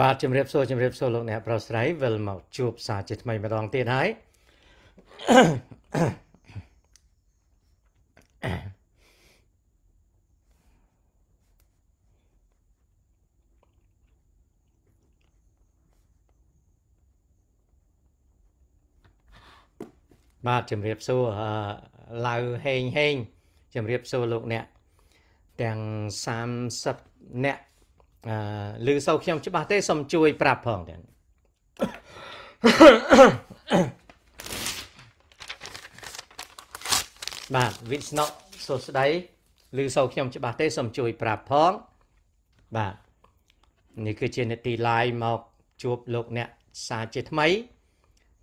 បាទជំរាបសួរជំរាបសួរលោកអ្នកប្រុសស្រីវិលមកជួបសារជាថ្មីម្ដងទៀតហើយបាទជំរាបសួរឡៅហេងហេងជំរាបសួរលោកអ្នកទាំង30អ្នកអឺឮសូវខ្ញុំច្បាស់ទេសូមជួយប្រាប់ផងទាំងបាទវិស្ណុសួស្ដីឮសូវខ្ញុំច្បាស់ទេសូមជួយ ប្រាប់ផង បាទនេះគឺជានេតិ live មកជួបលោកអ្នកសាជាថ្មី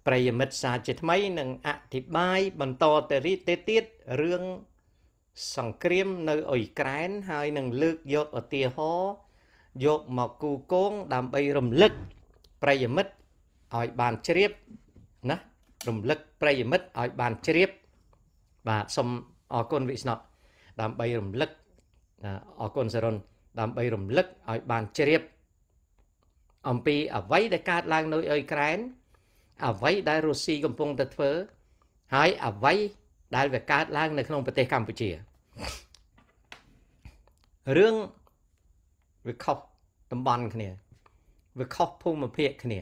ប្រិយមិត្តសាជាថ្មីនឹងអធិប្បាយ បន្តទៅរីទៅទៀតរឿង សង្គ្រាម នៅអ៊ុយក្រែនហើយនឹងលើកយកឧទាហរណ៍យកមកគូគងដើម្បីរំលឹកប្រិយមិត្តឲ្យបានជ្រាបណារំលឹកប្រិយមិត្តឲ្យបានជ្រាប បាទសូមអរគុណវិស្ណុដើម្បីរំលឹកអរគុណសរុនដើម្បីរំលឹកឲ្យបានជ្រាប អំពីអ្វីដែលកើតឡើងនៅអ៊ុយក្រែនអ្វីដែលរុស្ស៊ីកំពុងតែធ្វើហើយអ្វីដែលវាកើតឡើងនៅក្នុងប្រទេសកម្ពុជារឿងវាខុសតំបន់គ្នាវាខុសភូមិភាគគ្នា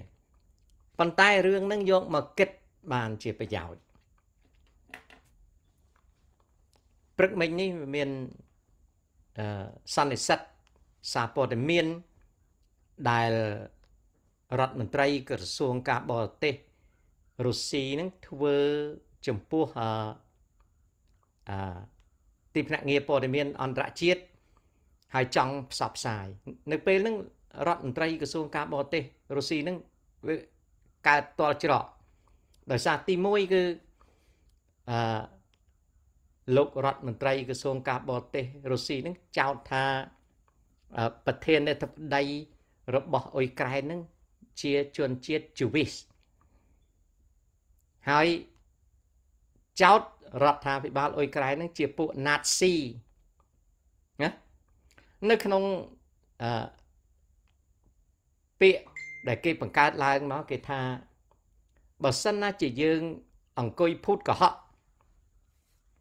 ប៉ុន្តែរឿងហ្នឹងយកមកគិតបានជាប្រយោជន៍ព្រឹកមិញនេះមានអឺសន្និសិទសារព័ត៌មាន ដែលរដ្ឋមន្ត្រីក្រសួងការបរទេសរុស្ស៊ីនឹងធ្វើចំពោះអឺទីភ្នាក់ងារព័ត៌មាន អន្តរជាតិហើយចង់ផ្សព្វផ្សាយនៅពេលហ្នឹងរដ្ឋមន្ត្រីក្រសួងការបរទេសរុស្ស៊ីហ្នឹងវាកើតតល់ច្រកដោយសារទី1គឺអឺលោករដ្ឋមន្ត្រីក្រសួងការបរទេសរុស្ស៊ីហ្នឹងចោទថាប្រធានាធិបតីរបស់អ៊ុយក្រែនហ្នឹងជាជនជាតិ Jewish ហើយចោទរដ្ឋាភិបាលអ៊ុយក្រែនហ្នឹងជាពួក Nazi នៅក្នុងអឺពាក្យដែលគេបង្កើតឡើងមកគេថាបើសិនណា ជាយើងអង្គុយភូតកុហក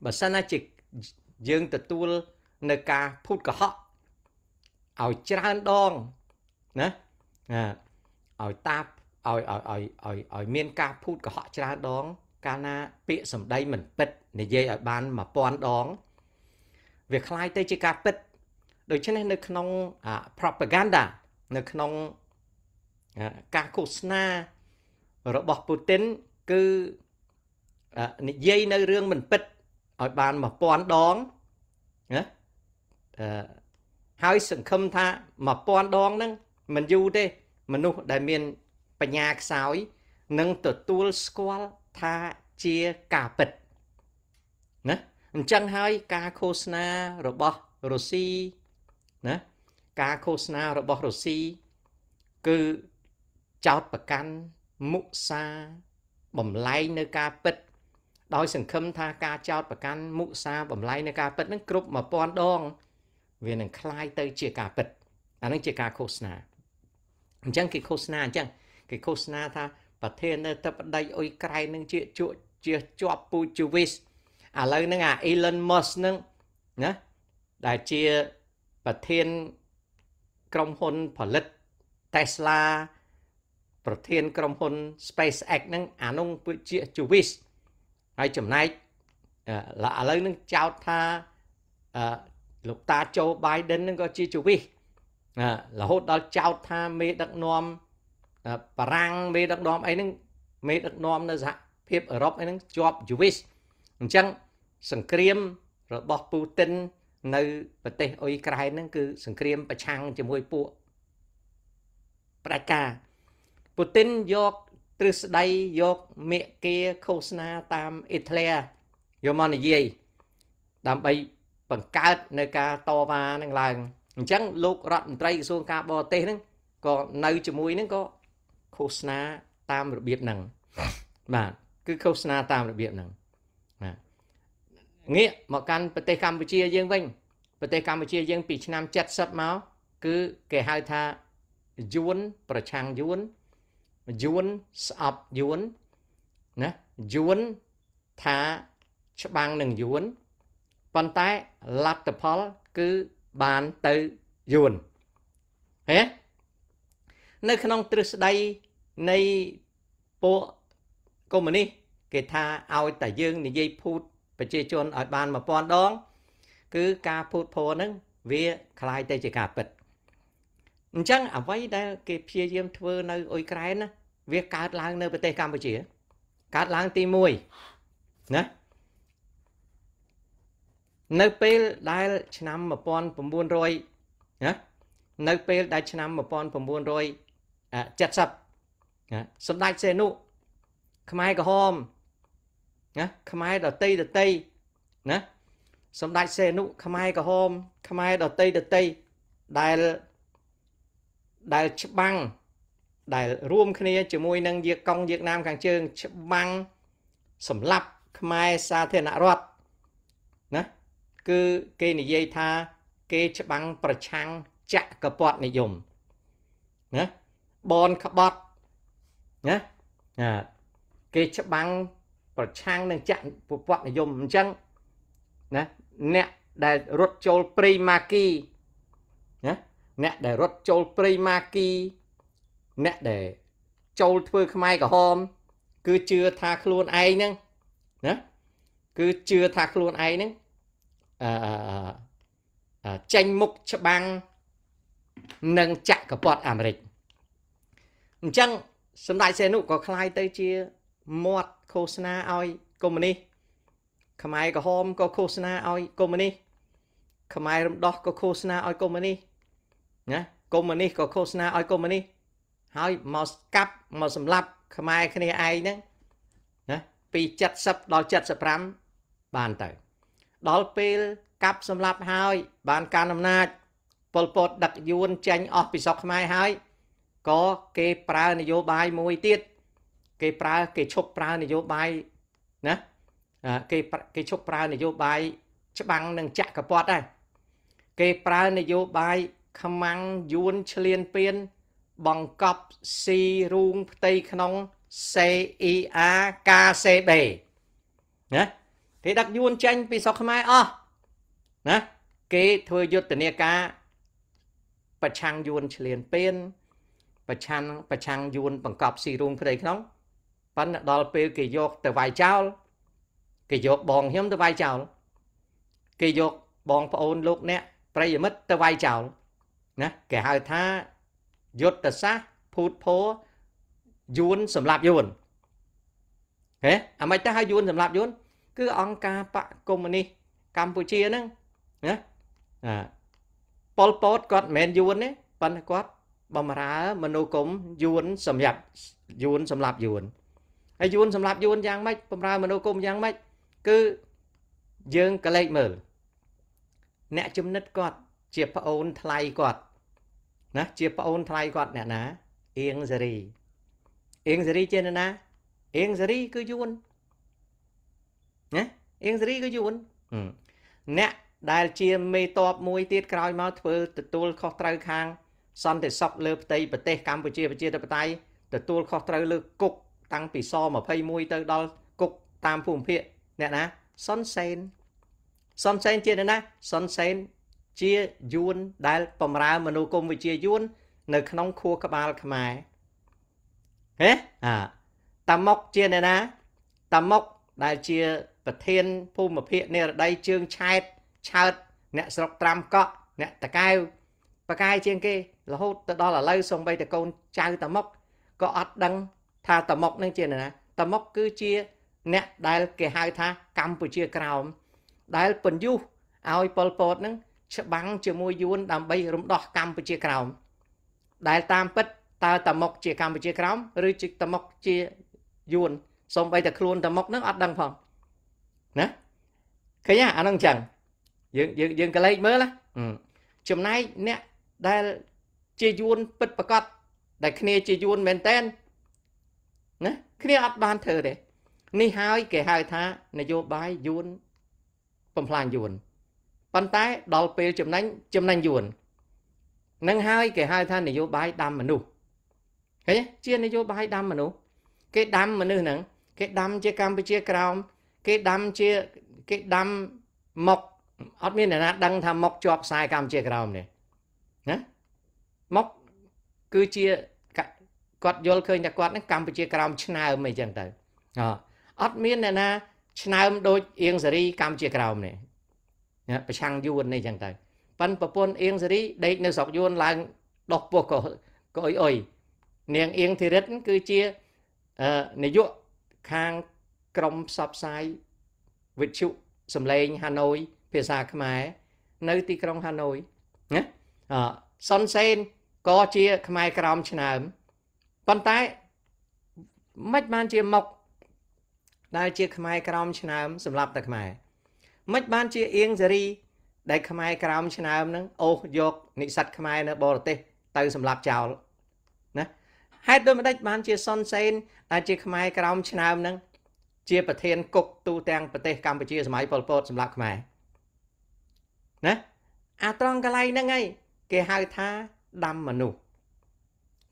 បើសិនណាជាយើងទទួលនៅការភូតកុហកឲ្យច្រើនដងណាឲ្យតាឲ្យឲ្យឲ្យឲ្យឲ្យមានការភូតកុហកច្រើនដង កាលណា ពាក្យសម្ដីមិនពិតនិយាយឲ្យបាន1000ដង វាคล้ายទៅជាការពិតដូច្នេះនៅក្នុង propaganda នៅក្នុងការឃោសនា របស់ពូទីនគឺនិយាយនៅរឿងមិនពិតឲ្យបាន1000ដងណាហើយសង្ឃឹមថា1000ដងហ្នឹងមិនយូរទេ មនុស្សដែលមាន បញ្ញាខ្សោយនឹងទទួលស្គាល់ថាជាការពិតណាអញ្ចឹងហើយការឃោសនា របស់រុស្ស៊ីណាការឃោសនា របស់រុស្ស៊ីគឺចោតប្រកាន់មុសា បំលែងនៅការពិតដោយ សង្ឃឹមថាការចោតប្រកាន់មុសាបំលែងនៅការពិតនឹងគ្រប់1000ដង វានឹងคล้ายទៅជាការពិតអានឹងជាការឃោសនាអញ្ចឹងគេឃោសនាអញ្ចឹងគេឃោសនាថាប្រធាននៅទឹកបដីអ៊ុយក្រែននឹងជាជក់ជាជាប់ពូជវីសឥឡូវហ្នឹងអា Elon Musk ហ្នឹងណាដែលជាប្រធាន ក្រុមហ៊ុនផលិត Tesla ប្រធានក្រុមហ៊ុន SpaceX ហ្នឹងអានោះជាជា wish ហើយចំណែកឥឡូវនឹងចោទថាលោកតាโจ Biden នឹងក៏ជាជា wish រហូតដល់ចោទថាមេដឹកនាំបារាំងមេដឹកនាំអីហ្នឹងមេដឹកនាំនៅសហភាពអឺរ៉ុបអីហ្នឹងជាប់ Jewish អញ្ចឹងសង្គ្រាមរបស់ពូទីននៅប្រទេសអ៊ុយក្រែនហ្នឹងគឺសង្គ្រាម ប្រឆាំងជាមួយពួកផ្ដាច់ការពូទីនយកទ្រឹស្ដីយកមេគាឃោសនាតាមអ៊ីតលីយកមកនិយាយដើម្បីបង្កើតនៅការតវ៉ានឹងឡើងអញ្ចឹងលោករដ្ឋមន្ត្រីក្រសួងការបរទេសហ្នឹងក៏នៅជាមួយហ្នឹងក៏ឃោសនាតាមរបៀបហ្នឹងបាទគឺឃោសនាតាមរបៀបហ្នឹងងាកមកកាន់ប្រទេសកម្ពុជាយើងវិញប្រទេសកម្ពុជាយើងពីឆ្នាំ70មកគឺ គេហៅថាយួនប្រឆាំងយួន យួនស្អប់យួនណាយួនថាច្បាំងនឹងយួនប៉ុន្តែលទ្ធផល គឺបានទៅយួនហេនៅក្នុងទ្រឹស្ដីនៃពួកកុម្មុយនីសគេថាឲ្យតែយើងនិយាយភូតប្រជាជនឲ្យបាន1000ដង គឺការពូតភរហ្នឹងវាคล้ายទៅជាការពិតអញ្ចឹងអ្វីដែល គេព្យាយាមធ្វើនៅអ៊ុយក្រែនណាវាកើតឡើង នៅប្រទេសកម្ពុជាកើតឡើងទី1ណានៅពេល ដែលឆ្នាំ1900ណានៅពេលដែលឆ្នាំ1970សម្ដេចសេនុខ្មែរក្រហមណាខ្មែរដតីដតីណាសម្ដេចសេនុខ្មែរក្រហមខ្មែរដតីដតីដែលដែលច្បាំងដែលរួម គ្នាជាមួយនឹងយាកងយាកណាមខាង ជើង ច្បាំងសម្លាប់ខ្មែរសាធារណរដ្ឋណាគឺគេនិយាយថា គេច្បាំងប្រឆាំងចក្រពត្តិនិយមណាបនក្បត់ណាគេច្បាំងប្រឆាំងនឹងចក្រពពកនិយមអញ្ចឹងណាអ្នកដែលរត់ចូលព្រៃម៉ាគីណាអ្នកដែលរត់ចូលព្រៃម៉ាគី អ្នកដែលចូលធ្វើខ្មែរក្រហមគឺជឿថាខ្លួនឯងហ្នឹងណាគឺជឿថាខ្លួនឯងហ្នឹងអឺចេញមុខច្បាំងនឹងចក្រពតអាមេរិកអញ្ចឹងសម្ដេចសេនុក៏คล้ายទៅជាមាត់ឃោសនាឲ្យកុម្មុយនីសខ្មែរក្រហមក៏ឃោសនាឲ្យកុម្មុយនីសខ្មែររំដោះក៏ឃោសនាឲ្យកុម្មុយនីសណាកុម្មុយនីសក៏ឃោសនាឲ្យកុម្មុយនីសហើយមកស្កាប់មកសម្លាប់ ខ្មែរគ្នាឯងហ្នឹងណាពី70ដល់75បានទៅដល់ពេលកាប់សម្លាប់ហើយ បានកាន់អំណាចប៉ុលពតដឹកយួនចាញ់អស់ពីសក់ខ្មែរហើយ ក៏គេប្រើនយោបាយមួយទៀតគេប្រើគេឈប់ប្រើនយោបាយណាគេគេឈប់ប្រើនយោបាយច្បាំងនិងចាក់កពតដែរគេប្រើនយោបាយខ្មាំងយួនឆ្លៀនពៀនបង្កប់ស៊ីរូងផ្ទៃក្នុង CER KCB ណាគេដឹកយួនចេញពីស្រុកខ្មែរអស់ណាគេធ្វើយុទ្ធនាការប្រឆាំងយួនឆ្លៀនពៀនប្រឆាំងប្រឆាំងយួនបង្កប់ស៊ីរូងផ្ទៃក្នុងប៉ិនដល់ពេលគេយកទៅវាយចោលគេយកបងខ្ញុំទៅវាយចោលគេយកបងប្អូនលោកអ្នកប្រិយមិត្តទៅវាយចោលណាគេហៅថាយុទ្ធសាស្ត្រភូតភោយួនសម្រាប់យួនហេអាមិនទៅហៅយួនសម្រាប់យួន គឺអង្គការបកកុម្មុយនីសកម្ពុជាហ្នឹងណាអាប៉ុលពតគាត់មិនមែនយួនទេប៉ុន្តែគាត់បំរើមនោគមយួនសម្រាប់យួនសម្រាប់យួនហើយយួនសម្រាប់យួនយ៉ាងម៉េចបំរើមនុស្សគុំយ៉ាងម៉េចគឺយើងកលេចមើលអ្នកចំណិតគាត់ជាប្អូនថ្លៃគាត់ ណាជាប្អូនថ្លៃគាត់អ្នកណាអៀងសេរីអៀងសេរីជាអ្នកណាអៀងសេរីគឺយួនណាអៀងសេរីគឺយួនអ្នកដែល ជាមេតបមួយទៀតក្រោយមកធ្វើទទួលខុសត្រូវខាងសន្តិសុខលើផ្ទៃប្រទេសកម្ពុជា ប្រជាធិបតេយ្យទទួលខុសត្រូវ លើគុកតាំងពីស21ទៅដល់គុកតាមភូមិភាគអ្នកណាសុនសេនសុនសេនជាអ្នកណាសុនសេនជាយួនដែលបំរើមនុស្សគមវិជាយួន នៅក្នុងខួរក្បាលខ្មែរហេអាតាម៉ុកជាអ្នកណា តាម៉ុកដែលជាប្រធានភូមិភាគនិរដីជើងឆែតឆើតអ្នកស្រុកត្រាំកក់អ្នកតកែវបកាយជាង គេរហូតទៅដល់ឥឡូវសំបីតកូនចៅតាម៉ុកក៏អត់ដឹងថាតមុកនឹងជាណាតមុកគឺជាអ្នកដែល គេហៅថាកម្ពុជាក្រោមដែលបញ្យុះឲ្យប៉ុលពតនឹងច្បាំងជាមួយយួនដើម្បីរំដោះកម្ពុជាក្រោមដែលតាមពិតតើតមុកជាកម្ពុជាក្រោមឬជាតមុកជាយួនសូម្បីតែខ្លួនតមុកនឹងអត់ដឹងផងណាឃើញអាហ្នឹងចឹងយើងយើងយើងកលេចមើលចំណែកអ្នកដែលជាយួនពិតប្រកបដែលគ្នាជាយួនមែនតែនណាគ្នាអត់បានធ្វើទេនេះហើយគេហៅថានយោបាយយួនបំផ្លាញយួនប៉ុន្តែដល់ពេលចំណេញចំណេញយួននឹងហើយគេហៅថានយោបាយដាំមនុស្សឃើញជា នយោបាយដាំមនុស្សគេដាំមនុស្សហ្នឹងគេដាំជាកម្ពុជាក្រោមគេដាំជាគេដាំមកអត់មានអ្នកណា ដឹងថាមកជាប់ខ្សែកម្ពុជាក្រោមនេះណាមកគឺជាគាត់យល់ឃើញថាគាត់នឹងកម្ពុជាក្រោមឆ្នើមអីចឹងទៅអត់មានអ្នកណា ឆ្នើមដូចអៀងសេរី កម្ពុជាក្រោមនេះប្រឆាំងយួននេះចឹងទៅប៉ិនប្រពន្ធអៀងសេរីដេកនៅស្រុកយួនឡើង ដោះពោះក៏ក៏អុយអុយនាងអៀងធីរិតគឺជានាយកខាងក្រមផ្សព្វផ្សាយវិទ្យុសំឡេងហាណូយភាសាខ្មែរនៅទីក្រុងហាណូយណាសុនសេនក៏ជាខ្មែរក្រមឆ្នើមប៉ុន្តែមិនបានជាមក ដែលជា ខ្មែរក្រោមឆ្នាំសម្រាប់តែខ្មែរមិនបានជាអៀងសេរី ដែលខ្មែរក្រោមឆ្នាំហ្នឹងអូសយកនិស្សិតខ្មែរនៅ បរទេសទៅសម្រាប់ចោលណាហេតុដូចម្ដេចបានជាសុនសេន ដែលជា ខ្មែរក្រោមឆ្នាំហ្នឹងជា ប្រធានគុកទូទាំងប្រទេសកម្ពុជាសម័យប៉ុលពតសម្រាប់ខ្មែរណា អាត្រង់កន្លែងហ្នឹងឯងគេហៅថាដាំមនុស្ស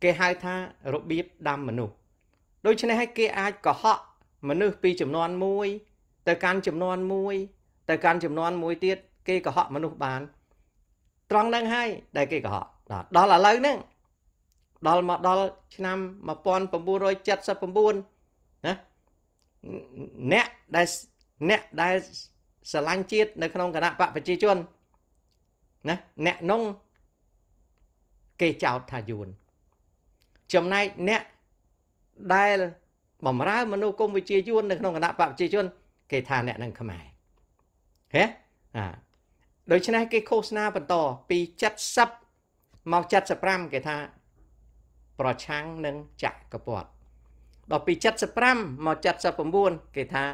គេហៅថារបៀបដាំមនុស្សដូច្នេះហើយគេអាចកុហកមនុស្សពីចំនួនមួយ ទៅកាន់ចំនួនមួយ ទៅកាន់ចំនួនមួយទៀតគេកុហកមនុស្សបាន ត្រង់ហ្នឹងហើយដែលគេកុហកដល់ឥឡូវហ្នឹងដល់មកដល់ឆ្នាំ1979ណាអ្នកដែលអ្នកដែលស្រឡាញ់ជាតិនៅក្នុងគណៈបកប្រជាជនណាអ្នកនោះគេចោទថាយួនចំណែកអ្នកដែលបំរើមនុស្សគុំវិជាយួននៅក្នុងគណៈបព្វជិជន គេថាអ្នកនឹងខ្មែរហេអាដូច្នេះគេឃោសនាបន្ត ពី70មក75គេថា ប្រឆាំងនឹងចក្រពត្តិដល់ពី75មក79គេថា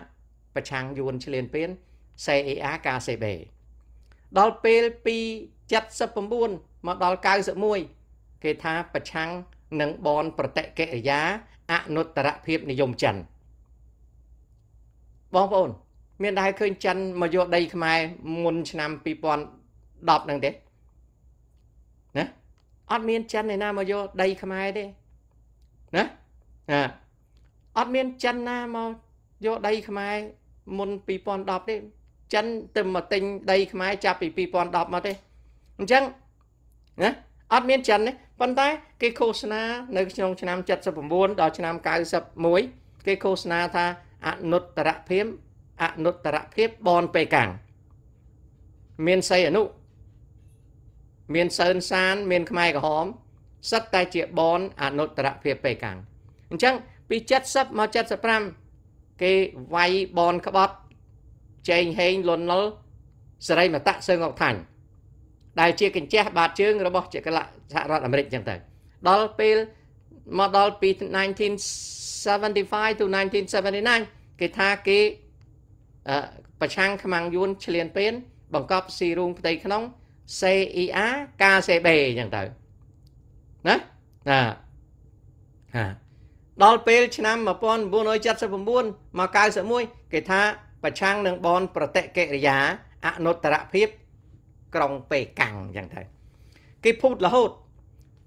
ប្រឆាំងយួនឆ្លៀនពៀន CAA KCB ដល់ពេលពី79មកដល់91គេថាប្រឆាំងនិងបនប្រតិកិរិយាអនុត្តរភាពនិយមចិនបងប្អូនមានដែរឃើញចិនមកយកដី ខ្មែរមុនឆ្នាំ2010ហ្នឹងទេណាអត់មានចិនឯណាមកយកដីខ្មែរទេណាណាអត់មានចិនណាមកយកដីខ្មែរមុន2010ទេចិនទៅមកទិញដី ខ្មែរចាប់ពី2010មកទេអញ្ចឹងណាអត់មានចិនទេប៉ុន្តែគេឃោសនានៅក្នុងឆ្នាំ79ដល់ឆ្នាំ91គេឃោសនាថាអនុត្តរភាពអនុត្តរភាពបនពេកាំងមានសីអនុ មានសើនសាន មានខ្មែរក្រហម សិតតែជាបនអនុត្តរភាពពេកាំងអញ្ចឹងពី70មក75គេវាយបនក្បត់ចេងហេងលន់នល់សេរីមតៈសើងអកថាញ់ដែលជាកញ្ចះបាតជើងរបស់ជាកលសហរដ្ឋអាមេរិកចឹងទៅដល់ពេលមកដល់ពី1975 to 1979 គេថាគេប្រឆាំងខ្មាំងយួនឈ្លានពានបង្កប់ស៊ីរូងផ្ទៃក្នុង CER KCB ចឹងទៅណាណាដល់ពេលឆ្នាំ1979មក91គេថាប្រឆាំងនឹងបន ប្រតិកិរិយាអនុត្តរភាពក្រុងប៉េកាំងអញ្ចឹងទៅគេភូតរហូត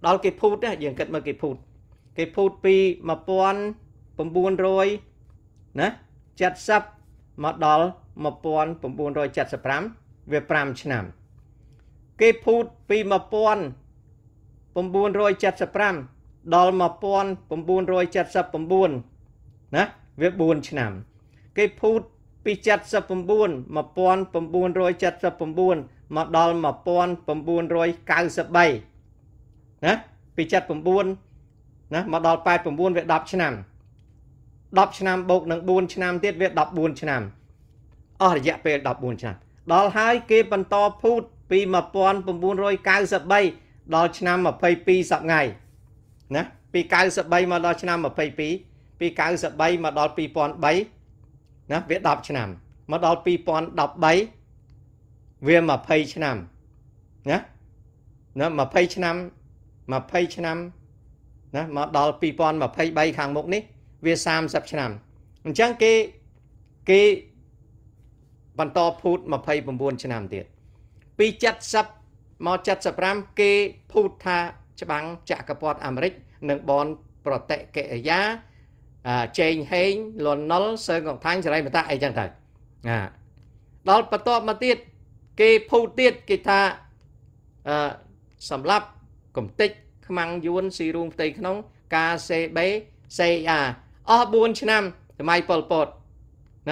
ដល់គេភូតណាយើងគិតមើលគេភូតគេភូតពី1900ណា70មកដល់1975វា5ឆ្នាំ គេភូតពី1975ដល់1979ណាវា4ឆ្នាំគេភូតពី79 1979មកដល់1993ណាពី79ណាមកដល់89វា10ឆ្នាំ10ឆ្នាំបូកនឹង4ឆ្នាំទៀតវា14ឆ្នាំអស់រយៈពេល14ឆ្នាំដល់ហើយគេបន្តភូតពី1993ដល់ឆ្នាំ22សប្ងៃណាពី93មកដល់ឆ្នាំ22ពី93មកដល់2003ណាវា10ឆ្នាំមកដល់2013វា20ឆ្នាំណាណា20ឆ្នាំ20ឆ្នាំណាមកដល់2023ខាងមុខនេះ វា30ឆ្នាំអញ្ចឹងគេគេបន្តភូត29ឆ្នាំទៀតពី70មក75គេភូតថា ច្បាំងចក្រពត្តិអាមេរិក និងបន ប្រតិកិរិយាជេងហេងលន់ណុលសើងកងថាញ់ចរិយមតៈអីចឹងទៅណាដល់បន្ទាប់មកទៀតគេភូទៀតគេថាអឺសម្រាប់កំតិចខ្មាំងយួនស៊ីរូងផ្ទៃក្នុង កាសេបេសេអាអស់4ឆ្នាំសម័យប៉ុលពត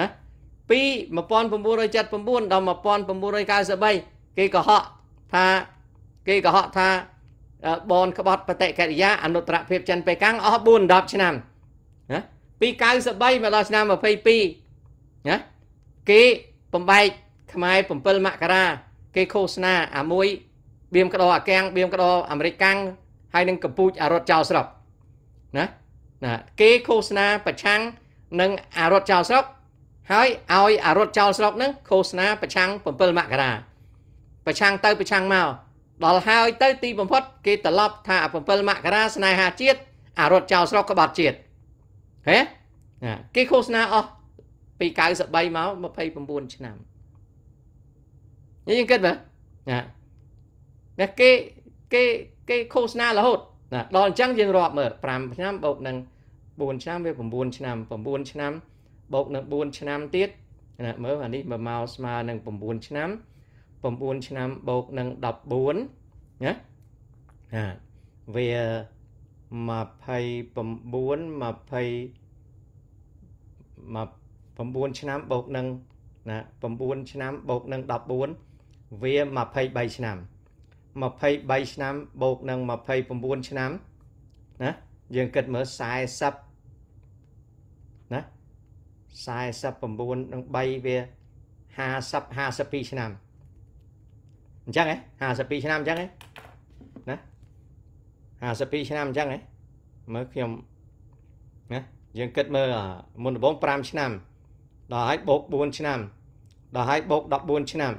ណាពី1979ដល់1993គេកុហកថាគេកុហកថាបនក្បត់បតិកិរិយាអនុត្តរភាពចិនបេកាំងអស់4 10ឆ្នាំពី93មកដល់ឆ្នាំ22ណាគេបំបែកខ្មែរ7មករា គេឃោសនាអាមួយបៀមក្តោអាកាំងបៀមក្តោអាមេរិកកាំងហើយនឹងកពូចអារត់ចោលស្រុកណាណាគេឃោសនា ប្រឆាំងនឹងអារត់ចោលស្រុកហើយឲ្យអារត់ចោលស្រុកនឹងឃោសនាប្រឆាំង7មករា ប្រឆាំងទៅប្រឆាំងមកដល់ហើយទៅទីបំផុត គេត្រឡប់ថា7មករាស្នេហាជាតិអារត់ចោលស្រុកក្បត់ជាតិហ៎គេឃោសនាអស់ពី93មក29ឆ្នាំយើងគិតមើលណាណាគេគេគេឃោសនារហូតណាដល់អញ្ចឹងយើងរាប់មើល5ឆ្នាំបូកនឹង4ឆ្នាំវា9ឆ្នាំ9ឆ្នាំបូកនឹង4ឆ្នាំទៀតណាមើលអានេះមកមកស្មើនឹង9ឆ្នាំ9ឆ្នាំបូកនឹង14ណាណាវា29 20 9ឆ្នាំបូកនឹងណា9ឆ្នាំ បូកនឹង14វា23ឆ្នាំ23ឆ្នាំ បូកនឹង29ឆ្នាំណាយើងគិតមើល40ណា49នឹង3វា50 52ឆ្នាំអញ្ចឹងហ៎52ឆ្នាំអញ្ចឹងហ៎ណា52ឆ្នាំអញ្ចឹងហ៎មើលខ្ញុំណាយើងគិតមើលមុនដំបូង5ឆ្នាំដល់ហើយបូក4ឆ្នាំដល់ហើយបូក14ឆ្នាំ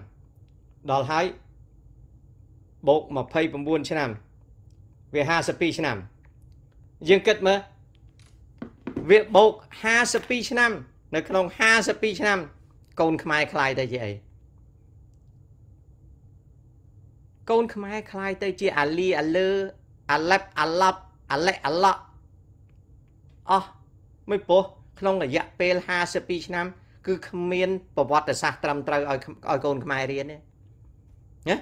ដល់ហើយបូក29ឆ្នាំ វា52ឆ្នាំ យើងគិតមើលវាបូក52ឆ្នាំ នៅ ក្នុង52ឆ្នាំ កូនខ្មែរខ្លាយទៅជាអីកូនខ្មែរខ្លាយទៅជា អាលីអាលើអាឡេបអាឡាប់អាលេអាឡោអស់មិនពោះក្នុងរយៈពេល52ឆ្នាំគឺគ្មានប្រវត្តិសាស្ត្រត្រឹមត្រូវឲ្យឲ្យកូនខ្មែររៀនទេណា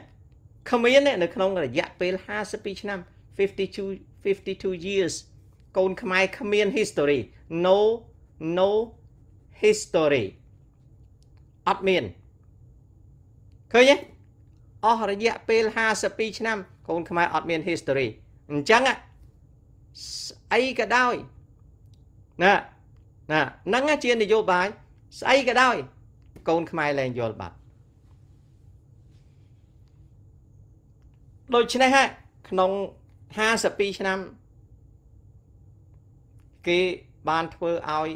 គ្មានទេនៅក្នុង រយៈពេល52ឆ្នាំ52 52 years កូនខ្មែរគ្មាន history no no history អត់មានឃើញទេអស់រយៈពេល52ឆ្នាំ កូនខ្មែរអត់មាន history អញ្ចឹងស្អីក៏ដោយណាណាហ្នឹងជានយោបាយស្អីក៏ដោយ កូនខ្មែរលែងយល់បាត់ដូច្នេះហ่ะក្នុង52ឆ្នាំគេបានធ្វើឲ្យ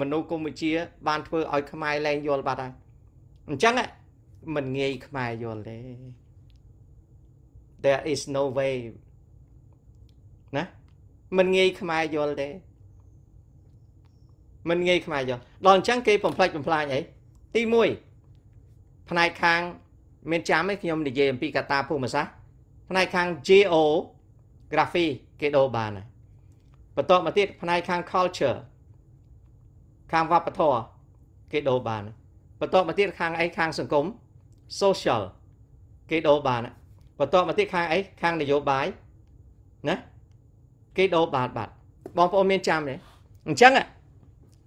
មនុស្សកម្ពុជា បានធ្វើឲ្យខ្មែរលែងយល់បាត់ហើយអញ្ចឹងមិនងាយខ្មែរយល់ទេ There is no way ណាមិនងាយខ្មែរយល់ទេមិនងាយខ្មែរយល់ដល់អញ្ចឹងគេបំផ្លិចបំផ្លាញអីទី1ផ្នែកខាងមានចាំទេខ្ញុំនិយាយអំពីកតាភូមិសាស្ត្រផ្នែកខាង geography គេដូរបានហើយបន្តមកទៀតផ្នែកខាង culture ខាងវប្បធម៌គេដូរបានបន្តមកទៀតខាងអីខាងសង្គម social គេដូរបានបន្តមកទៀតខាងអីខាងនយោបាយណាគេដូរបានបាត់បងប្អូនមានចាំទេអញ្ចឹង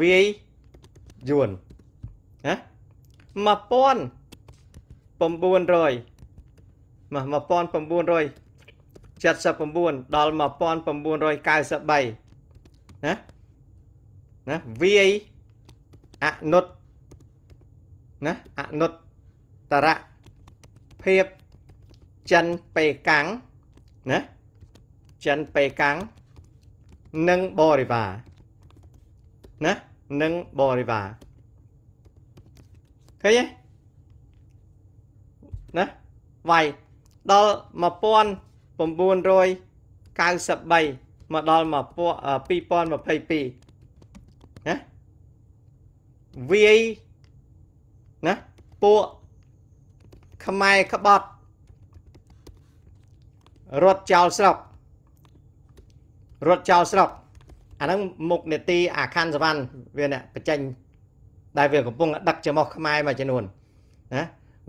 វាយយួនណា1900 1979ដល់1993ណាណាវាយអនុតណាអនុតតរៈភាពចិនបេកាំងណាចិនបេកាំងនិងបរិវារណានិងបរិវារឃើញទេណាវាយដល់1993មកដល់2022ណាវាយណាពួកខ្មែរក្បត់រត់ចោលស្រុករត់ចោលស្រុកអាហ្នឹងមុខនេតិអាខណ្ឌសវណ្ណវាអ្នកបញ្ចេញដែលវាកំពុងដឹកចំោះខ្មែរមួយចំនួនណា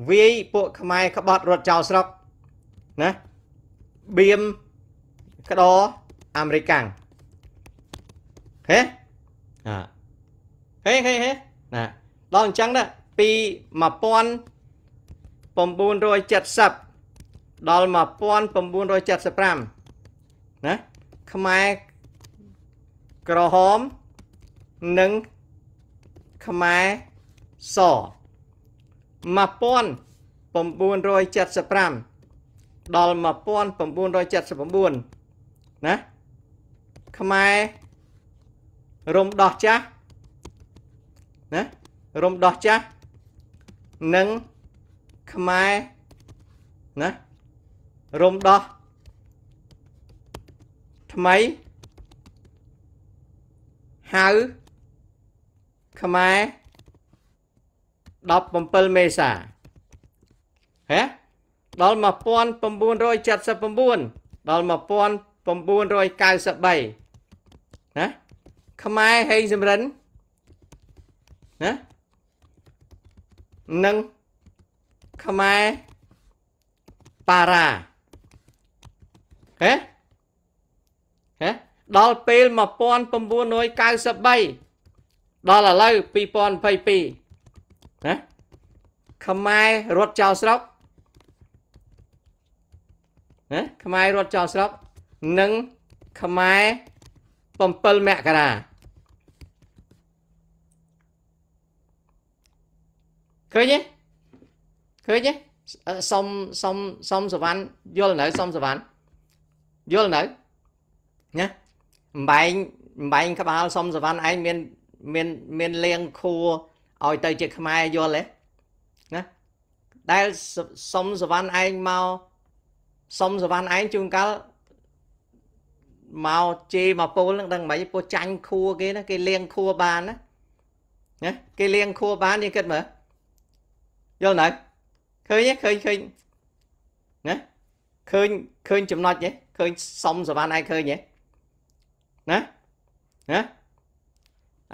វាយពួកខ្មែរក្បត់រត់ចោលស្រុកណាបៀមក្តរអាមេរិកាំងហេអហេហេហេណាដល់អញ្ចឹងណាពី1970ដល់1975ណាខ្មែរក្រហមនិង ខ្មែរស1975ដល់1979ណាខ្មែររំដោះចាស់ណារំដោះចាស់និងខ្មែរណារំដោះថ្មីហៅ ខ្មែរ17មេសាហេដល់1979ដល់1993ណាខ្មែរហេងសំរិនណានិង ខ្មែរប៉ារ៉ាហេដល់ពេល1993ដល់ឥឡូវ2022ណាខ្មែររត់ចោលស្រុកណាខ្មែររត់ចោលស្រុកនិងខ្មែរ7មករាឃើញទេឃើញទេសុំសុំសុំសវណ្ណយល់នៅ សុំសវណ្ណយល់នៅណាអំបែងអំបែងក្បាលសុំសវណ្ណឯងមានមានមានលៀងខួរឲ្យទៅជាខ្មែរយល់ទេណាដែលសុំសវណ្ណឯងមកសុំសវណ្ណឯងជួនកាលមកជេរមកពូលនឹងដឹងមិនពោះចាញ់ខួរគេណាគេលៀងខួរបានណាណាគេលៀងខួរបានយើងគិតមើលយល់នៅឃើញឃើញឃើញណាឃើញឃើញចំណុចហ៎ឃើញសុំសវណ្ណឯងឃើញហ៎ណាណាអា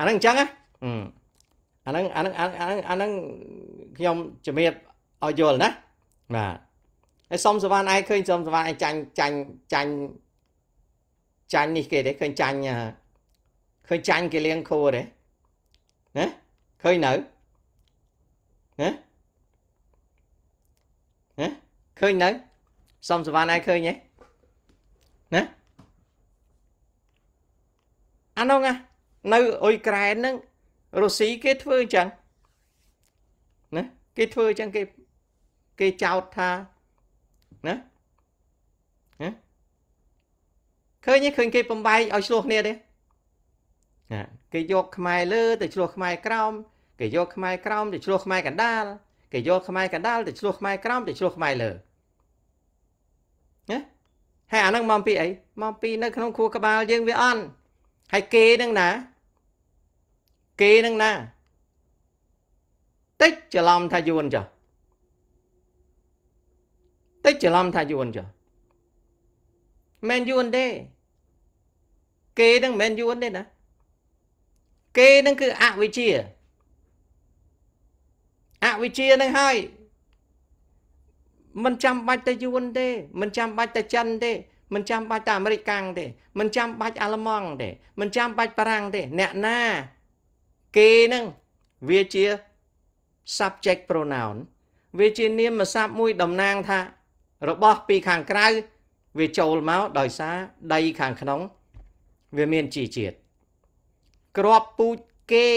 ហ្នឹងអញ្ចឹងណាអាហ្នឹងអាហ្នឹងអាហ្នឹងអាហ្នឹងខ្ញុំជំរាបឲ្យយល់ណាបាទហើយសុំសវណ្ណឯងឃើញសុំសវណ្ណឯងចាញ់ចាញ់ចាញ់ចាញ់នេះគេទេឃើញចាញ់ឃើញចាញ់គេលៀងខួរទេណាឃើញនៅណាណាឃើញនៅសុំសវណ្ណឯងឃើញទេណាអានោះណានៅអ៊ុយក្រែនហ្នឹងរុស្ស៊ីគេធ្វើអញ្ចឹងណាគេធ្វើអញ្ចឹងគេគេចោទថាណាណាឃើញឃើញគេ បំបែកឲ្យឆ្លោះគ្នាទេណាគេយកខ្មែរលើទៅឆ្លោះខ្មែរក្រោមគេយកខ្មែរក្រោមទៅឆ្លោះខ្មែរកណ្ដាលគេយកខ្មែរកណ្ដាលទៅឆ្លោះខ្មែរក្រោមទៅឆ្លោះខ្មែរលើណាហើយអាហ្នឹងមកពីអីមកពីនៅក្នុង ខួរក្បាលយើងវាអន់ហើយគេនឹងណាគេនឹងណាតិចច្រឡំថាយួនចុះតិចច្រឡំថាយួនចុះមិនយួនទេគេនឹងមិនយួនទេណាគេនឹងគឺអវិជ្ជាអវិជ្ជានឹងហើយមិនចាំបាច់តែយួនទេមិនចាំបាច់តែចិនទេមិនចាំបាច់តែអាមេរិកកាំងទេមិនចាំបាច់អាល្លឺម៉ង់ទេមិនចាំបាច់បារាំងទេអ្នកណាគេនឹងវាជា subject pronoun វាជានាមស័ព្ទមួយតំណាងថា របស់ពីខាងក្រៅវាចូលមកដោយសារដីខាងក្នុង វាមានជីជាតិក្របពូជគេ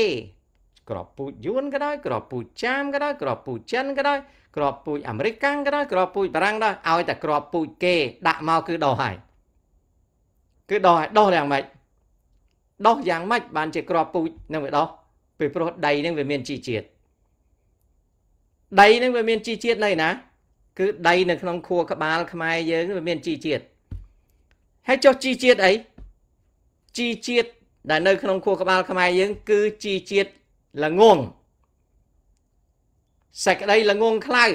ក្របពូជយួនក៏ដោយក្របពូជចាមក៏ដោយក្របពូជចិនក៏ដោយក្របពូជអាមេរិកកាំងក៏ដោយក្របពូជបារាំងដែរឲ្យតែក្របពូជគេដាក់មកគឺដោះហើយគឺដោះហើយដោះយ៉ាងម៉េចដោះយ៉ាងម៉េចបានជាក្របពូជនឹងវាដោះពីព្រោះដីនឹងវាមានជីជាតិដីនឹងវាមានជីជាតិនៅណា គឺដីនៅក្នុងខួរក្បាលខ្មែរយើងវាមានជីជាតិហើយចុះជីជាតិអីជីជាតិដែលនៅក្នុងខួរក្បាលខ្មែរយើងគឺជីជាតិល្ងងសេចក្តីល្ងងខ្លៅ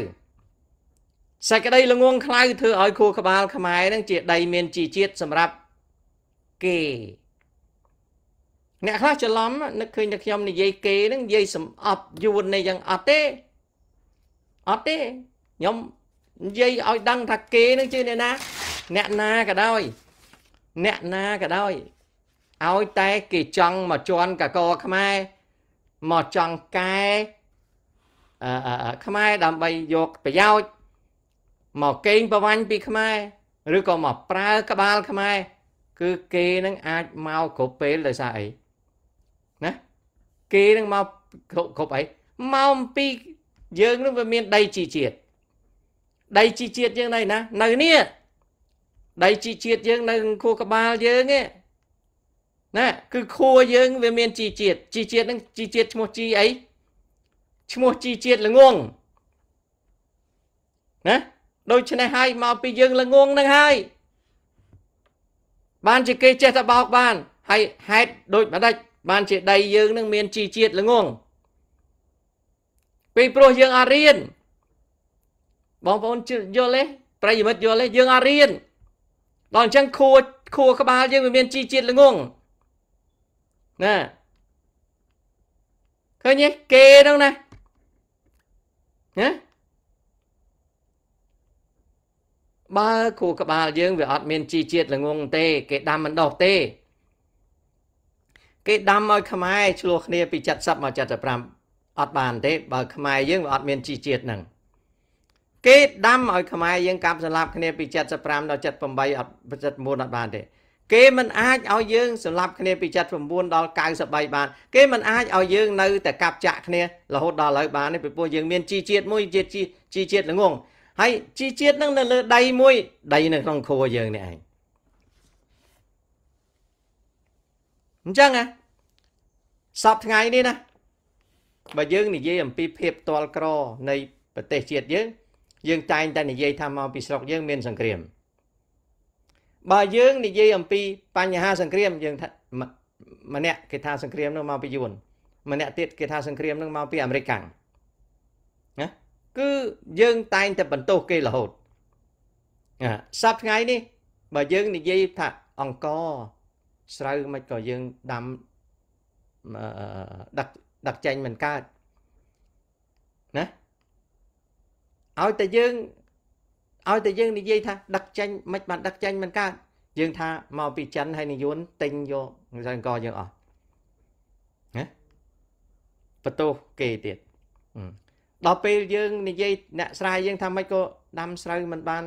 សេចក្តីល្ងងខ្លៅធ្វើឲ្យខួរក្បាលខ្មែរនឹងជាដី មានជីជាតិសម្រាប់គេអ្នកខ្លះច្រឡំនឹកឃើញតែខ្ញុំនិយាយគេនឹងនិយាយសំអប់យួននេះយ៉ាងអត់ទេអត់ទេខ្ញុំនិយាយឲ្យដឹងថាគេនឹងជាអ្នកណា អ្នកណាក៏ដោយអ្នកណាក៏ដោយឲ្យតែគេចង់មកជន់កកខ្មែរមកចង់កែខ្មែរដើម្បីយកប្រយោជន៍មកកេងប្រវាញ់ពីខ្មែរ ឬក៏មកប្រើក្បាលខ្មែរគឺគេនឹង អាចមកគ្រប់ពេលដោយសារអីណាគេនឹងមកគ្រប់គ្រប់អីមកអំពីយើងនឹងវាមានដីជីជាតិដីជីជាតិយើងនៅណា នៅនេះដីជីជាតិយើងនៅខួរក្បាលយើងឯងណាគឺខួរយើងវាមានជីជាតិជីជាតិនឹងជីជាតិឈ្មោះជីអីឈ្មោះជីជាតិល្ងងណាដូច្នេះហើយមកពីយើងល្ងងនឹងហើយបានជាគេចេះតែបោកបាន ហើយហេតុដូចម្ដេចបានជាដីយើងនឹងមានជីជាតិល្ងងពេលព្រោះយើងអត់រៀនបងប្អូនយល់ទេប្រិយមិត្តយល់ទេយើងអត់រៀនដល់អញ្ចឹងខួរខួរក្បាល យើងវាមានជីជាតិល្ងងណាឃើញទេគេហ្នឹងណាណាបើគូក្បាលយើងវាអត់មានជីជាតិល្ងងទេ គេដាំមិនដោះទេគេដាំឲ្យខ្មែរឆ្លោះគ្នាពី70មក75អត់បាន ទេ បើខ្មែរយើងវាអត់មានជីជាតិហ្នឹងគេដាំឲ្យខ្មែរយើងកាប់សម្លាប់គ្នាពី75ដល់78អត់79អត់បានទេគេមិនអាចឲ្យយើងសម្លាប់គ្នាពី79ដល់93បានគេមិនអាចឲ្យយើង នៅតែកាប់ចាក់គ្នារហូតដល់ឥឡូវបានទេពីព្រោះយើងមានជីជាតិមួយជាតិជីជាតិល្ងងហើយជីជាតិនឹងនៅលើដីមួយដីនៅក្នុងខួរយើងនេះឯងអញ្ចឹងណាសពថ្ងៃនេះណាបើយើងនិយាយអំពីភាពតលក្រ នៃប្រទេសជាតិយើងយើងតែងតែនិយាយថាមកពីស្រុកយើងមានសង្គ្រាមបើយើងនិយាយអំពីបញ្ហាសង្គ្រាម យើងថាម្នាក់គេថាសង្គ្រាមនោះមកពីយួនម្នាក់ទៀតគេថាសង្គ្រាមនោះមកពីអាមេរិកកាំងណាគឺយើងតែងតែបន្ទោសគេរហូតណាសប្តាហ៍ថ្ងៃនេះ បើយើងនិយាយថាអង្គស្រូវមិនក៏យើងដាំដាក់ដាក់ចែងមិនកើតណាឲ្យតែយើងឲ្យតែយើងនិយាយថាដឹកចេញមិនបានដឹកចេញមិនកើតយើងថាមកពីចិនហើយនិយួនទិញយកសង្កយើងអស់ណាបន្ទោសគេទៀតដល់ពេលយើងនិយាយអ្នកស្រែយើងថាមិនក៏ដាំស្រូវមិនបាន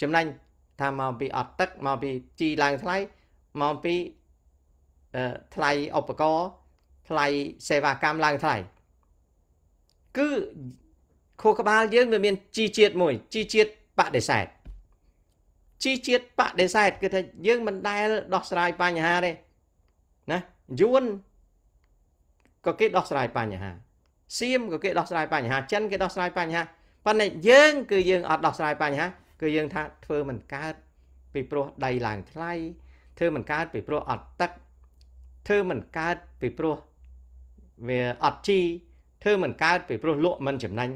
ចំណេញថាមកពីអត់ទឹកមកពីជីឡើងថ្លៃមកពីថ្លៃឧបករណ៍ថ្លៃសេវាកម្មឡើងថ្លៃគឺខួរក្បាលយើងវាមានជីជាតិមួយជីជាតិបដិសេធជីជាតិបដិសេធគឺថាយើងមិនដែលដោះស្រាយបញ្ហាទេណាយួនក៏គេដោះស្រាយបញ្ហាសៀមក៏គេដោះស្រាយបញ្ហាចិនគេដោះស្រាយបញ្ហាប៉ុន្តែយើងគឺយើងអត់ដោះស្រាយបញ្ហា គឺយើងថាធ្វើមិនកើតពីព្រោះដីឡើងថ្លៃធ្វើមិនកើតពីព្រោះអត់ទឹកធ្វើមិនកើតពីព្រោះវាអត់ជីធ្វើមិនកើតពីព្រោះលក់មិន ចំណេញ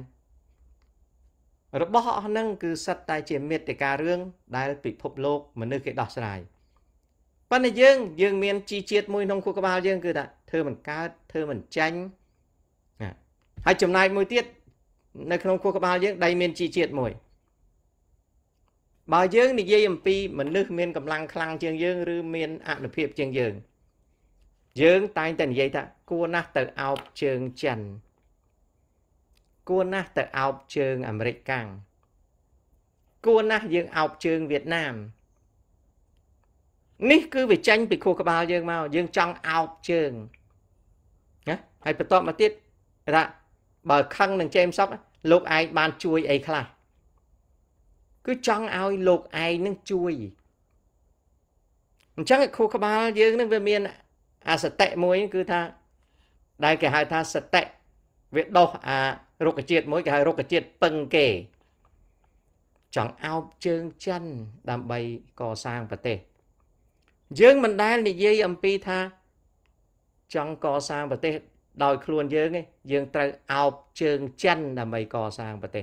របស់អស់ហ្នឹងគឺសិតតែ ជាមេតិការរឿងដែល ពិភពលោក មនុស្សគេដោះស្រាយប៉ុន្តែយើង យើងមានជីជាតិមួយក្នុងខួរក្បាលយើងគឺថាធ្វើមិនកើតធ្វើមិនចាញ់ហើយចំណាយមួយទៀតនៅក្នុងខួរក្បាលយើងដៃមានជីជាតិមួយបើយើងនិយាយអំពីមនុស្សមានកម្លាំងខ្លាំងជាងយើង ឬមានអនុភាពជាងយើង យើងតែងតែនិយាយថាគួរណាស់ទៅអោបជើងចិនគួរណាស់ទៅអោបជើងអាមេរិកកាំងគួរណាស់យើងអោបជើងវៀតណាមនេះគឺវាចាញ់ពីខួរក្បាលយើងមកយើងចង់អោបជើងណាហើយបន្តមកទៀតថាបើខឹងនឹងចេមសុកលោកឯងបានជួយអីខ្លះគឺចង់ឲ្យលោកឯងនឹងជួយអញ្ចឹងខួរក្បាលយើងនឹងវាមានអសតិមួយ គឺថា ដែលគេហៅថាសតិវាដោះអារុក្ខជាតិមួយគេហៅរុក្ខជាតិពឹងគេចង់អោបជើងចិន ដើម្បីកសាងប្រទេសយើងមិនដែលនិយាយ អំពីថាចង់កសាងប្រទេសដោយ ខ្លួនយើងឯងយើងត្រូវអោបជើងចិនដើម្បីកសាងប្រទេស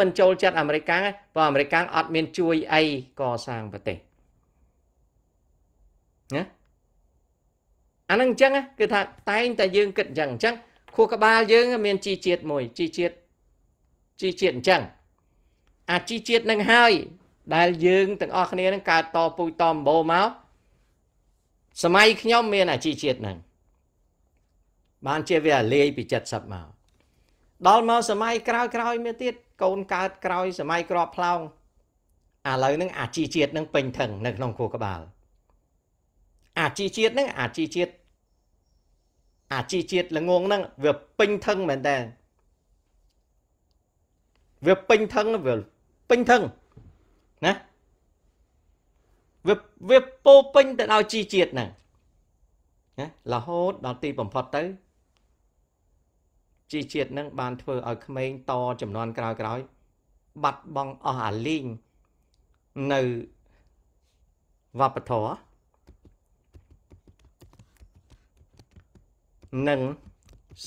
មិនចូលចិត្តអាមេរិកាំងព្រោះអាមេរិកាំងអត់មាន ជួយអីកសាងប្រទេសណាអានឹងអញ្ចឹងគឺថាតែងតែយើងគិតអញ្ចឹងអញ្ចឹងខួរក្បាលយើងមានជីជាតិមួយជីជាតិជីជាតិអញ្ចឹងអាជីជាតិនឹងហើយដែលយើងទាំងអស់គ្នានឹងកើតតពូជតម្បោមកសម័យខ្ញុំមាន អាជីជាតិហ្នឹងបានជាវាលាយពី70មកដល់មកសម័យក្រោយក្រោយមកទៀតកូនកើតក្រោយសម័យក្របផ្លោងឥឡូវហ្នឹង អាជីជាតិនឹងពេញថឹងនៅក្នុងខួរក្បាលអាជីជាតិហ្នឹង អាជីជាតិអាជីជាតិល្ងងហ្នឹងវាពេញថឹងមែនតើវាពេញថឹងវាពេញថឹងណាវាវាពោពេញទៅដោយជីជាតិហ្នឹងណារហូតដល់ទីបំផុតទៅជីជាតិហ្នឹង បានធ្វើឲ្យក្មេងតចំនួនក្រោយក្រោយ បាត់បង់អស់អាលីងនៅវប្បធម៌និង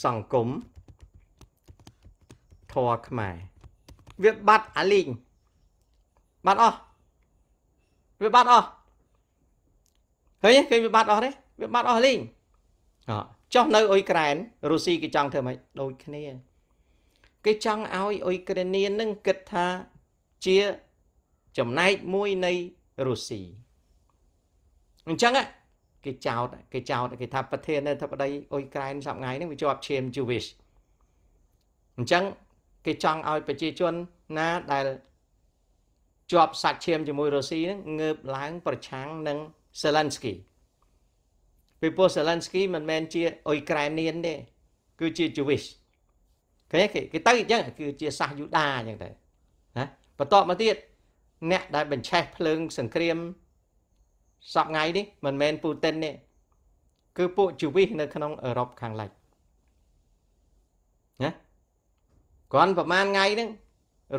សង្គមធរខ្មែរវាបាត់អាលីងបាត់អស់វាបាត់អស់ឃើញគេវាបាត់អស់ទេវាបាត់អស់លីងអចុះនៅអ៊ុយក្រែនរុស្ស៊ីគេចង់ធ្វើម៉េចដូចគ្នាគេចង់ឲ្យអ៊ុយក្រែននឹងគិតថាជា ចំណែកមួយនៃរុស្ស៊ីអញ្ចឹងគេចោតគេចោតគេថាប្រធានាធិបតីអ៊ុយក្រែនសប្ងៃហ្នឹងវាជាប់ឈាម Jewish អញ្ចឹងគេចង់ឲ្យប្រជាជនណាដែលជាប់សាច់ឈាមជាមួយរុស្ស៊ីហ្នឹងងើបឡើង ប្រឆាំងនឹង Zelensky ពីព្រោះ Zelensky មិនមែនជាអ៊ុយក្រែនៀនទេគឺជា Jewish គេគេទៅអញ្ចឹងគឺជាសាសយូដាអញ្ចឹងទៅណាបន្តមកទៀតអ្នក ដែលបញ្ឆេះភ្លើងសង្គ្រាមសប្ងៃនេះមិនមែនពូទីនទេគឺពួកជីវីសនៅក្នុងអឺរ៉ុបខាងលិចណាគ្រាន់ប្រហែលថ្ងៃហ្នឹង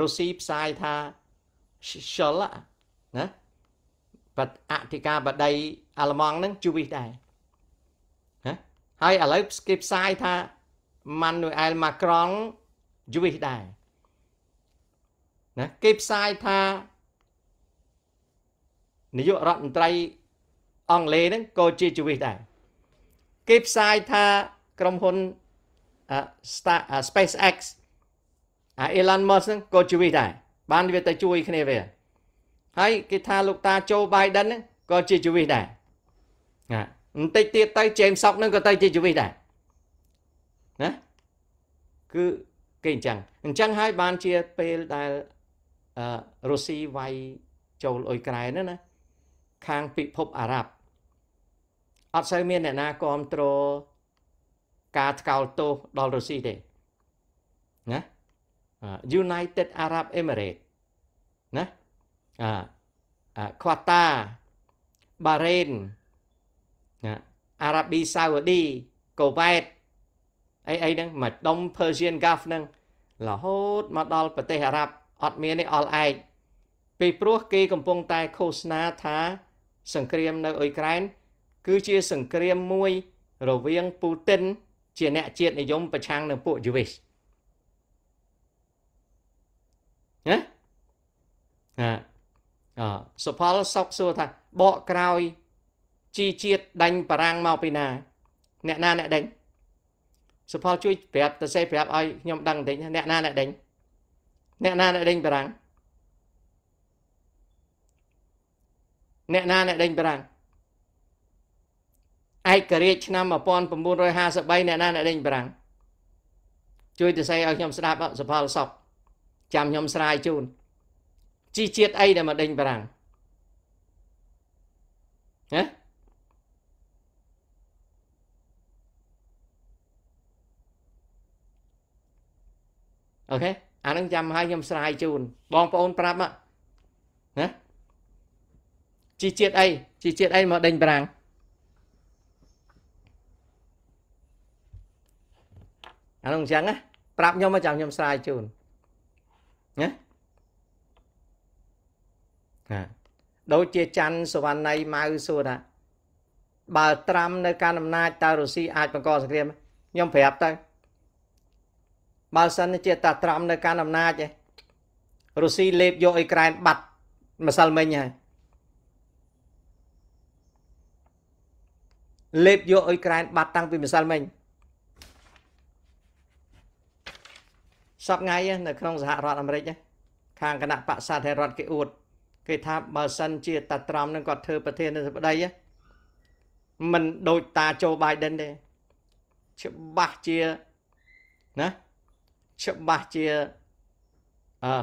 រុស្ស៊ីផ្សាយថាឈលណាបតអធិការបដី អាល្លឺម៉ង់ហ្នឹងជីវីសដែរណាហើយឥឡូវគេផ្សាយថាម៉ានូអែលម៉ាក្រុងជីវីសដែរណាគេផ្សាយថានាយករដ្ឋមន្ត្រីអង់គ្លេសហ្នឹងក៏ជាជីវិតដែរគេផ្សាយថាក្រុមហ៊ុន SpaceX អា Elon Musk ហ្នឹងក៏ជីវិតដែរបាន វាទៅជួយគ្នាវា ហើយគេថាលោកតា Joe Biden ហ្នឹងក៏ជាជីវិតដែរណាបន្តិចទៀតទៅ James Sock ហ្នឹងក៏ទៅជាជីវិតដែរណាគឺគេអញ្ចឹងអញ្ចឹងហើយបានជាពេលដែលរុស្ស៊ីវាយចូលអ៊ុយក្រែនហ្នឹងណាខាងពិភពអារ៉ាប់អត់សូវមានអ្នកណាគ្រប់គ្រងការថ្កោលទោសដល់រុស្ស៊ីទេណា United Arab Emirates ណាអាខ្វាតាបារ៉េនណាអារ៉ាប៊ីសាអូឌីកូវ៉ែតអីអីហ្នឹងមកដុំ Persian Gulf ហ្នឹងរហូតមកដល់ប្រទេសអារ៉ាប់អត់មានទេអល់ឯកពីព្រោះគេកំពុងតែឃោសនាថាសង្គ្រាមនៅអ៊ុយក្រែនគឺជាសង្គ្រាមមួយរវាងពូទីនជាអ្នកជាតិនិយមប្រឆាំងនឹងពួកយូវេសណាអអសុផលសុកសួរថាបកក្រោយជីជាតិដាញ់បារាំងមកពីណាអ្នកណាអ្នកដេញសុផលជួយប្រាប់ទៅសេប្រាប់ឲ្យខ្ញុំដឹងបន្តិចអ្នកណាអ្នកដេញអ្នកណាអ្នកដេញបារាំងអ្នកណាអ្នកដេញប្រាំងឯករាជ្យឆ្នាំ1953អ្នកណាអ្នកដេញប្រាំងជួយទៅស័យឲ្យខ្ញុំស្ដាប់សផលសពចាំខ្ញុំស្រាយជូនជីជាតិអីដែលមកដេញប្រាំងហ៎អូខេអានឹងចាំឲ្យខ្ញុំស្រាយជូន បងប្អូនប្រាប់ណាជីជាតិអីជីជាតិអីមកដេញប្រាំងអានោះអញ្ចឹងណាប្រាប់ខ្ញុំមកចាំខ្ញុំស្រាយជូនណាណាដូចជាច័ន្ទសវណ្ណៃម៉ៅសួរថាបើត្រាំនៅការអំណាចតើរុស្ស៊ីអាចបង្កសង្គ្រាមខ្ញុំប្រាប់ទៅបើសិនជាតាត្រាំនៅការអំណាចរុស្ស៊ីលេបយកអ៊ុយក្រែនបាត់ម្សិលមិញហើយលេបយកអ៊ុយក្រែនបាត់តាំងពីម្សិលមិញសពថ្ងៃនៅក្នុងសហរដ្ឋអាមេរិកខាងគណៈបក្សសាធារណរដ្ឋគេអួតគេថាបើសិនជាតាត្រាំនឹងគាត់ធ្វើប្រធានាធិបតីមិនដូចតាโจ Biden ទេច្បាស់ជាណាច្បាស់ជា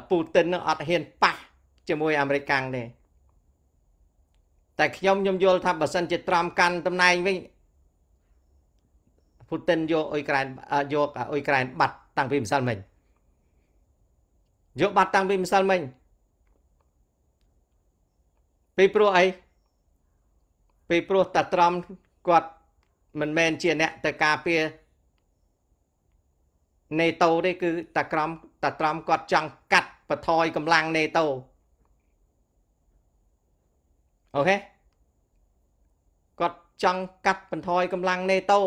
ពូទិននឹងអត់ហ៊ានប៉ះជាមួយអាមេរិកកាំងទេតែខ្ញុំខ្ញុំយល់ថាបើសិនជាត្រាំកាន់តំណែងវិញពូទីនយកអ៊ុយក្រែនយកអ៊ុយក្រែនបាត់តាំងពីម្សិលមិញយកបាត់តាំងពីម្សិលមិញពីព្រោះអីពីព្រោះតាត្រាំគាត់មិនមែនជាអ្នកទៅការពារ NATO ទេគឺតាក្រមតាត្រាំគាត់ចង់កាត់បន្ថយកម្លាំង NATO អូខេគាត់ចង់កាត់បន្ថយកម្លាំង NATO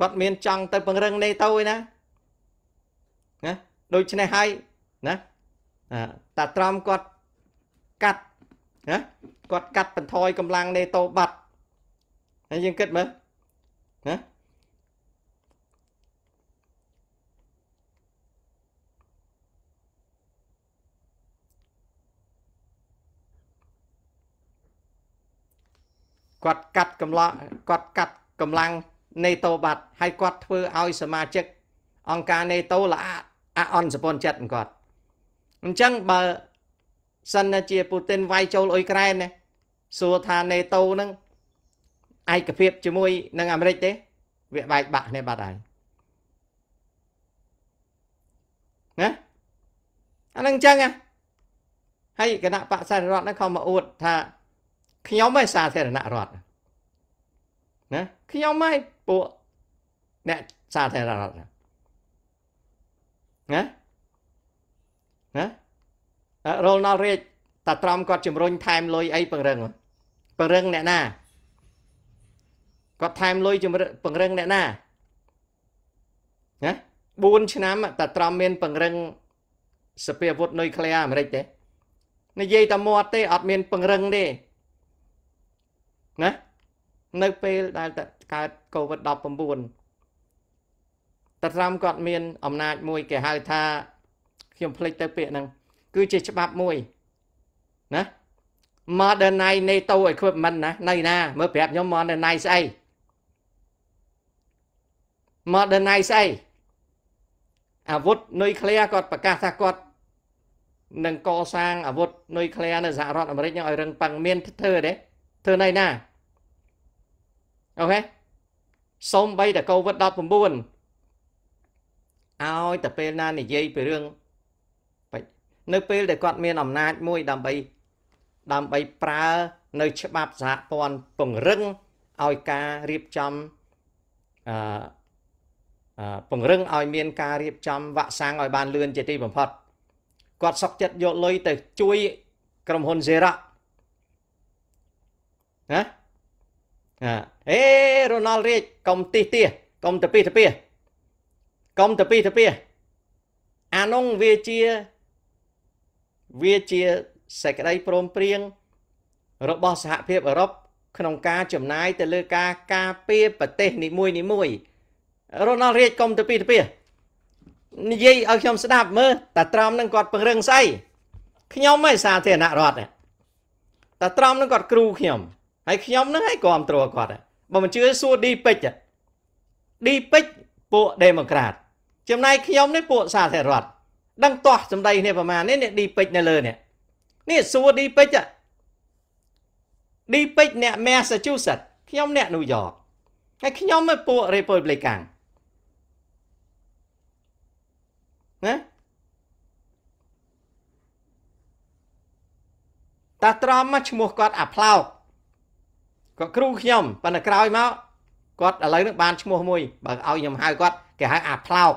គាត់មានចង់ទៅពង្រឹង NATO ឯណាណាដូច្នេះហើយណាតាត្រាំគាត់កាត់ណាគាត់កាត់បន្ថយកម្លាំង NATO បាត់ហើយយើងគិតមើលណាគាត់កាត់កម្លាំងគាត់កាត់កម្លាំង NATO បាត់ហើយគាត់ធ្វើឲ្យសមាជិក អង្គការ NATO ល្អអអន់សពន់ចិត្តគាត់អញ្ចឹងបើសិនជាពូទីនវាយចូលអ៊ុយក្រែនណាសួរថា NATO ហ្នឹងឯកភាពជាមួយនឹងអាមេរិកទេ វាបែកបាក់គ្នាបាត់ហើយណាអានឹងអញ្ចឹងហ៎ហើយគណៈបកសាស្ត្ររដ្ឋហ្នឹងខំមកអួតថាខ្ញុំឯងសាធារណរដ្ឋណាខ្ញុំឯងពួកអ្នកសាធារណរដ្ឋណាណារលណល់រាជតាត្រំគាត់ជំរុញថែមលុយអីពង្រឹងពង្រឹងអ្នកណាគាត់ថែមលុយជំរុញពង្រឹងអ្នកណាណា4ឆ្នាំតាត្រំមានពង្រឹងសភាវុធនុយក្លេអាអាមេរិកទេនិយាយតែមាត់ទេអត់មានពង្រឹងទេណានៅពេលដែលកើត COVID-19 តត្រាំគាត់មាន អំណាចមួយគេហៅថា ខ្ញុំភ្លេចទៅ ពាក្យហ្នឹងគឺជាច្បាប់មួយណា Modernize NATO equipment ណានៅណា មើលប្រាប់ខ្ញុំ Modernize ស្អី Modernize ស្អីអាវុធនុយក្លេអ៊ែរគាត់ប្រកាសថាគាត់នឹងកសាងអាវុធនុយក្លេអ៊ែរនៅសហរដ្ឋអាមេរិកនឹងឲ្យរឹងប៉ឹងមានធ្វើទេធ្វើនៅណាអូខេសូម្បីតែ COVID-19 ឲ្យតែពេលណា និយាយពីរឿងនៅពេលដែលគាត់មានអំណាចមួយដើម្បី ដើម្បីប្រើ នៅច្បាប់សហព័ន្ធពង្រឹងឲ្យការរៀបចំអឺពង្រឹងឲ្យមានការរៀបចំវាក់សាំងឲ្យបានលឿនជាទីបំផុតគាត់សុកចិត្តយកលុយទៅជួយក្រុមហ៊ុន Xerox ណាអេរ៉ូណាល់រាជកុំទីទៀសកុំតពីតពីកុំតពីតពីអានុងវាជាវាជាសេចក្តីព្រមព្រៀងរបស់សហភាពអឺរ៉ុបក្នុងការចំណាយទៅលើ ការការពារ ប្រទេសនីមួយនីមួយរ៉ូណាល់រាជកុំទៅពីទៅពីនិយាយឲ្យខ្ញុំស្ដាប់មើលតាត្រមនឹងគាត់ពង្រឹងស្អីខ្ញុំឯសាធារណរដ្ឋតាត្រមនឹងគាត់គ្រូខ្ញុំហើយខ្ញុំហ្នឹងឯងគ្រប់គ្រងគាត់បើមិនជឿសួរឌីពេជ្រឌីពេជ្រពួកដេម៉ូក្រាតចំណែកខ្ញុំនេះពួកសាធារណរដ្ឋដឹងទាស់សម្ដីនេះប្រមាណនេះនេះឌីពេជ្រនៅលើនេះនេះសួរឌីពេជ្រឌីពេជ្រអ្នក Massachusetts ខ្ញុំអ្នក New York ហើយខ្ញុំឯពួក Republican ណាតាត្រមឈ្មោះគាត់ អាផ្លោកគាត់គ្រូខ្ញុំប៉ុន្តែក្រោយមកគាត់ឥឡូវនឹងបានឈ្មោះមួយ បើឲ្យខ្ញុំហៅគាត់គេហៅអាផ្លោក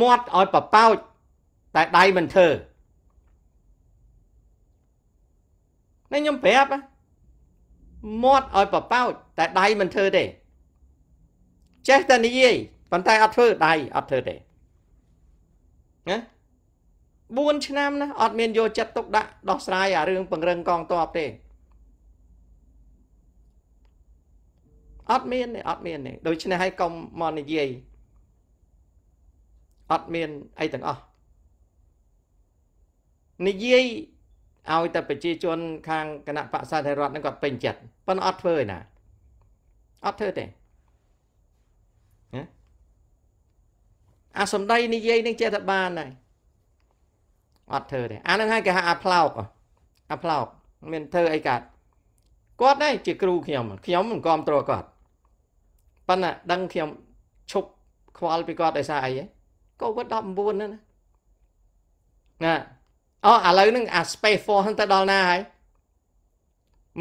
មាត់ឲ្យប្រប៉ោចតែដៃមិនធ្វើនេះខ្ញុំប្រាប់មាត់ឲ្យប្រប៉ោចតែដៃមិនធ្វើទេ ចេះតែនិយាយ ប៉ុន្តែអត់ធ្វើដៃអត់ធ្វើទេណា4ឆ្នាំណាអត់មានយកចិត្តទុកដាក់ដោះស្រាយអារឿងពង្រឹងកងទ័ពទេអត់មានទេអត់មានទេដូច្នេះហើយកុំមកនិយាយអត់មានអីទាំងអស់និយាយឲ្យតែប្រជា ជន ខាងគណៈបក្សសាធារណរដ្ឋនឹងគាត់ពេញចិត្តប៉ុន្តែអត់ធ្វើឯណាអត់ធ្វើទេអាសំដីនិយាយនឹងចេះតែបានហើយអត់ធ្វើទេអានឹងហើយគេហៅអាផ្លោកអាផ្លោកមានធ្វើអីកើតគាត់ដែរជាគ្រូខ្ញុំខ្ញុំមិនគ្រប់ត្រួតគាត់ប៉ុន្តែដឹងខ្ញុំឈប់ខ្វល់ពីគាត់ដោយសារអីកូវីដ19ហ្នឹងណាអូឥឡូវហ្នឹង អា Space Force ហ្នឹងទៅដល់ណាហើយ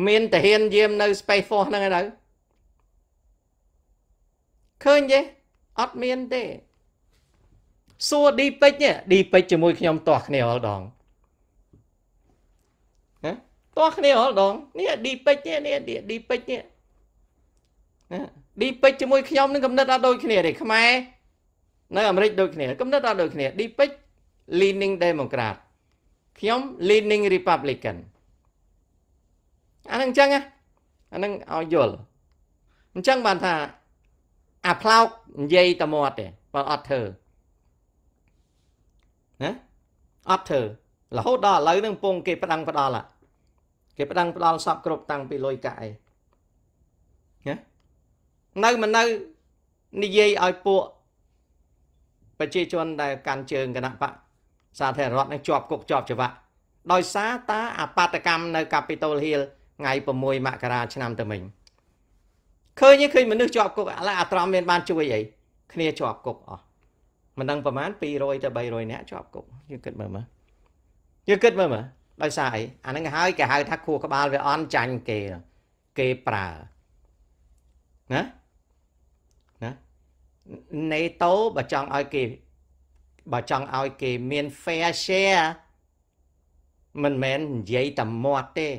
មានតាហានយាមនៅ Space Force ហ្នឹងឯងទៅឃើញទេអត់មានទេសួរឌីពេជ្រនេះឌីពេជ្រជាមួយខ្ញុំតោះគ្នារាល់ដងណាតោះគ្នារាល់ដងនេះឌីពេជ្រនេះនេះឌីពេជ្រនេះណាឌីពេជ្រជាមួយខ្ញុំនឹងកំណត់អត់ដូចគ្នាទេខ្មែរនៅអាមេរិកដូចគ្នាកំណត់អត់ដូចគ្នាឌីពេជ្រ leaning democrat ខ្ញុំ leaning republican អានឹងអញ្ចឹងអានឹងឲ្យយល់អញ្ចឹងបានថាអាផ្លោកនិយាយតែមាត់ទេបើអត់ធ្វើណាអត់ធ្វើរហូតដល់ឥឡូវហ្នឹងពងគេប្តឹងផ្ដាល់គេប្តឹងផ្ដាល់សពគ្រប់តាំងពីលុយកាក់អីណានៅមិននៅនិយាយឲ្យពួកប្រជាជនដែលកាន់ជើងគណៈបកសាធារណរដ្ឋនឹងជាប់គុកជាប់ច្បាប់ដោយសារតាអបតកម្មនៅ Capitol Hill ថ្ងៃ6មករាឆ្នាំទៅមិញឃើញឃើញមនុស្សជាប់គុកឥឡូវអាត្រមមានបានជួយអីគ្នាជាប់គុកអស់មិនដឹងប្រហែល200ទៅ300នាក់ជាប់គុកយើងគិតមើលមើលយើងគិតមើលមើលដោយសារអីអាហ្នឹងហើយគេហៅថាខួរក្បាល វាអន់ចាញ់គេគេប្រើណាណា NATO បើចង់ឲ្យគេបើចង់ឲ្យគេមាន fair share មិនមែននិយាយតែមាត់ទេ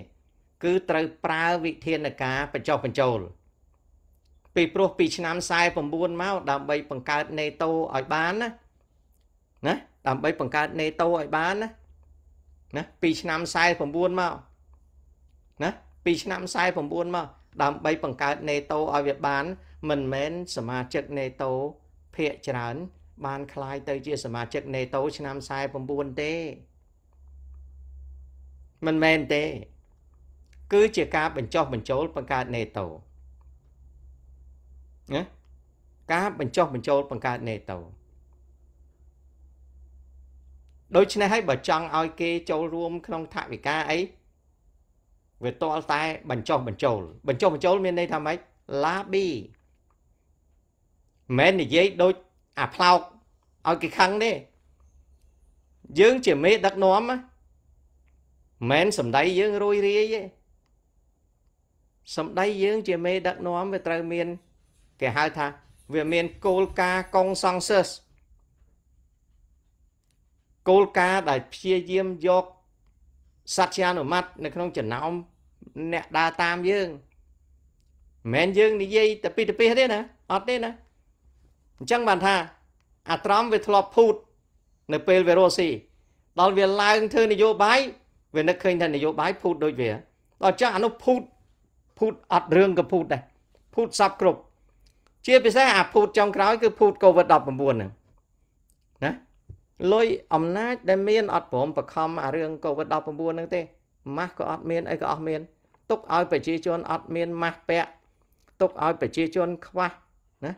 គឺត្រូវ ប្រើវិធានការបញ្ចុះបញ្ចូលពីព្រោះពីឆ្នាំ49មកដើម្បីបង្កើត NATO ឲ្យបានណាណាដើម្បីបង្កើត NATO ឲ្យបានណាណាពីឆ្នាំ49មកណាពីឆ្នាំ49មកដើម្បីបង្កើត NATO ឲ្យវាបាន មិនមែនសមាជិក NATO ភាកច្រើន បានคล้ายទៅ ជា សមាជិក NATO ឆ្នាំ49ទេមិនមែនទេ គឺជាការ បញ្ចុះបញ្ចូល បង្កើត NATO ណាណាការបញ្ចុះបញ្ចូលបង្កើត NATO ដូច្នេះហើយបើចង់ឲ្យគេចូលរួមក្នុងថវិកាអីវាតល់តែបញ្ចុះបញ្ចូល បញ្ចុះបញ្ចូលមានន័យថាម៉េច lobby មិននិយាយដូចអាផ្លោកឲ្យគេខឹងទេយើងជាមេដឹកនាំមិនសំដីយើងរួយរាយទេសំដីយើងជាមេដឹកនាំវាត្រូវមានគេហៅថាវាមានគោលការណ៍កុងសង់សឹសគោលការណ៍ដែលព្យាយាមយកសច្ចានុមត្តនៅក្នុងចំណោមអ្នកដើរតាមយើងមិនមែនយើងនិយាយតែពីទៅពីទេណាអត់ទេណាអញ្ចឹងបានថា អាត្រមវាធ្លាប់ភូតនៅពេលវារស់ស៊ីដល់វាឡើងធ្វើនយោបាយវានឹកឃើញថានយោបាយភូតដូចវា ដល់ចាស់អនុភូតភូតអត់រឿងក៏ភូតដែរភូតសັບគ្រប់ជាពិសេសអាភូតចុងក្រោយគឺភូត COVID-19 ហ្នឹងណាលុយអំណាចដែលមានអត់ព្រមបខំអារឿង COVID-19 ហ្នឹងទេម៉ាស់ក៏អត់មានអីក៏អត់មានទុកឲ្យ ប្រជាជនអត់មានម៉ាស់ពាក់ទុកឲ្យប្រជាជនខ្វះណា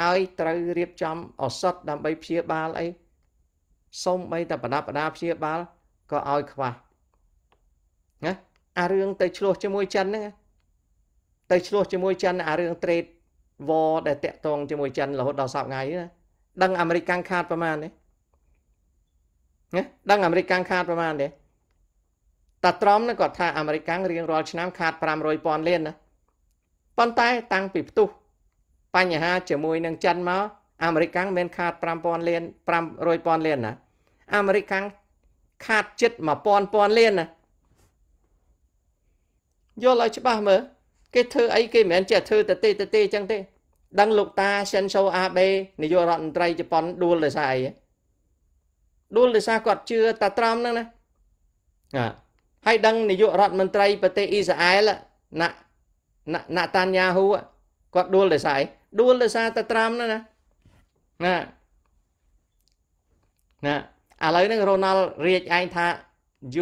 ហើយត្រូវរៀបចំឱសថដើម្បីព្យាបាលអីសូមបីតែបណ្ដាបណ្ដាព្យាបាលក៏ឲ្យខ្វះណាអារឿងទៅឆ្លោះជាមួយចិនហ្នឹងទៅឆ្លោះជាមួយចិនអារឿង trade វដែលតាក់ទងជាមួយចិនរហូតដល់សប្តាហ៍ថ្ងៃណាដឹងអាមេរិកកាំងខាតប្រមាណទេណាដឹងអាមេរិកកាំងខាតប្រមាណទេតាត្រមនឹងគាត់ថាអាមេរិកកាំងរៀងរាល់ឆ្នាំខាត500,000លានណាប៉ុន្តែ តាំងពីផ្ទុះបញ្ហាជាមួយនឹងចិនមកអាមេរិកកាំងមានខាត5000លាន500,000លានណាអាមេរិកកាំងខាតចិត្ត1000,000លានណាយល់ឲ្យច្បាស់មើលគេធ្វើអីគេមិនមែនចេះធ្វើតទេតទេអញ្ចឹងទេដឹងលោកតា Shinzo Abe នាយករដ្ឋមន្ត្រីជប៉ុនដួលដោយសារអីដួលដោយសារគាត់ជឿតាត្រំហ្នឹងណាណាហើយដឹងនាយករដ្ឋមន្ត្រីប្រទេសអ៊ីស្រាអែលណាណាតានយ៉ាហ៊ូគាត់ដួលដោយសារអីដួលដោយសារតាត្រំហ្នឹងណាណាណាឥឡូវហ្នឹងរ៉ូណាល់រៀបឯងថា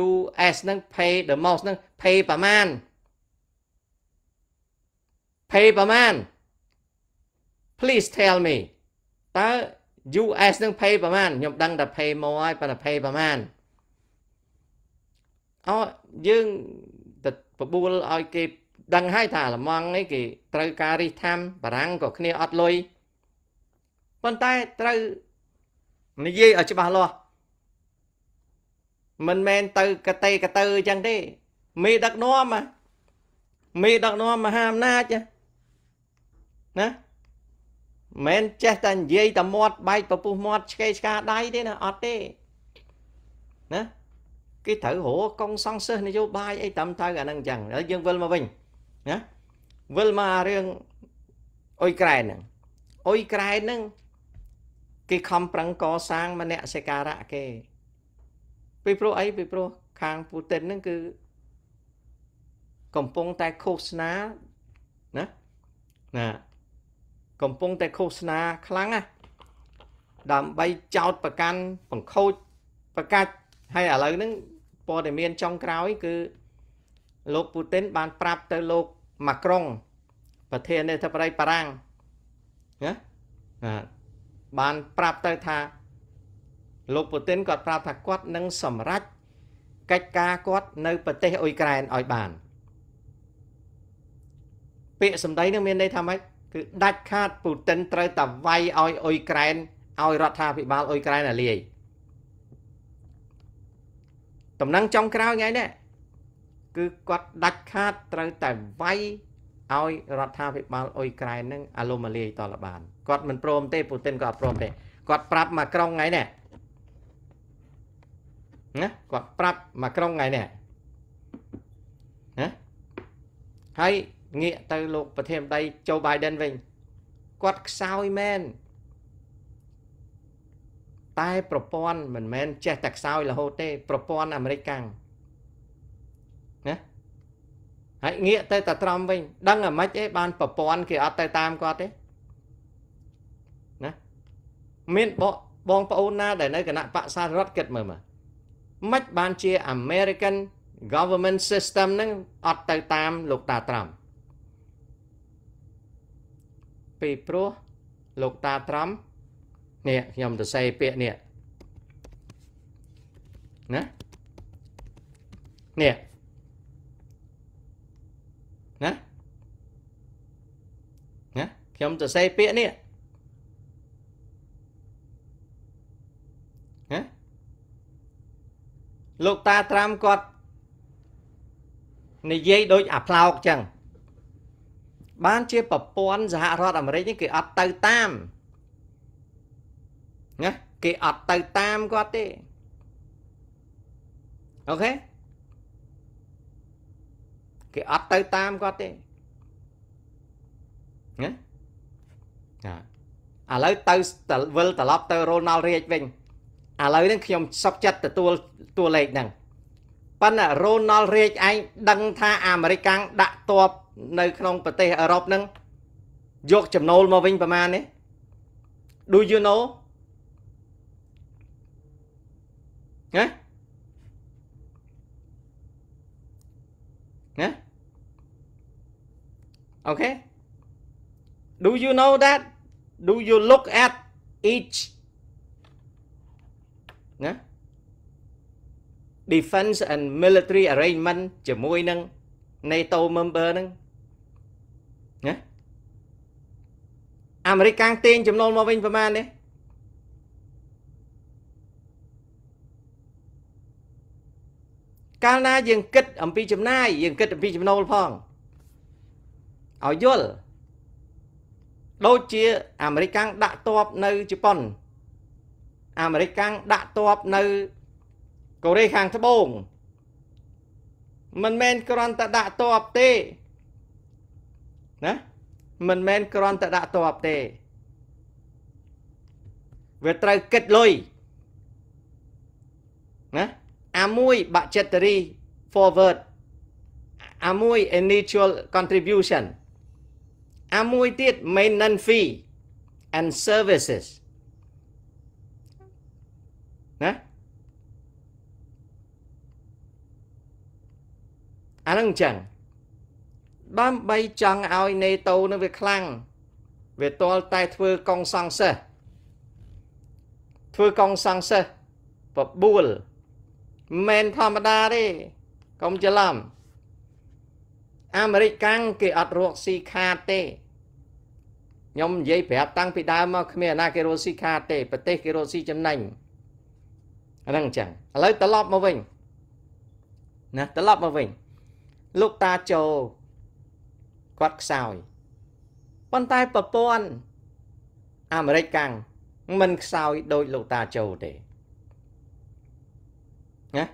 US ហ្នឹង pay the most ហ្នឹង pay ប្រមាណ pay ប្រមាណ please tell me តើ US នឹង pay ប្រហែលខ្ញុំដឹងតែ pay more ហើយប៉ុន្តែ pay ប្រហែលអោយើងទៅបបួលឲ្យគេ ដឹងហើយថាអាឡម៉ង់នេះគេត្រូវការរិះថាំបារាំងក៏គ្នាអត់លុយប៉ុន្តែត្រូវនិយាយឲ្យច្បាស់លាស់មិនមែនទៅកតេកទៅអញ្ចឹងទេមេដឹកនាំមេដឹកនាំមហាអំណាចណាមិនចេះតែនិយាយតែមាត់បែកពពុះមាត់ឆ្កេឆ្កាដៃទេណាអត់ទេណាគេត្រូវរកងសង្សឹះនយោបាយអីតាមទៅអានឹងអញ្ចឹងហើយយើងវិលមកវិញណាវិលមករឿងអ៊ុយក្រែនហ្នឹងអ៊ុយក្រែនហ្នឹងគេខំប្រឹងកសាងមនសិការៈគេ ពីព្រោះអីពីព្រោះខាងពូទិនហ្នឹងគឺ កំពុងតែឃោសនាណាណាកំពុងតែឃោសនាខ្លាំងណាស់ដើម្បីចោតប្រកាន់បង្ខូចប្រកាច់ហើយឥឡូវហ្នឹងព័ត៌មានចុងក្រោយ គឺលោកពូទីនបានប្រាប់ទៅលោកម៉ាក្រុងប្រធានាធិបតីបារាំងណាបានប្រាប់ទៅថាលោកពូទីនគាត់ប្រាប់ថាគាត់នឹងសម្រេចកិច្ចការគាត់នៅ ប្រទេសអ៊ុយក្រែនឲ្យបាន ពាក្យសម្ដីនឹងមានន័យថាម៉េចគឺដាច់ខាតពូតិនត្រូវតវាយឲ្យអ៊ុយក្រែនឲ្យរដ្ឋាភិបាលអ៊ុយក្រែនអាលាយតំណែងចុងក្រោយថ្ងៃនេះគឺគាត់ដាច់ខាតត្រូវតែវាយឲ្យរដ្ឋាភិបាលអ៊ុយក្រែននឹងអាលុំអាលាយតលបានគាត់មិនព្រម ទេពូទិនក៏អត់ព្រមទេគាត់ប្រាប់មកក្រុងថ្ងៃនេះណាគាត់ប្រាប់មកក្រុងថ្ងៃនេះណាហើយងាកទៅលោក ប្រធានាធិបតី Joe Biden វិញគាត់ខ្សោយមែនតែប្រព័ន្ធមិនមែនចេះតែខ្សោយរហូតទេ ប្រព័ន្ធអាមេរិកកាំងណាហើយងាកទៅតែត្រំវិញដឹងអាម៉េចឯងបានប្រព័ន្ធគេអត់ទៅតាមគាត់ទេណាមានបងបងប្អូនណា ដែលនៅគណៈបកសាររដ្ឋគិតមើលមកមិនបានជា American government system ហ្នឹងអត់ទៅតាម លោកតាត្រាំពីព្រោះលោកតាត្រាំនេះខ្ញុំទៅសេពាក្យនេះណានេះណាណាខ្ញុំទៅសេពាក្យនេះណាលោកតាត្រាំគាត់និយាយដូចអាផ្លោកចឹងបានជាប្រព័ន្ធសហរដ្ឋអាមេរិកនេះគេអត់ទៅតាមណាគេអត់ទៅតាមគាត់ទេអូខេគេអត់ទៅតាមគាត់ទេណាណាឥឡូវទៅវិលត្រឡប់ទៅរ៉ូណាល់រេជវិញឥឡូវនេះខ្ញុំសົບចិត្តទទួលតួលេខហ្នឹងប៉ុន្តែរ៉ូណាល់រេកឯងដឹងថាអាមេរិកាំងដាក់តបនៅក្នុងប្រទេសអឺរ៉ុបហ្នឹងយកចំណូលមកវិញប្រហែលនេះ Do you know ណាណាអូខេ Do you know that Do you look at each ណា defense and military arrangement ជាមួយនឹង NATO member ហ្នឹងណាអាមេរិកកាំងទាញចំណូលមកវិញប្រហែលនេះកាលណាយើងគិត អំពីចំណាយយើងគិតអំពីចំណូលផងឲ្យយល់ដូចជាអាមេរិកកាំងដាក់តបនៅជប៉ុនអាមេរិកកាំងដាក់តបនៅកូរ៉េខាងត្បូងមិនមែនគ្រាន់តែដាក់តបទេណាមិនមែនគ្រាន់តែដាក់តបទេវាត្រូវគិតលុយណាអាមួយបាក់ចិត្តរី forward អាមួយ initial contribution អាមួយទៀត maintenance fee and services ណាអាហ្នឹងអញ្ចឹងដើម្បីចង់ឲ្យ NATO នឹងវាខ្លាំងវាតលតែធ្វើកងសង្សេះធ្វើកងសង្សេះ9មិនធម្មតាទេកុំច្រឡំអាមេរិកកាំងគេអត់រកស៊ីខាតទេខ្ញុំនិយាយប្រាប់តាំងពីដើមមកគ្មានអាណាគេរកស៊ីខាតទេប្រទេសគេរកស៊ីចំណេញអាហ្នឹងអញ្ចឹងឥឡូវត្រឡប់មកវិញណាត្រឡប់មកវិញលោកតាចូលគាត់ខ្សោយប៉ុន្តែប្រព័ន្ធអាមេរិកកាំងមិនខ្សោយដោយលោកតាចូលទេណា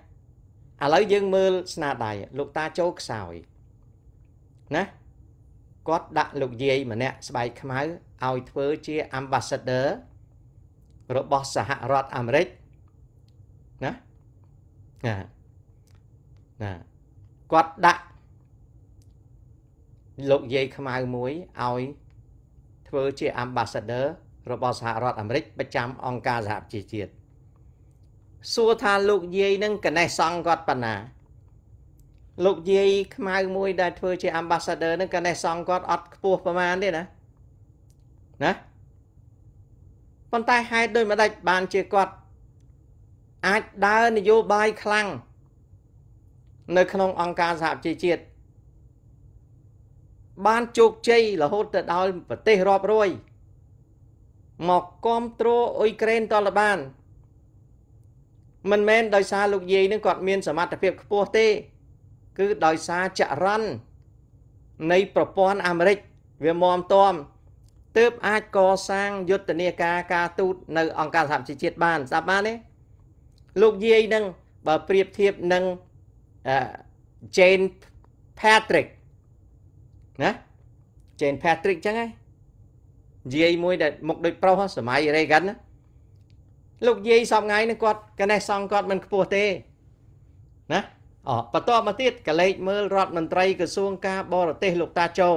ឥឡូវយើងមើលស្នាដៃលោកតាចូលខ្សោយណាគាត់ដាក់លោកយាយម្នាក់ស្បែកខ្មៅឲ្យធ្វើជា ambassador របស់សហរដ្ឋអាមេរិកណាណាណាគាត់ដាក់លោកយាយខ្មៅមួយឲ្យធ្វើជា ambassador របស់សហរដ្ឋអាមេរិកប្រចាំអង្គការសហប្រជាជាតិសួរថាលោកយាយនឹងកណេះសង្ឃគាត់ប៉ុណ្ណា លោកយាយខ្មៅមួយដែលធ្វើជា ambassador នឹងកណេះសង្ឃគាត់អត់ខ្ពស់ប្រមាណទេណាណាប៉ុន្តែហេតុដូចម្ដេចបានជាគាត់អាចដើរនយោបាយខ្លាំងនៅក្នុងអង្គការសហជីវជាតិបានជោគជ័យរហូតទៅដល់ប្រទេសរាប់រយ មកគ្រប់គ្រងអ៊ុយក្រែនតលបានមិនមែនដោយសារលោកយាយនឹងគាត់មានសមត្ថភាព ខ្ពស់ទេគឺដោយសារចរន្តនៃប្រព័ន្ធអាមេរិកវាមមទាំទើបអាចកសាងយុទ្ធនាការការទូតនៅអង្គការសហជីវជាតិបានស្ដាប់បានទេលោកយាយនឹងបើប្រៀបធៀបនឹង Jane Patrick ណា Jane Patrick ចឹងហ្នឹងយាយមួយដែលមុខដូចប្រុសសម័យ Reagan ណាលោកយាយសពថ្ងៃនេះគាត់កណេះសងគាត់មិនខ្ពស់ទេណាអបន្ទាប់មកទៀតកលេចមើលរដ្ឋមន្ត្រី ក្រសួងការបរទេស លោកតាចូ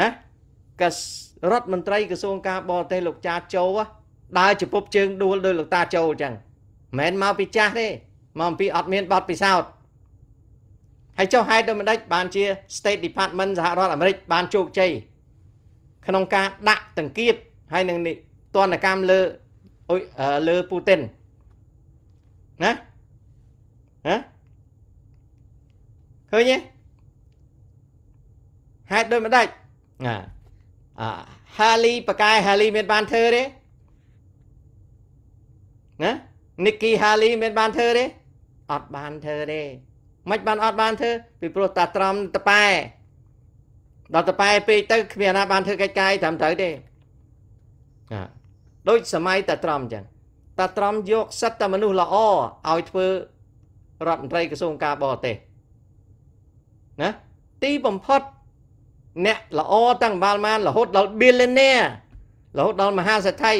ណាករដ្ឋមន្ត្រី ក្រសួងការបរទេសលោកចាចូដើរជពប់ជើងដួលដោយលោកតាចូអញ្ចឹងមិនមែនមកពីចាស់ទេមកអំពីអត់មានបទពិសោធន៍ហើយចុះហេតុដូចម្ដេចបានជា State Department សហរដ្ឋអាមេរិកបានជោគជ័យក្នុងការដាក់ទង្គៀបហើយនឹងទណ្ឌកម្មលើអុយលើពូទីនណាហ៎ឃើញទេហេតុដូចម្ដេចណាអាហាលីបកាយហាលីមានបានធ្វើទេណានិកគីហាលីមានបានធ្វើទេអត់បានធ្វើទេមិនបានអត់បានធ្វើពីព្រោះតាត្រំតប៉ែដល់តប៉ែពេកទៅគ្មានណាបានធ្វើកិច្ចការត្រឹមត្រូវទេចាដូចសម័យតាត្រំអញ្ចឹងតាត្រំយកសិទ្ធិតែមនុស្សល្អឲ្យធ្វើរដ្ឋមន្ត្រីក្រសួងការបរទេសណាទីបំផុតអ្នកល្អទាំងបាលម៉ានរហូតដល់ billionaire រហូតដល់មហាសេដ្ឋី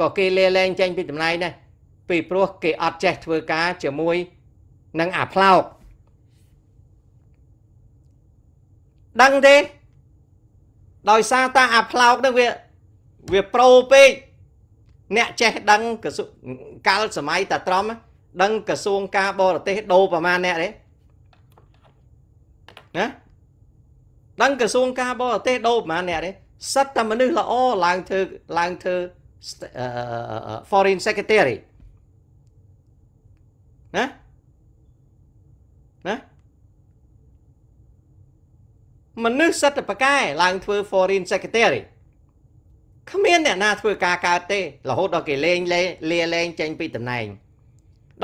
ក៏គេលេលែងចេញពីតំណែងដែរពីព្រោះគេអត់ចេះធ្វើការជាមួយនឹងអាផ្លោកដឹងទេដោយសារតាអាផ្លោកនឹងវាវាប្រូពេកអ្នកចេះដឹងក្រសួងកាលសម័យតាត្រំដឹងក្រសួងការបរទេសដូរប្រមាណអ្នកទេណាដឹងក្រសួងការបរទេសដូរប្រមាណអ្នកទេសត្វតែមនុស្សល្អឡើងធ្វើឡើងធ្វើ foreign secretary ណាណាមនុស្សសិទ្ធិបកែឡើងធ្វើ foreign secretary គ្មានអ្នកណាធ្វើ ការកើតទេរហូតដល់គេលេងលេលាលេងចេញពីតំណែង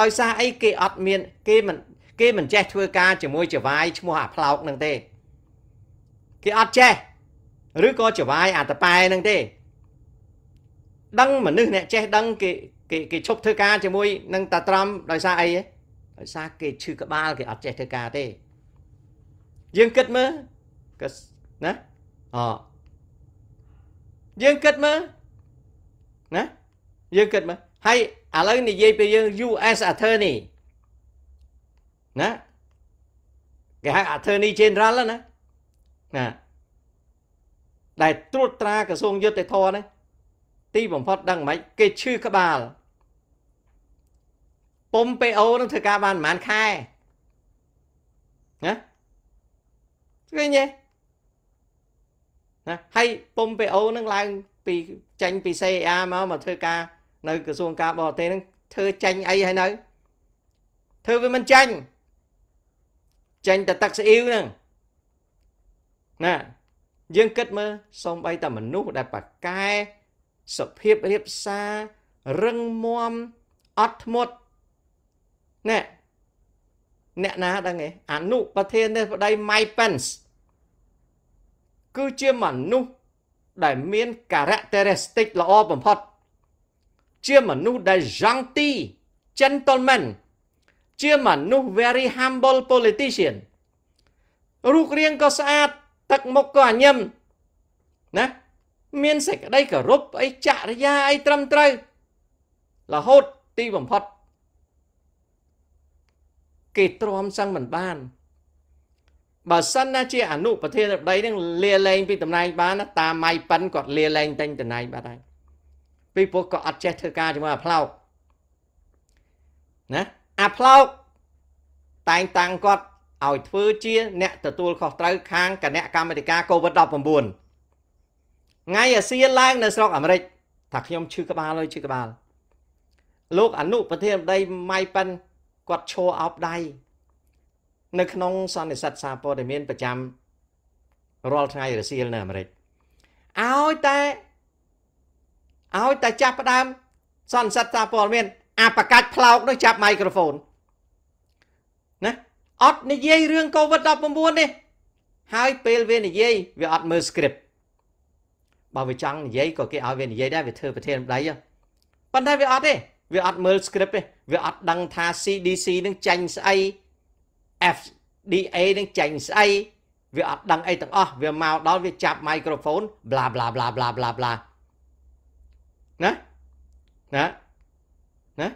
ដោយសារអីគេអត់មាន គេមិនគេមិនចេះ ធ្វើការជាមួយចវាយឈ្មោះអាផ្លោកនឹងទេ គេអត់ចេះ ឬក៏ចវាយអាតប៉ែនឹងទេដឹងមនុស្សអ្នកចេះដឹងគេគេគេឈប់ធ្វើការជាមួយនឹងតាត្រំដោយសារអីដោយសារគេឈឺក្បាលគេអត់ចេះធ្វើការទេយើងគិតមើលក៏ណាអយើងគិតមើលណាយើងគិតមើលហើយឥឡូវនិយាយពីយើង US attorney ណាគេហៅ attorney general ណាណាដែលត្រួតត្រាក្រសួងយុត្តិធម៌ហ្នឹងទីបំផុតដឹងមិនគេឈឺក្បាលពុំពេអូនឹងធ្វើការបានប្រហែលខែណាស្គាល់ទេណាហើយពុំពេអូនឹងឡើងពីចេញពី CA មកមកធ្វើការនៅ ក្រសួងការបរទេសនឹងធ្វើចេញអីហើយនៅធ្វើវាមិនចេញចេញតែទឹកស្អ៊ីវហ្នឹងណាយើងគិតមើលសូម្បីតែមនុស្សដែលប៉ាកែសភាពរៀបសាររឹងមាំអត់ធ្មត់ណែអ្នកណាដឹងទេអនុប្រធានាធិបតី Mike Pence គឺជាមនុស្សដែលមាន characteristic ល្អបំផុត ជាមនុស្សដែល gentle gentleman ជាមនុស្ស very humble politician រូបរាងក៏ស្អាតទឹកមុខក៏អញឹមណាមានសេចក្តីគោរពអីចរិយាអីត្រឹមត្រូវរហូតទីបំផុត គេទ្រាំសឹងមិនបានបើសិនណាជាអនុប្រធានបដីនឹងលាលែងពីតំណែងបាន តាម៉ៃប៉ិនគាត់លាលែងតែងតំណែងបាត់ហើយពីព្រោះគាត់អត់ចេះធ្វើការជាមួយអាផ្លោកណាអាផ្លោកតែងតាំងគាត់ឲ្យធ្វើជាអ្នកទទួលខុសត្រូវខាងគណៈកម្មាធិការ COVID-19 ថ្ងៃអាស៊ានឡើងនៅស្រុកអាមេរិកថាខ្ញុំឈឺក្បាលហើយឈឺក្បាលលោកអនុប្រធានដីម៉ៃប៉ិនគាត់ឈរអោបដៃនៅក្នុងសន្និសីទសារព័ត៌មានប្រចាំរាល់ថ្ងៃរសៀលនៅអាមេរិកឲ្យតែឲ្យតែចាប់ផ្ដើមសន្និសីទសារព័ត៌មានអាបកាច់ផ្លោកនោះចាប់ไมក្រូហ្វូនណាអត់និយាយរឿង COVID-19 នេះហើយពេលវានិយាយវាអត់មើល script បើវាចង់និយាយក៏គេឲ្យវានិយាយដែរវាធ្វើប្រធានបដីប៉ុន្តែវាអត់ទេវាអត់មើល script ទេវាអត់ដឹងថា CDC នឹងចាញ់ស្អី FDA នឹងចាញ់ស្អីវាអត់ដឹងអីទាំងអស់វាមកដល់វាចាប់ microphone bla bla bla bla bla bla ណាណាណា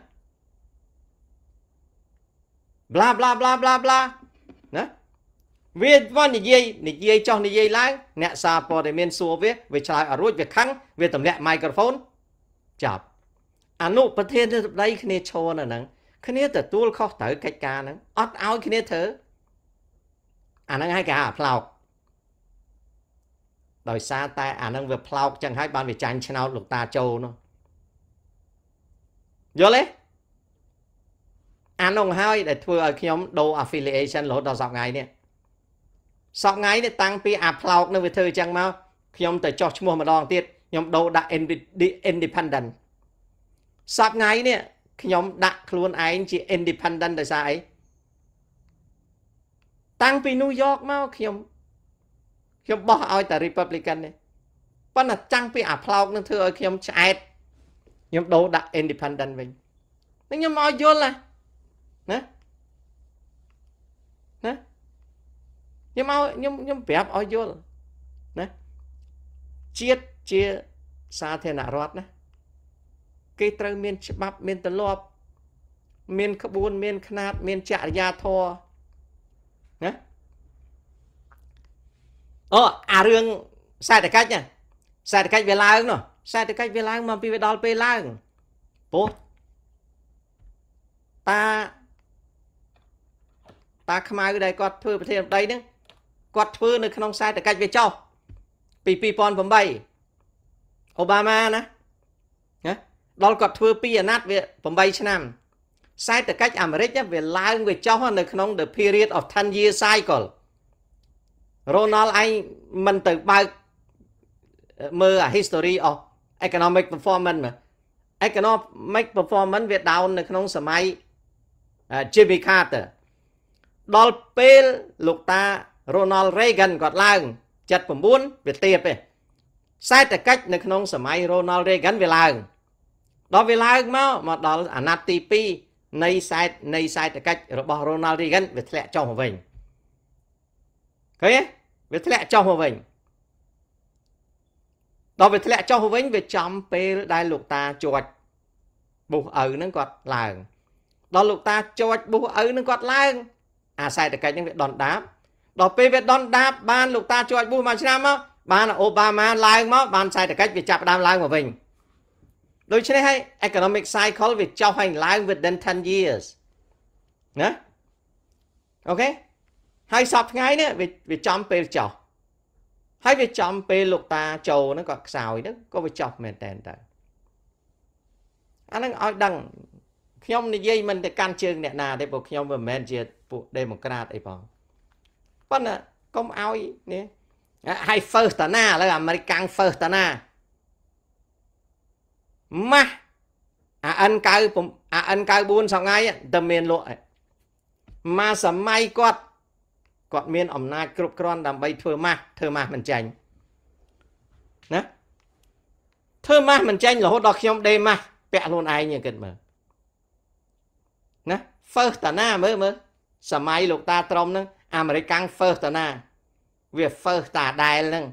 bla bla bla bla bla វាមកនិយាយនិយាយចោះនិយាយឡើងអ្នកសារព័ត៌មានសួរវាវាឆ្លើយអរួចវាខឹងវាទម្លាក់មីក្រូហ្វូនចាប់អនុប្រធានរដ្ឋបដីគ្នាឈរនៅហ្នឹងគ្នាទទួលខុសត្រូវកិច្ចការហ្នឹងអត់ឲ្យគ្នាធ្វើអាហ្នឹងឲ្យគេហៅផ្លោកដោយសារតែអាហ្នឹងវាផ្លោកចឹងហើយបានវាចាញ់ឆ្នោតលោកតាចូលនោះយល់ទេអានោះហើយដែលធ្វើឲ្យខ្ញុំដូរ affiliation រហូតដល់សប្តាហ៍ថ្ងៃនេះសក់ថ្ងៃនេះតាំងពីអាផ្លោកនៅវាធ្វើអញ្ចឹងមកខ្ញុំទៅចោះឈ្មោះម្ដងទៀតខ្ញុំដូរដាក់ independent សប្ដថ្ងៃនេះខ្ញុំដាក់ខ្លួនឯងជា independent ដោយសារអីតាំងពី New York មកខ្ញុំខ្ញុំបោះឲ្យតែ Republican នេះប៉ុន្តែចាំងពីអាផ្លោកនឹងធ្វើឲ្យខ្ញុំឆ្អែតខ្ញុំដូរដាក់ independent វិញខ្ញុំមកយល់ណាខ្ញុំឲ្យខ្ញុំខ្ញុំប្រាប់ឲ្យយល់ណាជាតិជាសាធារណរដ្ឋណាគេត្រូវមានច្បាប់មានទម្លាប់មាន ក្បួនមានຂ្នាតមានចរិយាធម៌ណាអូអារឿងសេដ្ឋកិច្ចណាសេដ្ឋកិច្ចវាឡើងនោះសេដ្ឋកិច្ចវាឡើងមកពីវាដល់ពេលឡើងពោះតាតាខ្មៅដែលគាត់ធ្វើប្រធានបដីហ្នឹងគាត់ធ្វើនៅក្នុងខ្សែតកិច្ចវាចោះពី2008អូបាម៉ាណាណាដល់គាត់ធ្វើពីអាណត្តិវា8ឆ្នាំសេដ្ឋកិច្ចអាមេរិកវាឡើងវាចុះនៅក្នុង the period of 10 year cycle Ronald ឯងមិនទៅបើកមើលអា history of economic performance មក economic performance វា down នៅក្នុងសម័យ Jimmy Carter ដល់ពេលលោកតា Ronald Reagan គាត់ឡើង79វាទៀតទេសេដ្ឋកិច្ចនៅក្នុងសម័យ Ronald Reagan វាឡើងដល់វាឡើងមកមកដល់អាណត្តិទី2នៃសេដ្ឋនៃសេដ្ឋកិច្ចរបស់ Ronald Reagan វាធ្លាក់ចុះមកវិញឃើញទេវាធ្លាក់ចុះមកវិញដល់វាធ្លាក់ចុះវិញវាចំពេលដែលលោកតាជូចបុះឪនឹងគាត់ឡើង ដល់លោកតាជូចបុះឪនឹងគាត់ឡើង អាសេដ្ឋកិច្ចនឹងវាដុនដាបដល់ពេលវាដុនដាបបានលោកតាចួចប៊ូមួយឆ្នាំមកបានអូបាម៉ាឡើងមកបានសេដ្ឋកិច្ចវាចាប់ដើមឡើងមកវិញដូច្នេះហើយ economic cycle វាចុះហើយឡើង within 10 years ណាអូខេហើយសពថ្ងៃនេះវាចំពេលចុះហើយវាចំពេលលោកតាចូលហ្នឹងក៏ខ្សោយហ្នឹងក៏វាចុះមែនតែនទៅអាហ្នឹងឲ្យដឹងខ្ញុំនិយាយមិនទៅកាន់ជើងអ្នកណាទេព្រោះខ្ញុំមិនមែនជាពួក Democrat អីផងប៉ុន្តែកុំឲ្យនេះហើយ first តាណាឥឡូវអាមេរិកកាំង first តាណាម៉ាស់អា N9 អា N94 សងៃតែមានលក់មកសម័យគាត់គាត់មានអំណាចគ្រប់គ្រាន់ដើម្បី ធ្វើម៉ាស់ធ្វើម៉ាស់មិនចាញ់ណាធ្វើម៉ាស់មិនចាញ់រហូតដល់ខ្ញុំដេម៉ាស់ពាក់ខ្លួនឯងគិតមើលណា first តាណាមើលមើលសម័យលោកតាត្រមហ្នឹងអាមេរិកកាំង first តាណា វា first តាដែលហ្នឹង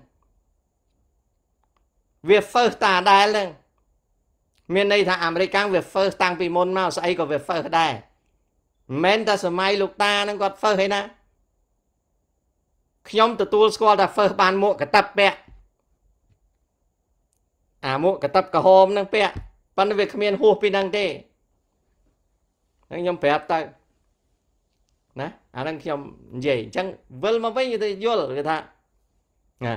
វា first តាដែលហ្នឹងមានន័យថាអាមេរិកកាំងវា first តាំងពីមុនមកស្អីក៏វា first ដែរមិនតែសម័យលោកតាហ្នឹងគាត់ first ឯណាខ្ញុំទទួលស្គាល់ថា first បានមួកកតាប់ពាក់អាមួកកតាប់ក្រហមហ្នឹងពាក់ប៉ុន្តែវាគ្មានហួសពីហ្នឹងទេខ្ញុំប្រាប់ទៅណាអាហ្នឹងខ្ញុំនិយាយអញ្ចឹងវិលមកវិញគេទៅយល់គេថាណា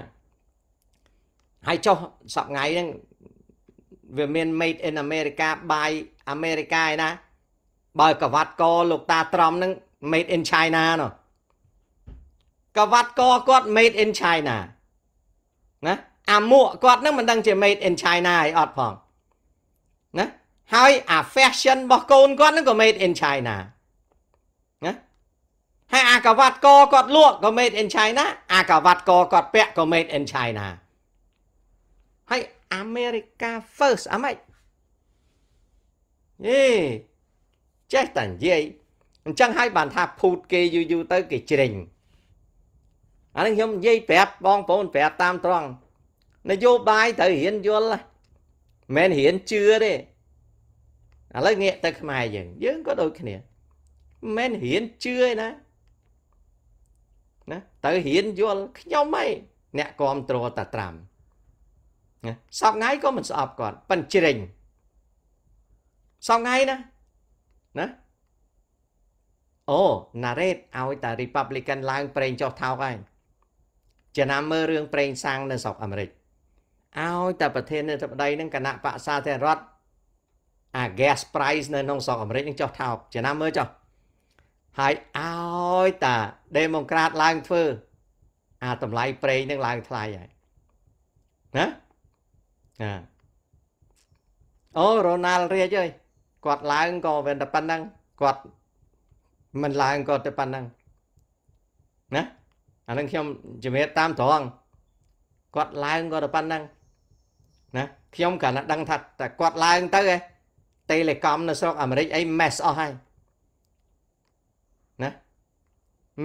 ហើយចុះសប្ងៃហ្នឹងវាមាន made in America by America ឯណាបើកវ៉ាត់កលោកតាត្រំហ្នឹង made in China ណោះកវ៉ាត់កគាត់ made in China ណាអាមួកគាត់ហ្នឹងមិនដឹង ជា made in China អីអត់ផងណាហើយអា fashion របស់កូនគាត់ហ្នឹងក៏ made in China ហើយអាកាវ៉ាត់កគាត់លក់ក៏ made in China អាកាវ៉ាត់កគាត់ពាក់ក៏ made in China ហើយ America first អាម៉េចយេចេះតែនិយាយអញ្ចឹងហើយបានថាភូតគេយូរយូរទៅគេជ្រេញអានេះខ្ញុំនិយាយប្រាប់បងប្អូនប្រាប់តាមត្រង់នយោបាយត្រូវរៀនយល់មិនមែនរៀនជឿទេឥឡូវងាកទៅខ្មែរយើង យើងក៏ដូចគ្នាមិនមែនរៀនជឿឯណាត្រូវរៀនយល់ខ្ញុំឯងអ្នកគ្រប់គ្រងតាត្រាំសពថ្ងៃក៏មិនស្អប់គាត់ប៉ិនជ្រេញសពថ្ងៃណាណាអូ narrate ឲ្យតា Republican ឡើងប្រេងចុះថោកហើយចំណាំមើលរឿងប្រេង សាំងនៅស្រុកអាមេរិកឲ្យតាប្រធាននាយកប្តីនឹងគណៈបកសាធារណរដ្ឋអា gas price នៅក្នុងស្រុកអាមេរិកនឹងចុះថោកចំណាំមើលចុះហើយឲ្យតាដេម៉ុងក្រាតឡើងធ្វើ អាតម្លៃប្រេងនឹងឡើងថ្លៃហើយណាណាអូរ៉ូណាល់រៀជអើយគាត់ឡើងក៏វិញតែប៉ុណ្ណឹងគាត់មិនឡើងក៏តែប៉ុណ្ណឹងណាអានឹងខ្ញុំជំរាបតាមត្រង់គាត់ឡើងក៏តែប៉ុណ្ណឹងណាខ្ញុំគ្រាន់តែដឹងថាតែគាត់ឡើងទៅឯង Telecom នៅស្រុកអាមេរិកអី mess អស់ហើយ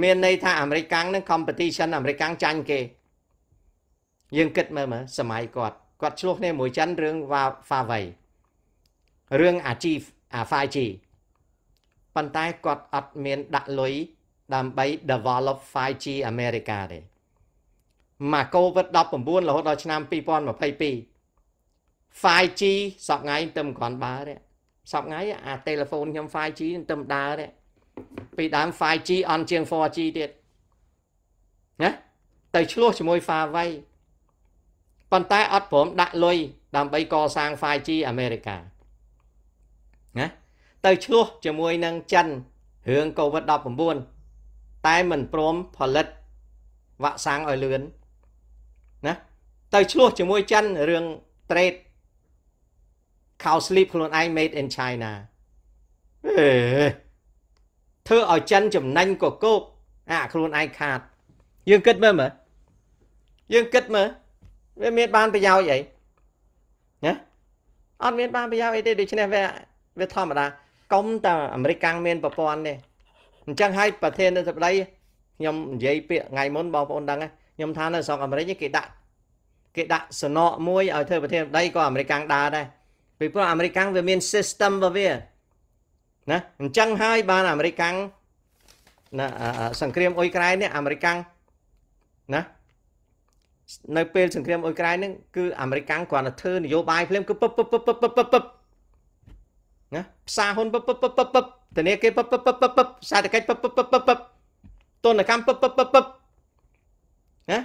មានន័យថាអាមេរិកកាំងនឹង competition អាមេរិកកាំងចាញ់គេយើងគិតមើលមើលសម័យគាត់គាត់ឆ្លោះគ្នាមួយចិនរឿង Huawei រឿង Achieve អា 5G ប៉ុន្តែគាត់អត់មានដាក់លុយដើម្បី develop 5G អាមេរិកាទេមក COVID-19 រហូតដល់ឆ្នាំ2022 5G សពថ្ងៃទៅមិនគ្រាន់បើទេសពថ្ងៃអាទូរស័ព្ទខ្ញុំ 5G ទៅដើរទេពីដើម 5G អន់ជាង 4G ទៀតណាទៅឆ្លោះជាមួយ Huawei ប៉ុន្តែអត់ព្រមដាក់លុយដើម្បីកសាង 5G អាមេរិកាណាទៅឆ្លោះជាមួយនឹងចិនរឿង COVID-19 តែមិនព្រមផលិតវ៉ាក់សាំងឲ្យលឿនណា ទៅឆ្លោះជាមួយចិនរឿង trade cow sleep ខ្លួនឯង made in China អេធ្វើឲ្យចិនចំណេញកកោបអាខ្លួនឯងខាតយើងគិតមើលមើលយើងគិតមើលវាមានបានប្រយោជន៍អីណាអត់មានបានប្រយោជន៍អីទេដូច្នេះវា វាធម្មតាកុំតែអាមេរិកកាំងមានប្រព័ន្ធទេអញ្ចឹងហើយប្រធាននៃសប្តីខ្ញុំនិយាយពាក្យថ្ងៃមុនបងប្អូនដឹងខ្ញុំថានៅស្រុកអាមេរិកគេដាក់គេដាក់សំណក់មួយឲ្យធ្វើប្រធានបដីក៏អាមេរិកកាំងដើរដែរពីព្រោះអាមេរិកកាំងវាមាន system របស់វាណាអញ្ចឹងហើយបានអាមេរិកាំងណាសង្គ្រាមអ៊ុយក្រែននេះអាមេរិកាំងណានៅពេលសង្គ្រាមអ៊ុយក្រែនហ្នឹងគឺអាមេរិកាំងគ្រាន់តែធ្វើនយោបាយភ្លាមគឺពឹបពឹបពឹបពឹបពឹបពឹបណាផ្សារហ៊ុនពឹបពឹបពឹបពឹបពឹបធនាគារពឹបពឹបពឹបពឹបពឹបសេដ្ឋកិច្ចពឹបពឹបពឹបពឹបពឹបទុនកម្មពឹបពឹបពឹបពឹបណា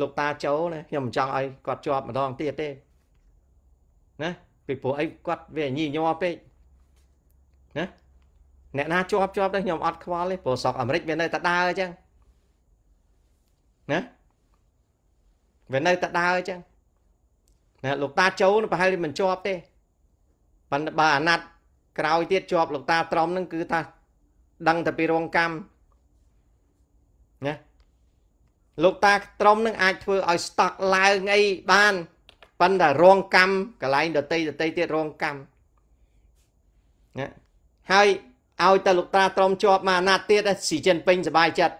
លោកតាចូលណាខ្ញុំមិនចង់ឲ្យគាត់ជាប់ម្ដងទៀតទេណាពីព្រោះអីគាត់វាញីញ័រពេកណាអ្នកណាជាប់ជាប់ទៅខ្ញុំអត់ខ្វល់ទេព្រោះសក់អាមេរិកវានៅតែដើរអញ្ចឹងណាវានៅតែដើរអញ្ចឹងណាលោកតាចូលប្រហែលមិនជាប់ទេប៉ុន្តែបើអាណត្តិក្រោយទៀតជាប់លោកតា ត្រំនឹងគឺថា ដឹងតែពីរងកម្មណាលោកតាត្រំនឹងអាចធ្វើឲ្យស្តុកឡើងអីបានប៉ុន្តែរងកម្មកន្លែងដតីដតីទៀតរងកម្មណាហើយឲ្យតែលោកត្រាត្រមជាប់មួយអាណត្តិទៀតស៊ីជិនពេញសบายចិត្ត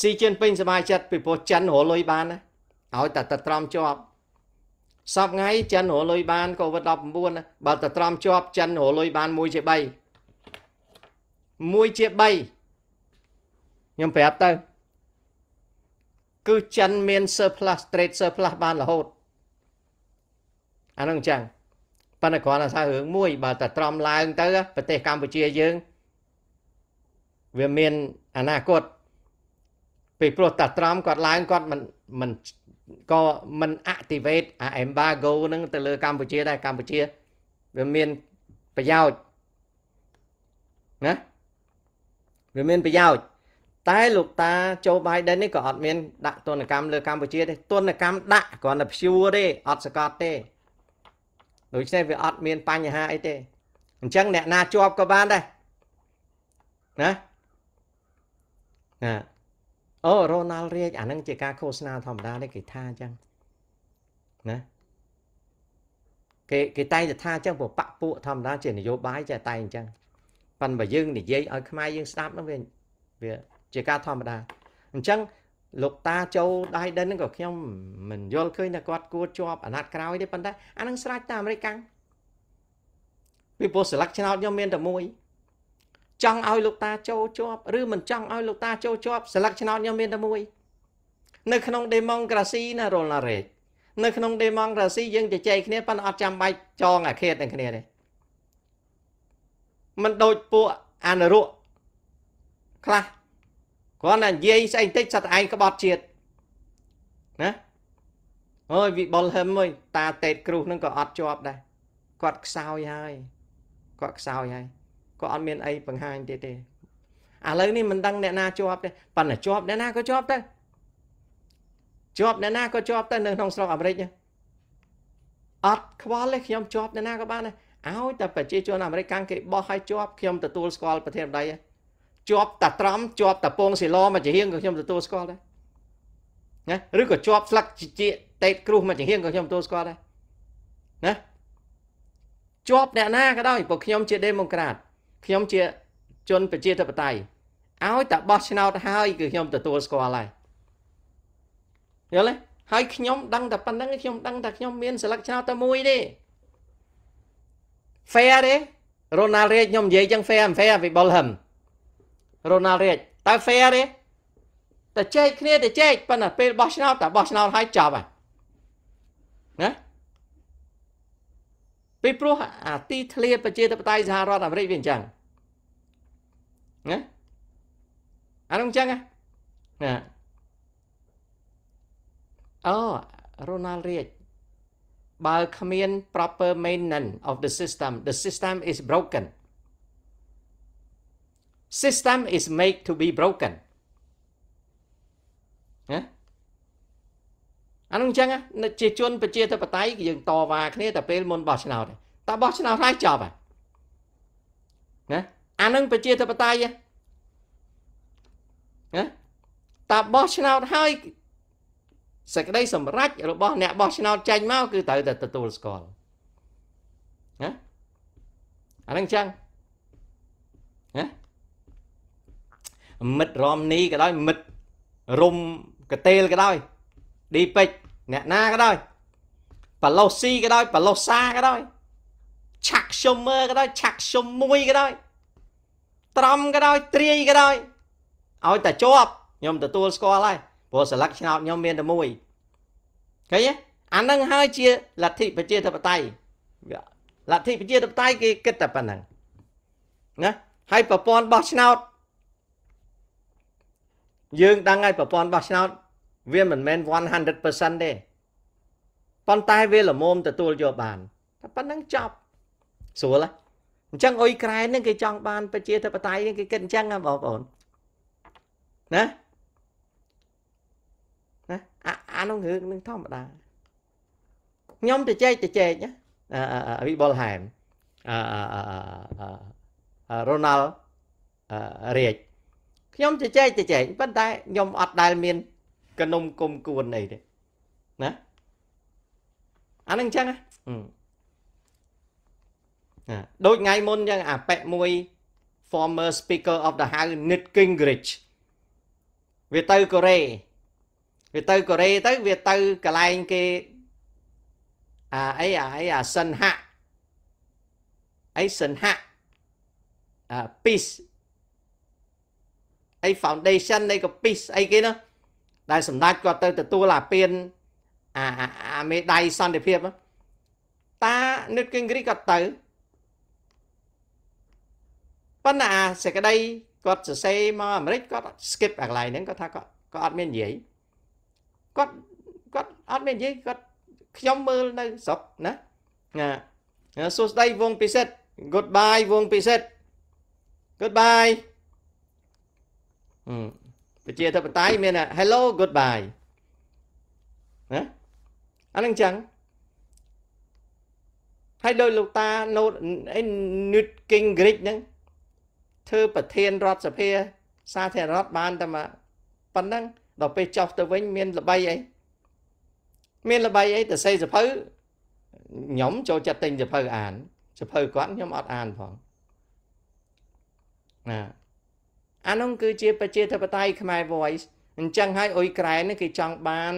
ស៊ីជិនពេញសบายចិត្តពីព្រោះចិនរលុយបានណាឲ្យតែតត្រមជាប់សពថ្ងៃចិនរលុយបានកូវីដ19បើតត្រមជាប់ចិនរលុយបាន1ជា3 1ជា3ខ្ញុំប្រាប់ទៅគឺចិនមាន surplus trade surplus បានរហូតអានឹងអញ្ចឹងប៉ុន្តែគ្រាន់តែថារឿងមួយ បើតែត្រំឡើង ទៅប្រទេសកម្ពុជាយើងវាមានអនាគតពីព្រោះតែត្រំគាត់ឡើងគាត់មិនមិនក៏មិន activate អា embargo ហ្នឹង ទៅលើកម្ពុជាដែរកម្ពុជាវាមានប្រយោជន៍ណាវាមានប្រយោជន៍តែលោកតាโจ Biden នេះក៏អត់ មានដាក់ទណ្ឌកម្មលើកម្ពុជាទេទណ្ឌកម្មដាក់គ្រាន់តែព្យួរទេអត់សកត់ទេដូច្នេះវាអត់មានបញ្ហាអីទេអញ្ចឹងអ្នកណាជាប់ក៏បានដែរណាណាអូរ៉ូណាល់រៀកអានឹងជាការឃោសនាធម្មតានេះគេថាអញ្ចឹងណាគេគេតែងតែថាអញ្ចឹងពួកបពពួកធម្មតាជានយោបាយចេះតែអញ្ចឹងប៉ិនបើយើងនិយាយឲ្យខ្មែរយើងស្ដាប់នោះវាវាជាការធម្មតាអញ្ចឹងលោកតាចូលដៃដិនហ្នឹងក៏ខ្ញុំមិនយល់ឃើញថាគាត់គួរជាប់អាណត្តិក្រោយទេប៉ុន្តែអានឹងស្រាច់តាមអាមេរិកកាំងពីព្រោះស្លឹកឆ្នោតខ្ញុំមានតែមួយចង់ឲ្យលោកតាចូលជាប់ឬមិនចង់ឲ្យលោកតាចូលជាប់ស្លឹកឆ្នោតខ្ញុំមានតែមួយ នៅក្នុង democracy ណា roll rate នៅក្នុង democracy យើងជជែកគ្នាប៉ុន្តែអត់ចាំបាច់ចងអាឃាតនឹងគ្នាទេมันដូចពួកអនុរុខ្លះគ្រាន់តែនិយាយស្អីបន្តិចសត្វឯងក្បត់ជាតិណាអើយវិបុលហឹមអើយតាតេតគ្រូសនឹងក៏អត់ជាប់ដែរគាត់ខ្សោយហើយគាត់ខ្សោយហើយគាត់អត់មានអីបង្ហាញទៀតទេឥឡូវនេះមិនដឹងអ្នកណាជាប់ទេប៉ុន្តែជាប់អ្នកណាក៏ជាប់ទៅជាប់អ្នកណាក៏ជាប់ទៅនៅក្នុងស្រុកអាមេរិកអត់ខ្វល់ទេខ្ញុំជាប់អ្នកណាក៏បានដែរឲ្យតែប្រជាជនអាមេរិកកាំងគេបោះឲ្យជាប់ខ្ញុំទទួលស្គាល់ប្រធានបដីហ្នឹងជាប់តាត្រំជាប់តាពងសិឡមកជាហៀងក៏ខ្ញុំទទួលស្គាល់ដែរណាឬក៏ជាប់ស្លឹកជាតេតគ្រោះមកជាហៀងក៏ខ្ញុំទទួលស្គាល់ដែរណាជាប់អ្នកណាក៏ដោយព្រោះខ្ញុំជាដេម៉ុងក្រាតខ្ញុំជាជនប្រជាធិបតេយ្យឲ្យតែបោះឆ្នោតហើយគឺខ្ញុំទទួលស្គាល់ហើយយល់ទេហើយខ្ញុំដឹងតែប៉ុណ្្នឹង ខ្ញុំដឹងតែខ្ញុំមានសិលឹកឆ្នោតតែមួយទេ fair ទេរ៉ូណាល់រេតខ្ញុំនិយាយចឹង fair fair ពីបុលហឹមរ៉ូណាល់រេជតើ fair ទេតែចែកគ្នាតែចែកប៉ុន្តែពេលបោះឆ្នោតតែបោះឆ្នោតហើយចប់ហើយណាពីព្រោះអាទីធ្លាប្រជាធិបតេយ្យសហរដ្ឋអាមេរិកវាអញ្ចឹងណាអានោះអញ្ចឹងណាអូរ៉ូណាល់រេជបើគ្មាន proper maintenance of the system the system is broken system is made to be broken ណាអានោះអញ្ចឹងជាជនប្រជាធិបតេយ្យយើងតវ៉ាគ្នាតែពេលមុនបោះឆ្នោតតែបោះឆ្នោតហើយចប់ហើយណាអានឹងប្រជាធិបតេយ្យណាតែបោះឆ្នោតហើយសក្តីសម្រេចរបស់អ្នកបោះឆ្នោតចេញមកគឺត្រូវតែទទួលស្គាល់ណាអានឹងអញ្ចឹងណាមិត្តរមនីក៏ដោយមិត្តរុំកតេលក៏ដោយឌីពេចអ្នកណាក៏ដោយប៉ឡូស៊ីក៏ដោយប៉ឡូសាក៏ដោយឆាក់ឈុំមើក៏ដោយឆាក់ឈុំមួយក៏ដោយ ត្រំក៏ដោយត្រាយក៏ដោយឲ្យតែជាប់ខ្ញុំទទួលស្គាល់ហើយព្រោះសិលឹកឆ្នោតខ្ញុំមានតែមួយឃើញទេអានឹងហើយជាលទ្ធិប្រជាធិបតេយ្យលទ្ធិប្រជាធិបតេយ្យគេគិតតែប៉ុណ្្នឹងណាហើយប្រព័ន្ធបោះឆ្នោតយើងដឹងហើយប្រព័ន្ធបោះឆ្នោតវាមិនមែន100%ទេប៉ុន្តែវាល្មមទទួលយកបានតែប៉ុណ្ណឹងចប់ស្រួលហ៎អញ្ចឹងអ៊ុយក្រែននឹងគេចង់បាន ប្រជាធិបតេយ្យនឹងគេគិតអញ្ចឹងហ៎បងប្អូនណាណាអាអានោះរឿងនឹងធម្មតាខ្ញុំទៅចែកទៅចែកណាវិបុលហែមអឺរ៉ូណាល់រាជខ្ញុំជជែកជជែកប៉ុន្តែខ្ញុំអត់ដែលមានកនុំគុំគួនអីទេណាអានឹងអញ្ចឹងណាដូចថ្ងៃមុនអញ្ចឹងអាប៉ែកមួយ former speaker of the house Nit Gingrich វាទៅកូរ៉េវាទៅកូរ៉េទៅវាទៅកន្លែងគេអាអីអាអីអាសិនហៈអីសិនហៈអា peace អី foundation នៃកពីស្អីគេនោះដែលសម្ដេចគាត់ទៅ ទទួលអាពានអាអាមេដៃសន្តិភាព តានិតគិងគ្រីគាត់ទៅប៉ុន្តែអាសេចក្តីគាត់សរសេរមកអាមេរិកគាត់ skip អាកន្លែងហ្នឹងគាត់ថាគាត់គាត់អត់មាននិយាយគាត់គាត់អត់មាននិយាយគាត់ខ្ញុំមើលនៅស្រុកណាណាសួស្តីវងពិសិដ្ឋ goodbye វងពិសិដ្ឋ goodbye ប្រជាធិបតេយ្យមាន hello goodbye ណាអានឹងចឹងហើយដោយលោកតា note អី nut king greek ហ្នឹងធ្វើប្រធានរដ្ឋសភាសាធារណរដ្ឋបានតែមកប៉ុណ្ណឹង ដល់ពេលចោះទៅវិញមានល្បីអីមានល្បីអីទៅសេសភៅខ្ញុំចូលចិត្តទិញសភៅអានសភៅគាត់ខ្ញុំអត់អានផងណាអានោះគឺជាប្រជាធិបតេយ្យខ្មែរ voice អញ្ចឹងហើយអ៊ុយក្រែនគេចង់បាន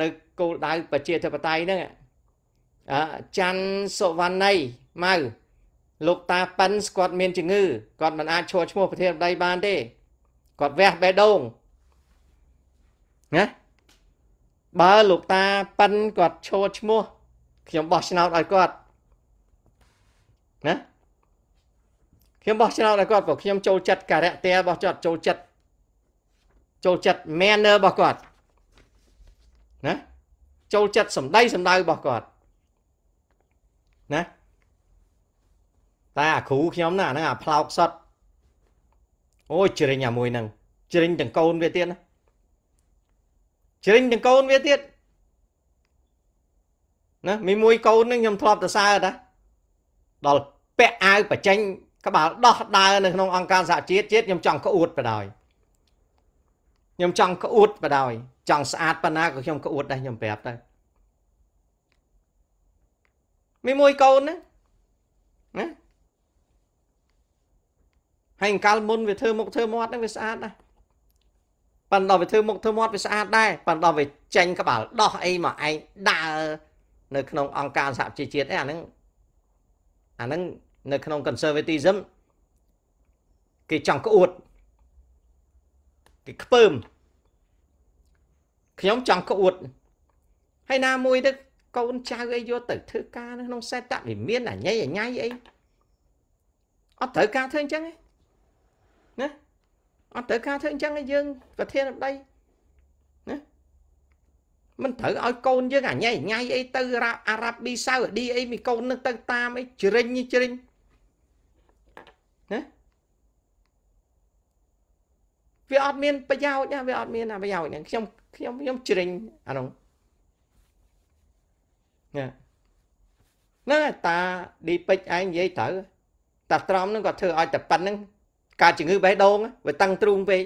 នៅគោលដៅប្រជាធិបតេយ្យហ្នឹងអច័ន្ទសុវណ្ណីម៉ៅលោកតាប៉ិនគាត់ មានជំងឺគាត់មិនអាចឈរឈ្មោះប្រធានបដីបានទេគាត់វះបេះដូងណាបើលោកតាប៉ិនគាត់ឈរឈ្មោះខ្ញុំបោះឆ្នោតឲ្យគាត់ណាខ្ញុំបោះឆ្នោតឲ្យគាត់ព្រោះខ្ញុំចូលចិត្តការៈតែរបស់គាត់ចូលចិត្តចូលចិត្ត manner របស់គាត់ណាចូលចិត្តសម្ដីសម្ដៅរបស់គាត់ណាតែអាគ្រូខ្ញុំណាហ្នឹងអាផ្លោកសតអូយជ្រិញអាមួយហ្នឹងជ្រិញទាំងកូនវាទៀតណាជ្រិញទាំងកូនវាទៀតណាមីមួយកូនហ្នឹងខ្ញុំធ្លាប់ទៅសើតាដល់ពាក់អាវបច្ចេញក្បាលដោះដើរនៅក្នុងអង្គការសហជាតិជាតិខ្ញុំចង់ក្អួតបដ ாய் ខ្ញុំចង់ក្អួតបដ ாய் ចង់ស្អាតប៉ុណ្ណាក៏ខ្ញុំក្អួតដែរខ្ញុំប្រាប់ទៅមានមួយកូនណាណាហើយអង្កលមុនវាធ្វើមុខធ្វើមាត់ហ្នឹងវាស្អាតដែរប៉ិនដល់វាធ្វើមុខធ្វើមាត់វាស្អាតដែរប៉ិនដល់វាចេញក្បាលដោះអីមកឯងដើរនៅក្នុងអង្គការសហជីវជាតិអាហ្នឹងអាហ្នឹងនៅក្នុង conservatism គេចង់ក្អួតគេខ្ពើមខ្ញុំចង់ក្អួតហើយណាមួយទៅកូនចៅអីយកទៅធ្វើការនៅក្នុងសេតវិមានអញ្ញៃអញ្ញៃអីអត់ត្រូវការធ្វើអញ្ចឹងទេណាអត់ត្រូវការធ្វើអញ្ចឹងទេយើងប្រធានបដីណាមិនត្រូវឲ្យកូនយើងអញ្ញៃអញ្ញៃអីទៅអារ៉ាប៊ីសាអូឌីអីមីកូននឹងទៅតាមអីជ្រិញជ្រិញវាអត់មានប្រយោជន៍ណាវាអត់មានណាប្រយោជន៍ហ្នឹងខ្ញុំខ្ញុំខ្ញុំជ្រិញអានោះណាហ្នឹងតាឌីពេចឯងនិយាយត្រូវតាត្រមហ្នឹងគាត់ធ្វើឲ្យតែប៉ុណ្្នឹងកើតជំងឺបេះដូងវាតឹងទ្រូងពេក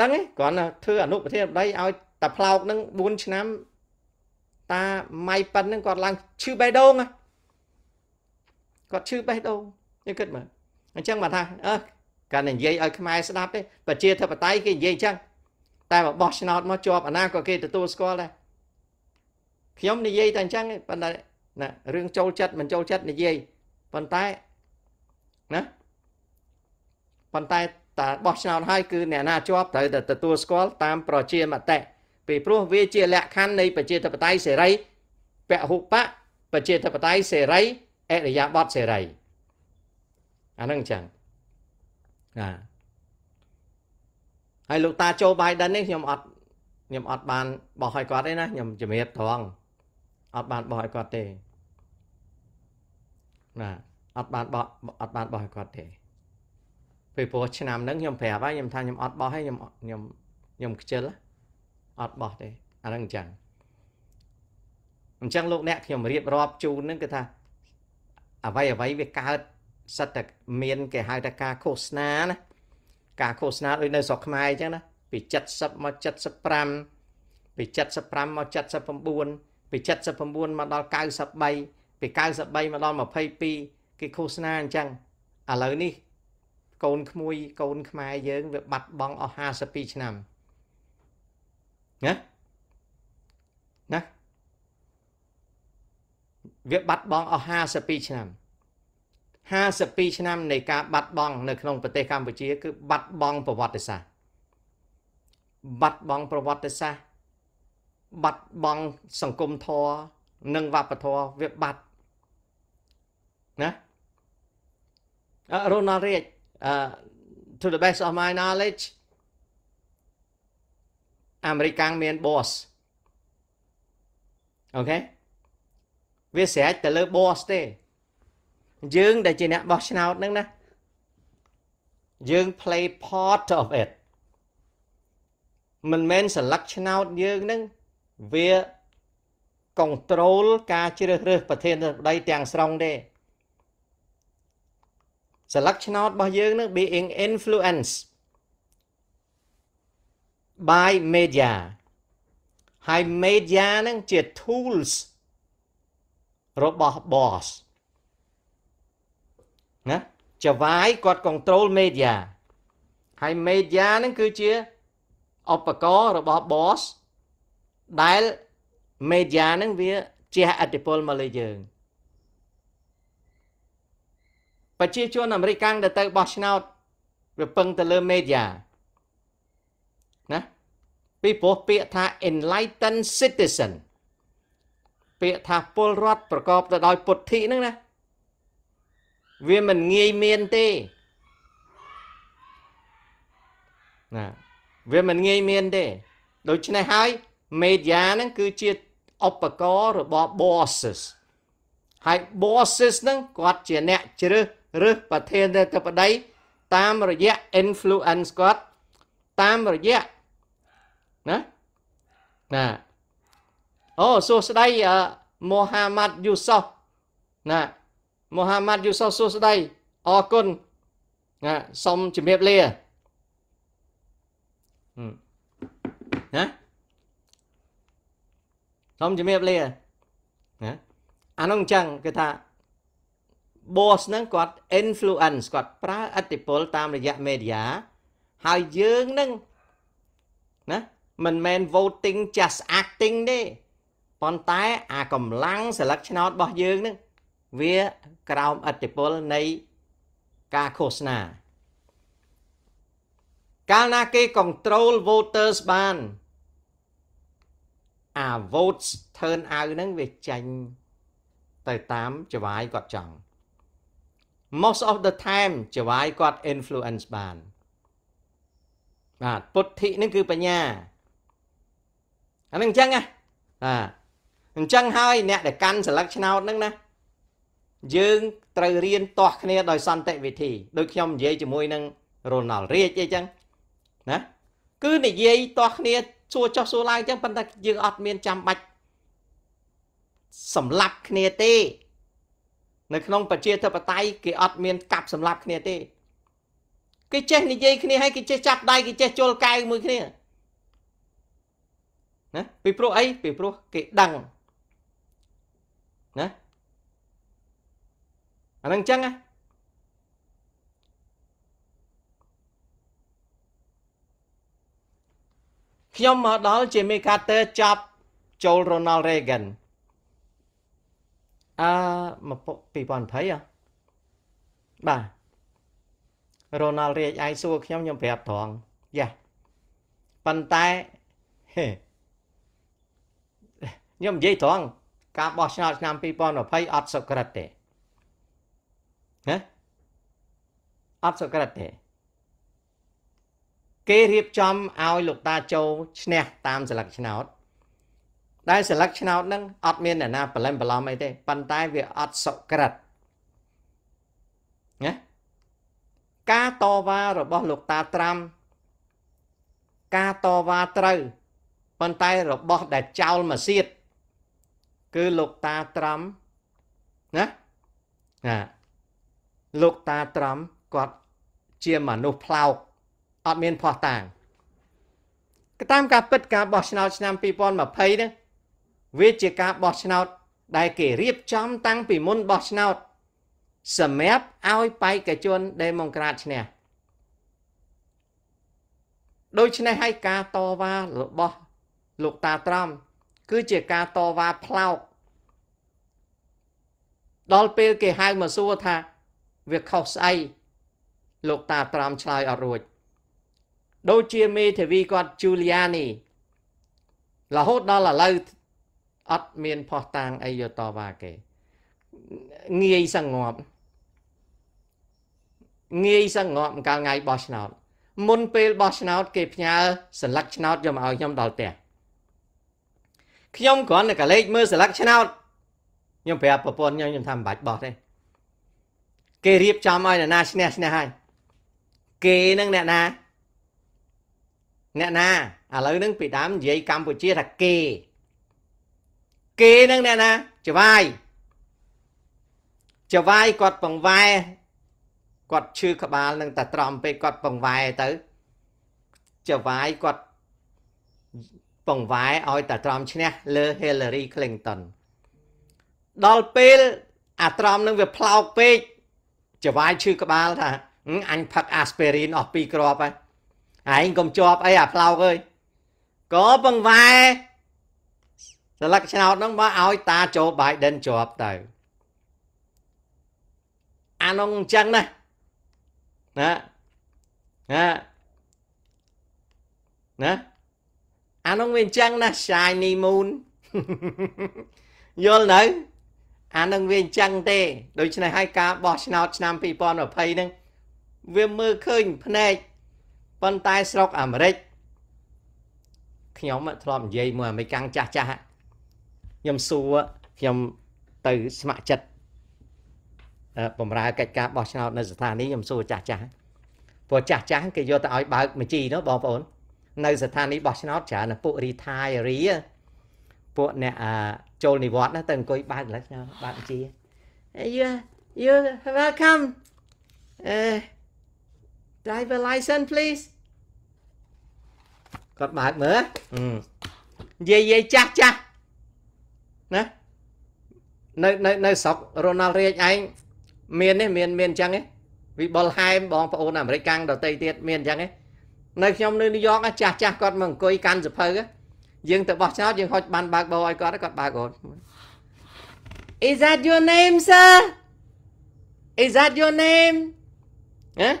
ដឹងទេគ្រាន់តែធ្វើអនុប្រធានបដីឲ្យ តាផ្លោកហ្នឹង4ឆ្នាំ តាម៉ៃប៉ិនហ្នឹងគាត់ឡើងឈឺបេះដូងគាត់ឈឺបេះដូងយើងគិតមើលអញ្ចឹងបើថាអឺកាន់តែនិយាយឲ្យខ្មែរស្ដាប់ទេប្រជាធិបតេយ្យគេនិយាយអញ្ចឹងតែបបោះឆ្នោតមកជាប់អាណាក៏គេទទួលស្គាល់ដែរខ្ញុំនិយាយតែអញ្ចឹងប៉ុន្តែណារឿងចូលចិត្តមិនចូលចិត្តនិយាយប៉ុន្តែណាប៉ុន្តែតែបោះឆ្នោតហើយគឺអ្នកណាជាប់ត្រូវតែទទួលស្គាល់តាមប្រជាមតិពីព្រោះវាជា លក្ខខណ្ឌនៃ ប្រជាធិបតេយ្យសេរីពហុបកប្រជាធិបតេយ្យសេរីអរិយាប័ត្រសេរីអានឹងអញ្ចឹងណាហើយលោកតាជូបៃដិននេះខ្ញុំអត់ខ្ញុំអត់បានបោះឲ្យគាត់ទេណាខ្ញុំជំរាបត្រង់អត់បានបោះឲ្យគាត់ទេណាអត់បានបោះអត់បានបោះឲ្យគាត់ទេពេលព្រោះឆ្នាំហ្នឹងខ្ញុំប្រាប់ហើយខ្ញុំថាខ្ញុំអត់បោះហើយខ្ញុំខ្ញុំខ្ញុំខ្ជិលអត់បោះទេ អាហ្នឹងអញ្ចឹងអញ្ចឹងលោកអ្នកខ្ញុំរៀបរាប់ជូនហ្នឹងគឺថាអ្វីអ្វីវាកើតសិតតែមានគេហៅថាការឃោសនាណាការឃោសនាដូចនៅស្រុកខ្មែរអញ្ចឹងណាពី70មក75ពី75មក79ពី79មកដល់93ពី93មកដល់22គេឃោសនាអញ្ចឹងឥឡូវនេះ កូនក្មួយ កូនខ្មែរយើង វាបាត់បង់អស់52ឆ្នាំណាណាវាបាត់បង់អស់52ឆ្នាំ52ឆ្នាំនៃការបាត់បង់ នៅក្នុងប្រទេសកម្ពុជាគឺបាត់បង់ប្រវត្តិសាស្ត្របាត់បង់ប្រវត្តិសាស្ត្របាត់បង់សង្គមធម៌និងវប្បធម៌វាបាត់ណារ៉ូណាល់រេជ to the best of my knowledge អាមេរិកាំងមាន boss អូខេវាស្រេចទៅលើ boss ទេយើងដែលជាអ្នកបោះឆ្នោតហ្នឹងណាយើង play part of it មិនមែនសន្លឹកឆ្នោតយើងហ្នឹងវា control ការជ្រើសរើសប្រធានាធិបតីទាំងស្រុងទេសន្លឹកឆ្នោតរបស់យើងហ្នឹង being influence by media ហើយ media ហ្នឹងជា tools របស់ boss ណាចវាយគាត់ control media ហើយ media ហ្នឹងគឺជាឧបករណ៍របស់ boss ដែល media ហ្នឹងវាជាអធិពលមកលើយើងប្រជាជនអាមេរិកដែលទៅបោះឆ្នោតវាពឹងទៅលើ media ណាពីព្រោះពាក្យថា enlightened citizen ពាក្យថាពលរដ្ឋប្រកបទៅដោយ ពុទ្ធិហ្នឹងណាវាមិនងាយមានទេណាវាមិនងាយមានទេ ដូច្នេះហើយមេឌីយ៉ាហ្នឹង គឺជាឧបករណ៍របស់ bosses ហើយ bosses ហ្នឹងគាត់ជាអ្នកជ្រើសរើសប្រធានាធិបតី តាមរយៈ influence គាត់តាមរយៈណាណាអូសួស្ដីមូហាម៉ាត់យូសុបណាមូហាម៉ាត់យូសុសសួស្តីអរគុណណាសូមជម្រាបលាណាសូមជម្រាបលាណាអានោះអញ្ចឹងគេថា boss ហ្នឹងគាត់ influence គាត់ប្រើឥទ្ធិពល តាមរយៈ media ហើយយើងនឹងណាមិនមែន voting just acting ទេប៉ុន្តែ អាកម្លាំងសិលឹកឆ្នោតរបស់យើងនឹងវាក្រោមអតិពលនៃការឃោសនា កាលណាគេ control voters បានអា votes turn out ហ្នឹងវាចាញ់ទៅតាមចវាយគាត់ចង់ most of the time ចវាយគាត់ influence បានបាទពុទ្ធិហ្នឹងគឺបញ្ញាអានឹងអញ្ចឹងណាបាទអញ្ចឹងហើយអ្នកដែលកាន់សិលឹកឆ្នោតហ្នឹងណាយើង ត្រូវរៀនទាស់គ្នាដោយសន្តិវិធីដូចខ្ញុំនិយាយជាមួយនឹងរ៉ូណាល់រៀចអីចឹងណាគឺនិយាយទាស់គ្នាសួរចោះសួរឡើងចឹងប៉ុន្តែយើងអត់មាន ចាំបាច់សម្លាប់គ្នាទេនៅក្នុងប្រជាធិបតេយ្យគេអត់មាន កាប់សម្លាប់គ្នាទេគេចេះនិយាយគ្នាហើយគេចេះចាប់ដៃគេចេះជល់កែវមួយគ្នាណាពីព្រោះអីពីព្រោះគេដឹងណាអាហ្នឹងអញ្ចឹងណាខ្ញុំមកដល់ជាមេកាទ័រចាប់ចូល Ronald Reagan អឺ2020ហ៎បាទ Ronald រាជឯងសួរខ្ញុំខ្ញុំប្រាប់ត្រង់យ៉ាប៉ុន្តែខ្ញុំនិយាយត្រង់ការបោះឆ្នោតឆ្នាំ2020អត់សុក្រិតទេណាអត់សុក្រិតទេគេរៀបចំឲ្យលោកតាចូលឈ្នះ តាមសិលឹកឆ្នោត ដែលសិលឹកឆ្នោតហ្នឹងអត់មានអ្នកណាបលិមបឡំអីទេប៉ុន្តែវាអត់សុក្រិតណាការតវ៉ារបស់លោកតាត្រាំការតវ៉ាត្រូវប៉ុន្តែរបស់ដែលចោលមកទៀតគឺលោកតាត្រាំណាណាលោកតាត្រាំគាត់ជាមនុស្សផ្លោកអត់មានផោះតាងតាមការពិតការបោះឆ្នោតឆ្នាំ2020នេះវាជាការបោះឆ្នោត ដែលគេរៀបចំតាំងពីមុនបោះឆ្នោតសម្រាប់ឲ្យបេក្ខជនដេម៉ុងក្រាតឈ្នះដូច្នេះហើយការតវ៉ារបស់លោកតាត្រាំគឺជាការតវ៉ាផ្លោក ដល់ពេលគេហៅមកសួរថាវាខុសស្អីលោកតាត្រាំឆ្លើយអត់រួច ដូចជាមេធាវីគាត់ជូលីយ៉ានីរហូតដល់ឥឡូវអត់មានផោះតាងអីយកតវ៉ាគេងាយសងប់ងាយសងប់កាលថ្ងៃបោះឆ្នោតមុនពេលបោះឆ្នោត គេផ្ញើសន្លឹកឆ្នោតយកមកឲ្យខ្ញុំដល់ផ្ទះខ្ញុំគ្រាន់តែកលេចមើលសន្លឹកឆ្នោតខ្ញុំប្រាប់ប្រពន្ធខ្ញុំខ្ញុំថាមិនបាច់បោះទេគេរៀបចំឲ្យអ្នកណាឈ្នះឈ្នះហើយគេនឹងអ្នកណា អ្នកណាឥឡូវហ្នឹងពីដើមនិយាយកម្ពុជាថាគេ គេនឹងអ្នកណា ចវាយចវាយគាត់បង្វែគាត់ឈឺក្បាលនឹងតែត្រង់ពេកគាត់បង្វែទៅចវាយគាត់បង្វែឲ្យតែត្រង់ឈ្នះលើ Hillary Clinton ដល់ពេល អាត្រង់នឹងវាផ្លោកពេកចវាយឈឺក្បាល ថាអញផឹកអាស្ពីរីនអស់ពីរគ្រាប់ហើយឯងកុំជាប់អីអាផ្លោកអើយក៏ពងវ៉ែស្លឹកឆ្នោតហ្នឹងបើឲ្យ តាចូល Biden ជាប់ទៅអានោះអញ្ចឹងណាណាណាណាអានោះវាអញ្ចឹងណា Shiny Moon យល់នៅអានឹងវាអញ្ចឹងទេដូច្នេះហើយការបោះឆ្នោត ឆ្នាំ2020ហ្នឹងវាមើលឃើញភ្នែកប៉ុន្តែស្រុកអាមេរិកខ្ញុំធ្លាប់និយាយមួយអាមេរិកាំងចាស់ចាស់ខ្ញុំសួរខ្ញុំទៅស្ម័គ្រចិត្តបំរើកិច្ចការបោះឆ្នោតនៅស្ថានីយ៍ខ្ញុំសួរចាស់ចាស់ព្រោះចាស់ចាស់គេយកទៅឲ្យបើក មជីនោះបងប្អូន នៅ ស្ថានីយ៍បោះឆ្នោតច្រើនពួក retiree ពួកអ្នកអាចូលនិវត្តន៍ទៅអង្គុយបើកឥឡូវខ្ញុំបើកជាយឺយឺ welcome អេ driver license please គាត់បើកមើលយាយយាយចាស់ចាស់ណានៅនៅនៅស្រុករណាល់រាជឯងមាននេះមានមានអញ្ចឹងឯងវិបុលហែមបង ប្អូនអាមេរិកកាំងដតីទៀតមានអញ្ចឹងឯងនៅខ្ញុំនៅញូវយ៉កចាស់ចាស់គាត់មកអង្គុយកាន់សភៅយើងទៅបោះឆ្នោតយើងហុចបានបើកបោឲ្យគាត់គាត់បើកអូន Is that your name sir Is that your name ណា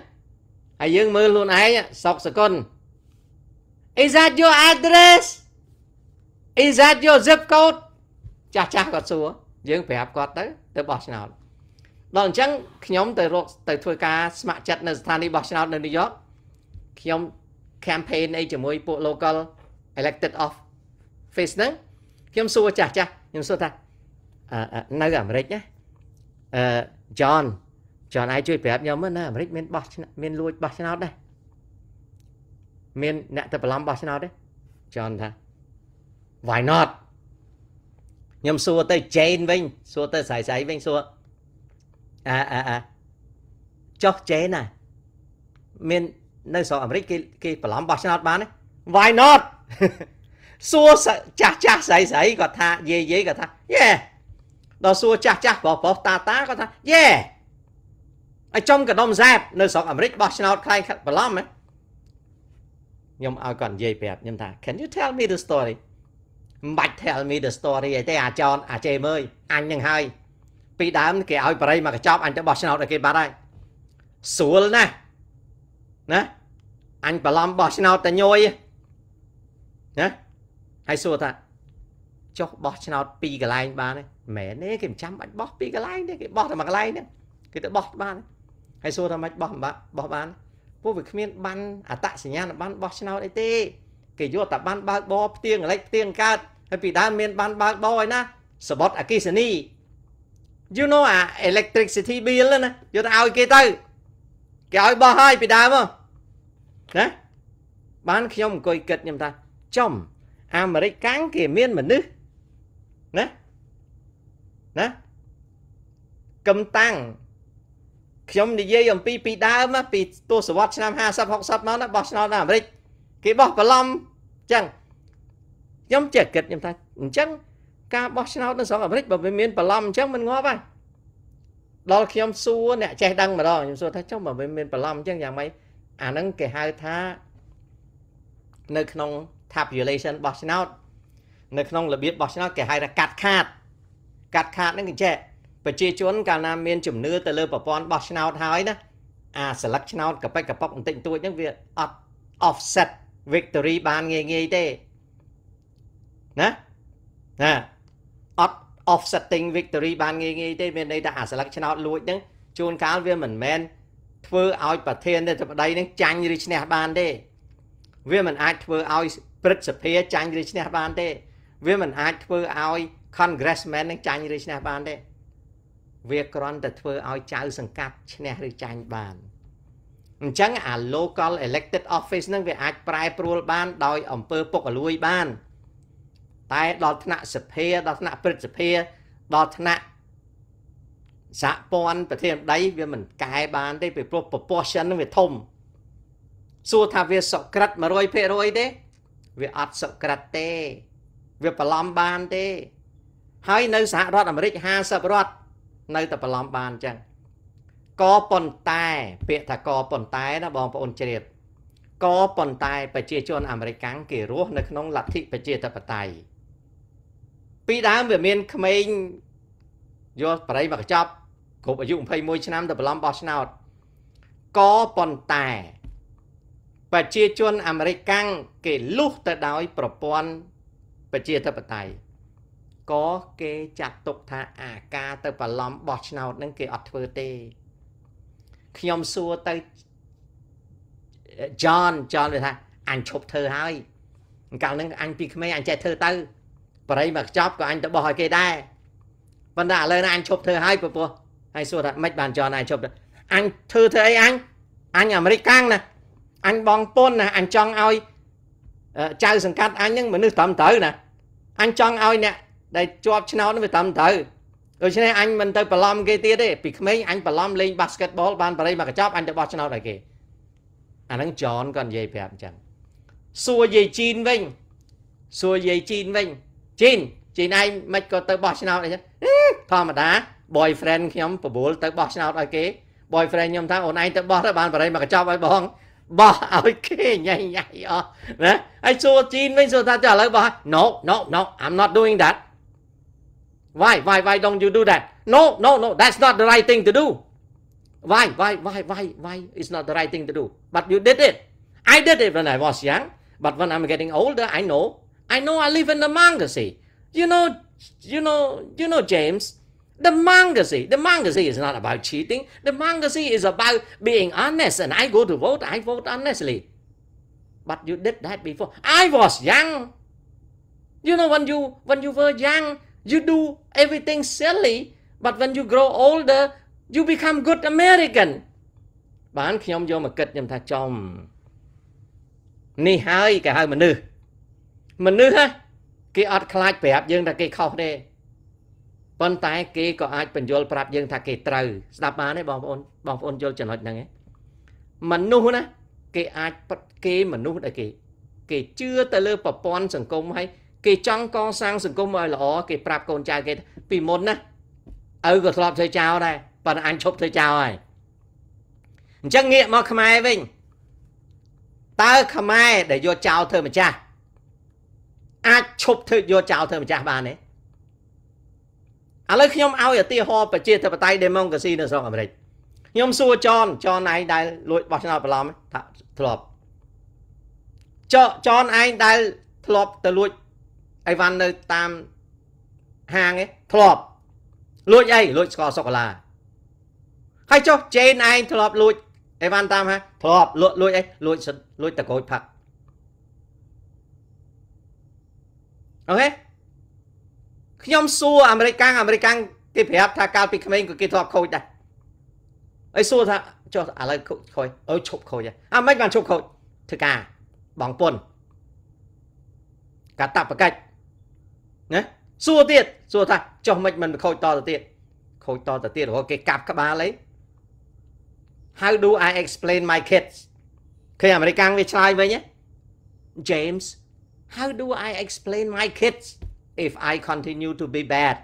ហើយយើងមើលខ្លួនឯងសោកសកុន Is that your address Is that your zip code ចាស់ចាស់គាត់សួរយើងប្រាប់គាត់ទៅទៅបោះឆ្នោតដល់អញ្ចឹងខ្ញុំទៅរកទៅធ្វើការស្ម័គ្រចិត្តនៅស្ថានីយ៍បោះឆ្នោតនៅញូវយ៉កខ្ញុំ campaign អីជាមួយពួក local elected off face ហ្នឹងខ្ញុំសួរចាស់ចាស់ខ្ញុំសួរថានៅអាមេរិកណាអឺ John John ឯងជួយប្រាប់ខ្ញុំណាអាមេរិកមានបោះមាន លួចបោះឆ្នោតដែរមានអ្នកទៅប្រឡំបោះឆ្នោតទេ John ថា why not ខ្ញុំសួរទៅ Jane វិញសួរទៅស្រីស្រីវិញសួរអើអើអើចុះ Jane ណា មាននៅស្រុកអាមេរិកគេគេប្រឡំបោះឆ្នោតបានទេ why not សួរចាស់ចាស់ស្រីស្រីគាត់ថា យាយយាយគាត់ថាយេដល់សួរចាស់ចាស់ប្រុសប្រុសតាតាគាត់ថាយេឲ្យចំកដុំសែបនៅស្រុកអាមេរិកបោះឆ្នោតខ្លាំងប្រឡំខ្ញុំឲ្យគាត់និយាយប្រាប់ខ្ញុំថា can you tell me the story មិនបាច់ tell me the story អីទេអាចនអាចេមើលអញនឹងហើយពីដើមគេឲ្យបរិយមកកញ្ចប់អញទៅបោះឆ្នោតឲ្យគេបាត់ហើយស្រួលណាស់ណាអញប្រឡំបោះឆ្នោតតែញយណាហើយសួរថាចុះបោះឆ្នោត2កន្លែងបានទេមែនទេគេមិនចាំបាច់បោះ2កន្លែងទេគេបោះតែមួយកន្លែងហ្នឹងគេទៅបោះបានហើយសួរថាមិនបោះមិនបោះបានពួកវាគ្មានបានអតសញ្ញាណបានបោះឆ្នោតអីទេគេយកតែបានបើកបោផ្ទៀងកលិចផ្ទៀងកើតហើយពីដើមមានបានបើកបោហើយណាសបត់អគិសនី you know អា electricity bill ណាយកទៅឲ្យគេទៅគេឲ្យបោះហើយពីដើមណាបានខ្ញុំអង្គុយគិតខ្ញុំថាចំអាមេរិកកាំងគេមានមនុស្សណាណាកំតាំងខ្ញុំនិយាយអំពីពីដើមពីទសវត្សឆ្នាំ50 60មកណាបោះឆ្នោតនៅអាមេរិក គេបោះប្រឡំអញ្ចឹងខ្ញុំចេះគិតខ្ញុំថាអញ្ចឹងការបោះឆ្នោតនៅស្រុកអាមេរិកបើវាមានប្រឡំអញ្ចឹងមិនងាប់ហើយដល់ខ្ញុំសួរអ្នកចេះដឹងម្ដងខ្ញុំសួរថាចុះបើវាមានប្រឡំអញ្ចឹងយ៉ាងម៉េចអាហ្នឹងគេហៅថានៅក្នុង tabulation បោះឆ្នោតនៅក្នុងរបៀបបោះឆ្នោតគេហៅថាកាត់ខាតកាត់ខាតហ្នឹងគឺចេះប្រជាជនកាលណាមានជំនឿទៅលើប្រព័ន្ធបោះឆ្នោតហើយណាអាស្លឹកឆ្នោតកប៉ិចកប៉ុកបន្តិចបន្តួចហ្នឹងវាអត់ offset victory បានងាយងាយទេណាណាអត់ offsetting victory បានងាយងាយទេមានន័យថាអាស្លឹកឆ្នោតលួចហ្នឹងជួនកាលវាមិនមែនធ្វើឲ្យប្រធានទេបដីនឹងចាញ់ឬឈ្នះបានទេ វាមិនអាចធ្វើឲ្យព្រឹទ្ធសភាចាញ់ឬឈ្នះបានទេ វាមិនអាចធ្វើឲ្យ Congressman នឹងចាញ់ឬឈ្នះបានទេវាគ្រាន់តែធ្វើឲ្យចៅសង្កាត់ឈ្នះឬចាញ់បានអញ្ចឹងអា local elected office នឹងវាអាចប្រែប្រួលបាន ដោយអង្គើពុកអលួយបាន តែដល់ថ្នាក់សភាដល់ថ្នាក់ព្រឹទ្ធសភាដល់ថ្នាក់សហព័ន្ធប្រធានបដីវាមិនកែបានទេពីព្រោះ proportion នឹងវាធំ សួរថាវាសក្រិត100%ទេវាអត់សុក្រិតទេ វាប្រឡំបានទេ ហើយនៅសហរដ្ឋអាមេរិក50រដ្ឋនៅតែប្រឡំបានអញ្ចឹងក៏ប៉ុន្តែ ពាក្យថាក៏ប៉ុន្តែណាបងប្អូនជ្រាបក៏ប៉ុន្តែប្រជា ជនអាមេរិកាំងគេរស់នៅក្នុងលទ្ធិប្រជាធិបតេយ្យពីដើមវាមានក្មេងយកប្រៃមកកញ្ចប់គ្រប់អាយុ21ឆ្នាំ ទៅប្រឡំបោះឆ្នោតក៏ប៉ុន្តែប្រជាជនអាមេរិកកាំងគេលុះទៅដោយប្រព័ន្ធប្រជាធិបតេយ្យក៏គេចាត់ទុកថាអាការទៅប្រឡំបោះឆ្នោតនឹងគេអត់ធ្វើទេ ខ្ញុំសួរទៅ John John វាថាអញឈប់ធ្វើហើយអង្កលនឹងអញពីក្មេងអញចេះធ្វើទៅបរិយមកចប់ក៏អញទៅបោះឲ្យគេដែរប៉ុន្តែឥឡូវនេះអញឈប់ធ្វើហើយពពោះហើយសួរថាមិនបាន John អញឈប់អញធ្វើធ្វើអីអញអញអាមេរិកកាំងណាអញបងពុនណា អញចង់ឲ្យចៅសង្កាត់អញហ្នឹងមនុស្សត្រឹមត្រូវណាអញចង់ឲ្យ អ្នកដែលជាប់ឆ្នោតនឹងវាត្រឹមត្រូវដូច្នេះអញមិនទៅប្រឡំគេទៀតទេពីក្មេងអញប្រឡំលេង basketball បានបរិយាមកកញ្ចប់អញទៅបោះឆ្នោតឲ្យគេអាហ្នឹង John ក៏និយាយប្រាប់អញ្ចឹងសួរយាយជីនវិញសួរយាយជីនវិញជីនជីនឯងមិនក៏ទៅបោះឆ្នោតអីចឹងធម្មតា boyfriend ខ្ញុំប្របួលទៅបោះឆ្នោតឲ្យគេ boyfriend ខ្ញុំថាអូនឯងទៅបោះទៅបានបរិយាមកកញ្ចប់ឲ្យបង bỏ okay nhảy nhảy ờ nè I saw chín, với rồi ta trả lời bỏ no no no I'm not doing that why why why don't you do that no no no that's not the right thing to do why why why why why it's not the right thing to do but you did it I did it when I was young but when I'm getting older I know I know I live in the monk you know you know you know James Democracy. Democracy is not about cheating. Democracy is about being honest. And I go to vote, I vote honestly. But you did that before. I was young. You know, when you when you were young, you do everything silly. But when you grow older, you become good American បានខ្ញុំយកមកគិតខ្ញុំថាចំនេះហើយគេហៅមនុស្សមនុស្សគេអត់ខ្លាចប្រាប់យើងថាគេខុសទេប៉ុន្តែគេក៏អាចបញ្យល់ប្រាប់យើងថាគេត្រូវស្ដាប់បានទេបងប្អូនបងប្អូនយល់ចំណុចហ្នឹងឯងមនុស្សណាគេអាចគេមនុស្សដែលគេ គេជឿទៅលើ ប្រព័ន្ធសង្គមហើយគេចង់កសាង សង្គមឲ្យល្អគេប្រាប់កូនចៅគេពីមុនណាឪក៏ធ្លាប់ធ្វើចោលដែរប៉ុន្តែអញឈប់ធ្វើចោលហើយអញ្ចឹងងាកមកខ្មែរវិញតើខ្មែរដែលយកចោលធ្វើម្ចាស់អាចឈប់ធ្វើយកចោលធ្វើម្ចាស់បានទេឥឡូវខ្ញុំឲ្យឧទាហរណ៍ប្រជាធិបតេយ្យ democracy នៅស្រុកអាមេរិកខ្ញុំសួរចនចនឯងដែលលួចបោះឆ្នោតបន្លំថាធ្លាប់ចចនឯងដែលធ្លាប់ទៅលួចអីវ៉ាន់នៅតាមហាងឯងធ្លាប់លួចអីលួចស្ករសូកូឡាហើយចុះជេនឯងធ្លាប់លួចអីវ៉ាន់តាមហាធ្លាប់លួចលួចអីលួចលួចតកូចផឹកអូខេខ្ញុំសួរអាមេរិកកាំងអាមេរិកកាំងគេប្រាប់ថាកាលពីក្មេងក៏គេធ្លាប់ខូចដែរហើយសួរថាចុះឥឡូវខូចអើឈប់ខូចហើយអាមិនបានឈប់ខូចធ្វើការបងពុនកាតបកិច្ចណាសួរទៀតសួរថាចុះមិនមិនខូចតទៅទៀតខូចតទៅទៀតរហូតគេកាប់ក្បាលអី How do I explain my kids ឃើញអាមេរិកកាំងវាឆ្លើយវិញ James how do I explain my kids if I continue to be bad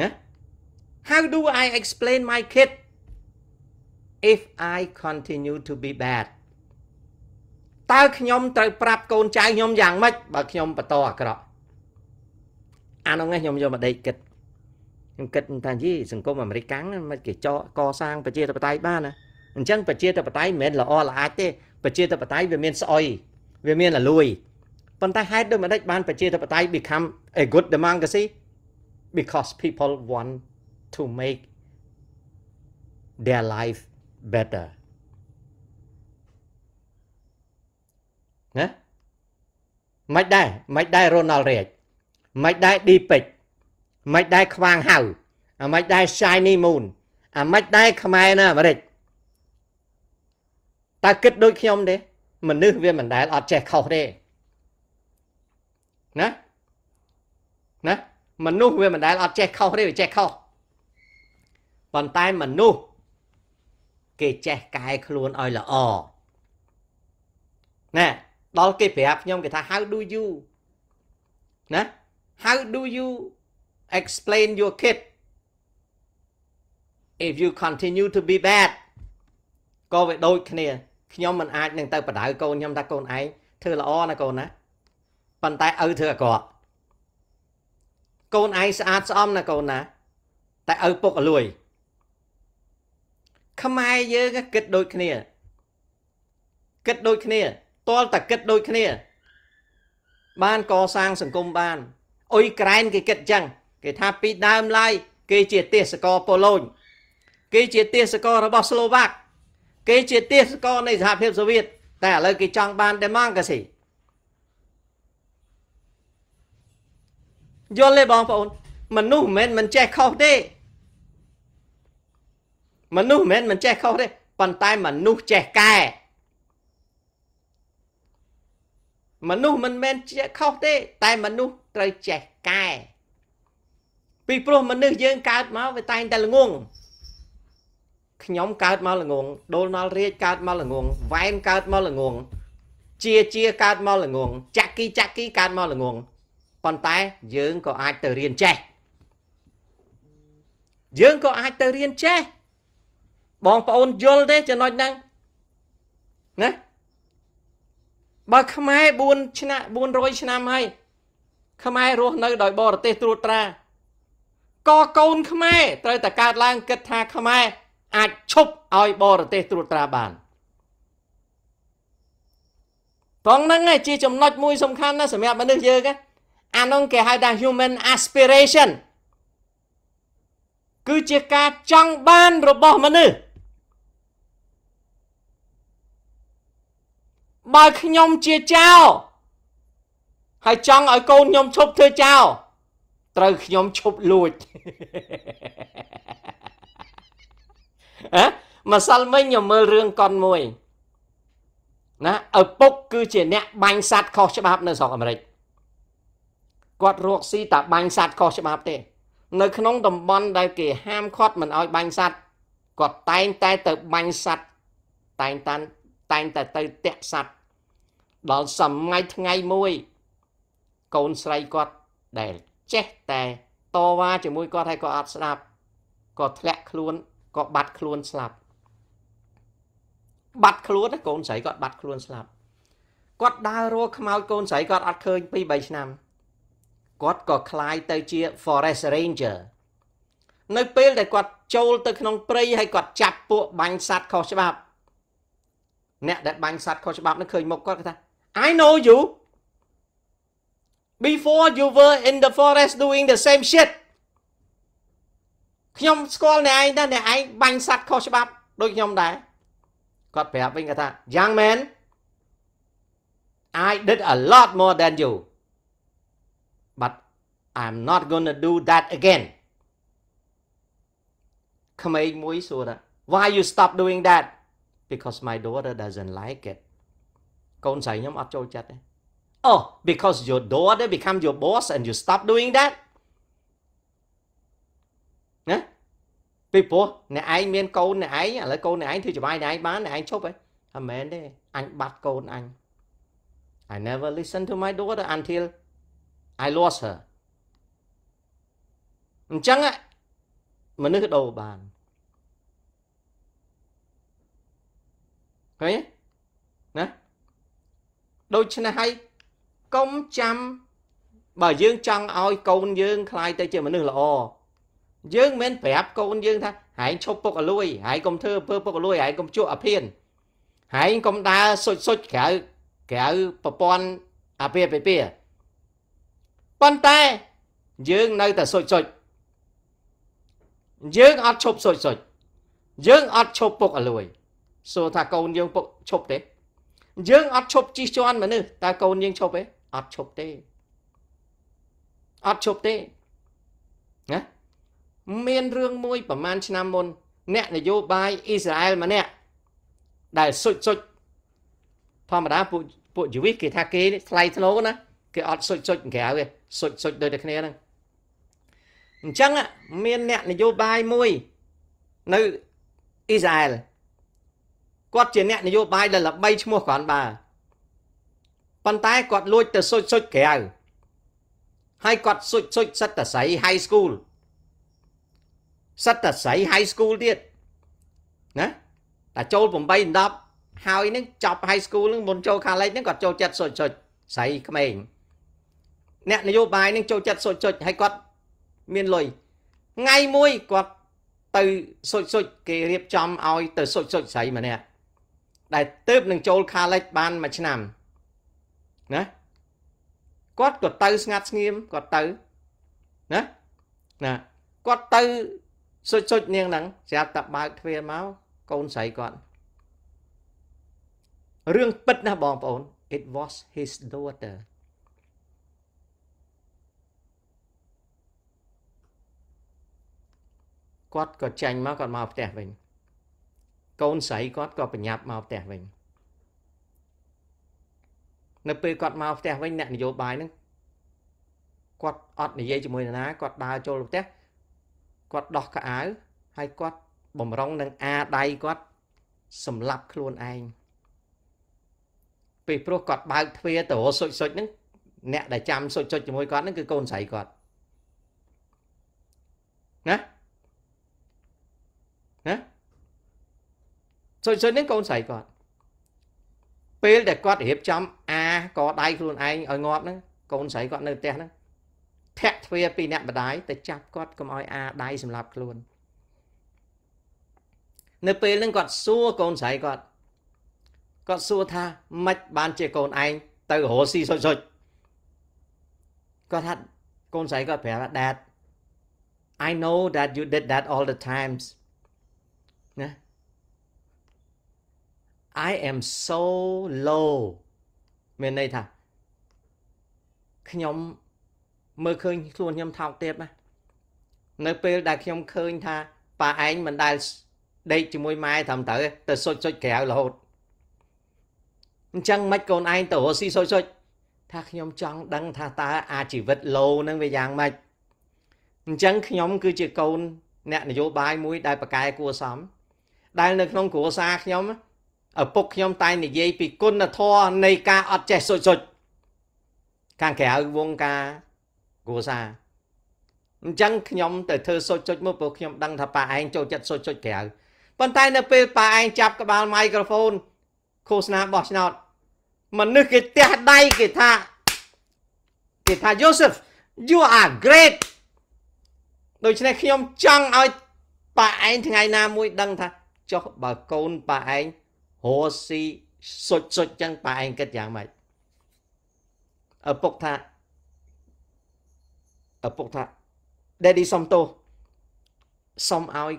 ណា How do I explain my kid if I continue to be bad តើខ្ញុំត្រូវប្រាប់កូនចៅខ្ញុំយ៉ាងម៉េចបើខ្ញុំបន្តអាក្រក់អានោះខ្ញុំយកមកដេកគិតខ្ញុំគិតថាយីសង្គមអាមេរិកកាំងមិនគេចកសាងប្រជាធិបតេយ្យបានណាអញ្ចឹងប្រជាធិបតេយ្យមិនមែនល្អល្អអាចទេប្រជាធិបតេយ្យវាមានស្អុយវាមានអាលួយប៉ុន្តែហេតុដូចម្តេចបានប្រជាធិបតេយ្យ become a good democracy because people want to make their life better ណាមិនដែរមិនដែរ Ronald Reagan មិនដែរ Deepik មិនដែរខ្វាងហៅអាមិនដែរ Shiny Moon អាមិនដែរខ្មែរណាអាមេរិកតើគិតដូចខ្ញុំទេមនុស្សវាមិនដែលអត់ចេះខុសទេណាណាមនុស្សវាមិនដែលអត់ចេះខុសទេវាចេះខុសប៉ុន្តែមនុស្សគេចេះកែខ្លួនឲ្យល្អណាដល់គេប្រាប់ខ្ញុំគេថា how do you ណា how do you explain your kid if you continue to be bad ក៏វាដូចគ្នាខ្ញុំមិនអាចនឹងទៅបដៅកូនខ្ញុំថាកូនឯងធ្វើល្អណាកូនណាប៉ុន្តែឪធ្វើអាក្រក់កូនឯងស្អាតស្អំណាកូនណា តែឪពុកអលួយខ្មែរយើងគិតដូចគ្នាគិតដូចគ្នាតលតែគិតដូចគ្នា បានកសាងសង្គមបានអ៊ុយក្រែនគេគិតចឹង គេថាពីដើមឡើយគេជាទេសកលប៉ូឡូញគេជាទេសកលរបស់ស្លូវ៉ាក់គេជាទេសកលនៃសហភាពសូវៀតតែឥឡូវគេចង់បានតែម៉ង់កាស៊ីយល់ទេបងប្អូនមនុស្សមិនមែនមិនចេះខុសទេមនុស្សមិនមែនមិនចេះខុសទេប៉ុន្តែមនុស្សចេះកែមនុស្សមិនមែនចេះខុសទេ តែមនុស្សត្រូវចេះកែពីព្រោះមនុស្សយើងកើតមកវាតែងតែល្ងងខ្ញុំកើតមកល្ងងដូលណលរាជកើតមកល្ងងវ៉ែនកើតមកល្ងងជាជាកើតមកល្ងងចាក់គីចាក់គីកើតមកល្ងងប៉ុន្តែយើងក៏អាចទៅរៀនចេះយើងក៏អាចទៅរៀនចេះ បងប្អូនយល់ទេចំណុចហ្នឹងណាបើខ្មែរ4ឆ្នាំ400ឆ្នាំហើយខ្មែររស់នៅ ដោយបរទេសត្រួតត្រាក៏កូនខ្មែរត្រូវតែកើតឡើងគិតថាខ្មែរអាចឈប់ឲ្យបរទេសត្រួតត្រាបានត្រង់ហ្នឹងឯងជាចំណុចមួយសំខាន់ណាស់សម្រាប់មនុស្សយើងណាអានោះគេហៅថា human aspiration គឺជាការចង់បានរបស់មនុស្សបើខ្ញុំជាចៅហើយចង់ឲ្យកូនខ្ញុំឈប់ធ្វើចៅត្រូវខ្ញុំឈប់លួចហ៎ម្សិលមិញខ្ញុំមើលរឿងកុនមួយណាឪពុក គឺជាអ្នកបាញ់សัตว์ខុសច្បាប់នៅស្រុកអាមេរិកគាត់រកស៊ីតាបាញ់សัตว์ខុសច្បាប់ទេនៅក្នុងតំបន់ដែលគេហាមឃាត់មិនឲ្យបាញ់សัตว์គាត់តែងតែទៅបាញ់សัตว์តែងតាន់តែងតែទៅតាក់សัตว์ដល់សម័យថ្ងៃមួយ កូនស្រីគាត់ដែលចេះតែតវ៉ាជាមួយគាត់ហើយគាត់អត់ស្ដាប់គាត់ធ្លាក់ខ្លួនគាត់បាត់ខ្លួនស្លាប់បាត់ខ្លួនកូនស្រីគាត់បាត់ខ្លួនស្លាប់គាត់ដើររកខ្មោចកូនស្រីគាត់អត់ឃើញ2 3ឆ្នាំគាត់ក៏คล้ายទៅជា forest ranger នៅពេលដែលគាត់ចូលទៅក្នុងព្រៃហើយគាត់ចាប់ពួកបាញ់សត្វខុសច្បាប់អ្នកដែលបាញ់សត្វខុសច្បាប់នឹងឃើញមុខគាត់គាត់ថា I know you before you were in the forest doing the same shit ខ្ញុំស្គាល់អ្នកឯងដែរអ្នកឯងបាញ់សត្វខុសច្បាប់ដូចខ្ញុំដែរគាត់ប្រាប់វិញគាត់ថា young man I did a lot more than you I'm not gonna do that again ក្មេងមួយសួរថា Why you stop doing that because my daughter doesn't like it កូនស្រីខ្ញុំអត់ចូលចិត្តទេ Oh because your daughter become your boss and you stop doing that ណាពីព្រោះអ្នកឯងមានកូនអ្នកឯងឥឡូវកូនអ្នកឯងធ្វើច្បាយអ្នកឯងបានអ្នកឯងឈប់ហើយអមែនទេអញបាត់កូនអញ I never listen to my daughter until I lost her អញ្ចឹងមនុស្សដូរបានឃើញណាដូច្នេះហើយកុំចាំបើយើងចង់ឲ្យកូនយើងคลายទៅជាមនុស្សល្អយើងមិនប្រាប់កូនយើងថាហែងឈប់ពុកអលួយហែងកុំធ្វើពើពុកអលួយហែងកុំជក់អាភៀនហែងកុំដើរសុចសុចក្រៅក្រៅប្រព័ន្ធអាពាហ៍ពិពាហ៍ប៉ុន្តែយើងនៅតែសុចសុចយើងអត់ឈប់សុចសុចយើងអត់ឈប់ពុកអលួយសួរថាកូនយើងពុកឈប់ទេយើងអត់ឈប់ជិះជាន់មនុស្សតើកូនយើងឈប់ទេអត់ឈប់ទេអត់ឈប់ទេណាមានរឿងមួយប្រហែលឆ្នាំមុន អ្នកនយោបាយអ៊ីស្រាអែលម្នាក់ដែលសុចសុចធម្មតាពួកពួកយូវីសគេថា គេថ្លៃធ្នូណាគេអត់សុចសុចក្រៅទេសុចសុចដូចតែគ្នាហ្នឹងអញ្ចឹងមានអ្នកនយោបាយមួយនៅអ៊ីស្រាអែលគាត់ជាអ្នកនយោបាយដែលល្បីឈ្មោះគ្រាន់បើប៉ុន្តែគាត់លួចទៅសុចសុចក្រៅហើយគាត់សុចសុចសិតតស័យ high school សិតតស័យ high school ទៀតណាតែចូល8 10ហើយនឹងចប់ high school នឹងមុនចូល college នឹងគាត់ចូលចិត្តសុចសុចស្រីក្មេងអ្នកនយោបាយនឹងចូលចិត្តសុចសុចហើយគាត់មានលុយថ្ងៃមួយគាត់ទៅសុចសុចគេរៀបចំឲ្យទៅសុចសុចស្រីម្នាក់ដែលទៅបនឹងចូល college បានមួយឆ្នាំណាគាត់ក៏ទៅស្ងាត់ស្ងៀមគាត់ទៅណាណាគាត់ទៅសុចសុចនាងហ្នឹងស្រាប់តែបើកទ្វារមកកូនស្រីគាត់រឿងពិតណាបងប្អូន it was his daughter គាត់ក៏ចាញ់មកគាត់មកផ្ទះវិញ កូនស្រីគាត់ក៏ប្រញាប់មកផ្ទះវិញនៅពេលគាត់មកផ្ទះវិញ អ្នកនយោបាយហ្នឹងគាត់អត់និយាយជាមួយនរណាគាត់ដើរចូលផ្ទះគាត់ដោះកៅអៅហើយគាត់បំរុងនឹងអាដៃគាត់សម្លាប់ខ្លួនឯងពេលព្រោះគាត់បើកទ្វារទៅរសុចសុចហ្នឹងអ្នកដែលចាំសុចសុចជាមួយគាត់ហ្នឹងគឺកូនស្រីគាត់ណាណាសុចសុចនឹងកូនស្រីគាត់ពេលដែលគាត់រៀបចំ អា កដៃខ្លួនឯងឲ្យងាប់ហ្នឹង កូនស្រីគាត់នៅផ្ទះហ្នឹងធាក់ទ្វារពីអ្នកម្ដាយទៅចាប់គាត់កុំឲ្យអាដៃសម្លាប់ខ្លួននៅពេលហ្នឹងគាត់សួរកូនស្រីគាត់គាត់សួរថាម៉េចបានជាកូនឯងទៅរស់ស៊ីសុចសុចគាត់ថាកូនស្រីគាត់ប្រាប់ថា dad I know that you did that all the times ណា I am so low មានន័យថាខ្ញុំមើលឃើញ ខ្លួនខ្ញុំថោកទាបណា នៅពេលដែលខ្ញុំឃើញថាប៉ាឯងមិនដែលដេកជាមួយម៉ែត្រឹមត្រូវទៅសុចសុចក្រៅរហូតអញ្ចឹងមិនកូនឯងទៅរស់ស៊ីសុចសុចថាខ្ញុំចង់ដឹងថាតើអាជីវិតលោនឹងវាយ៉ាងម៉េចអញ្ចឹងខ្ញុំគឺជាកូន អ្នកនយោបាយមួយដែលប្រកែគួសមដែលនៅក្នុងគ្រួសារខ្ញុំឪពុកខ្ញុំតែនិយាយពីគុណធម៌នៃការអត់ចេះសុចសុចខាងក្រៅវងការគ្រួសារអញ្ចឹងខ្ញុំទៅធ្វើសុចសុចមកព្រោះខ្ញុំដឹងថាប៉ាឯងចូលចិត្តសុចសុចក្រៅប៉ុន្តែ នៅពេលប៉ាឯងចាប់ក្បាលមីក្រូហ្វូនឃោសនាបោះឆ្នោតមនុស្សគេទះដៃគេថាគេថា Joseph you are great ដូច្នេះខ្ញុំចង់ឲ្យប៉ាឯងថ្ងៃណាមួយដឹងថាចុះបើកូនប៉ាឯងរស់ស៊ីសុចសុចចឹងប៉ាឯងគិតយ៉ាងម៉េចឪពុកថាឪពុកថា Daddy សុំទោសសុំឲ្យ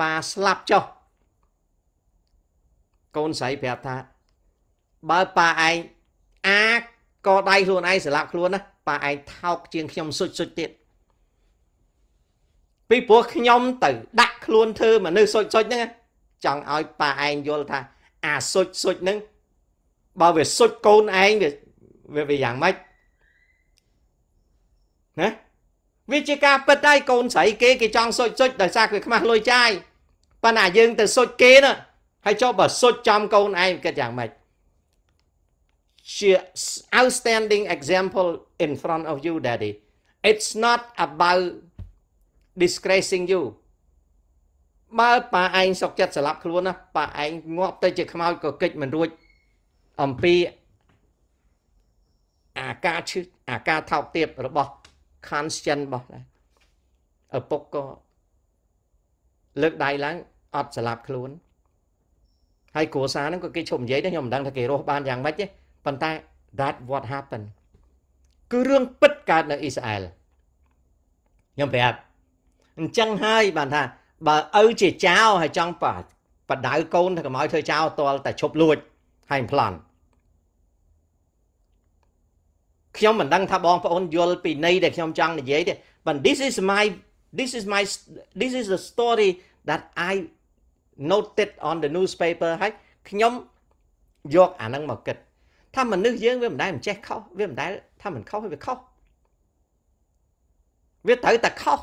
ប៉ាស្លាប់ចុះកូនស្រីប្រាប់ថាបើប៉ាឯងអាក៏ដៃខ្លួនឯងស្លាប់ខ្លួនណាប៉ាឯងថោកជាងខ្ញុំសុចសុចទៀតពីព្រោះខ្ញុំ ទៅ ដាក់ខ្លួនធ្វើមនុស្សសុចសុចហ្នឹងចង់ឲ្យប៉ាឯងយល់ថាអាសុចសុចហ្នឹងបើវាសុចកូនឯងវាវាយ៉ាងម៉េចណាវាជាការពិតហើយកូនស្រីគេគេចង់សុចសុចដោយសារគេខ្មាស់លុយចាយប៉ុន្តែយើង ទៅសុចគេណាហើយចុះបើសុចចំកូនឯងគិតយ៉ាងម៉េចជា outstanding example in front of you daddy it's not about disgracing you បើប៉ាឯងសុកចិត្តស្លាប់ខ្លួនណាប៉ាឯងងាប់ទៅជាខ្មោចក៏កិច្ចមិនរួចអំពីអាការឈឺអាការថោកទាបរបស់ conscience របស់ដែរឪពុកក៏លើកដៃឡើងអត់ស្លាប់ខ្លួនហើយគ្រួសារហ្នឹងក៏គេឈប់និយាយដែរខ្ញុំមិនដឹងថាគេរស់បានយ៉ាងម៉េចទេប៉ុន្តែ that what happened គឺរឿងពិតកើតនៅអ៊ីស្រាអែលខ្ញុំប្រាប់អញ្ចឹងហើយ បានថា បើឪជាចៅហើយចង់បើបដៅកូនថាកុំឲ្យធ្វើចៅតលតែឈប់លួចហើយប្លន់ខ្ញុំមិនដឹងថាបងប្អូនយល់ពីន័យដែលខ្ញុំចង់និយាយទេ but this is my this is my this is the story that I noted on the newspaper ហើយខ្ញុំយកអានឹងមកគិតថាមនុស្សយើងវាមិនដែលមិនចេះខុសវាមិនដែលថាមិនខុសវាខុសវាត្រូវតែខុស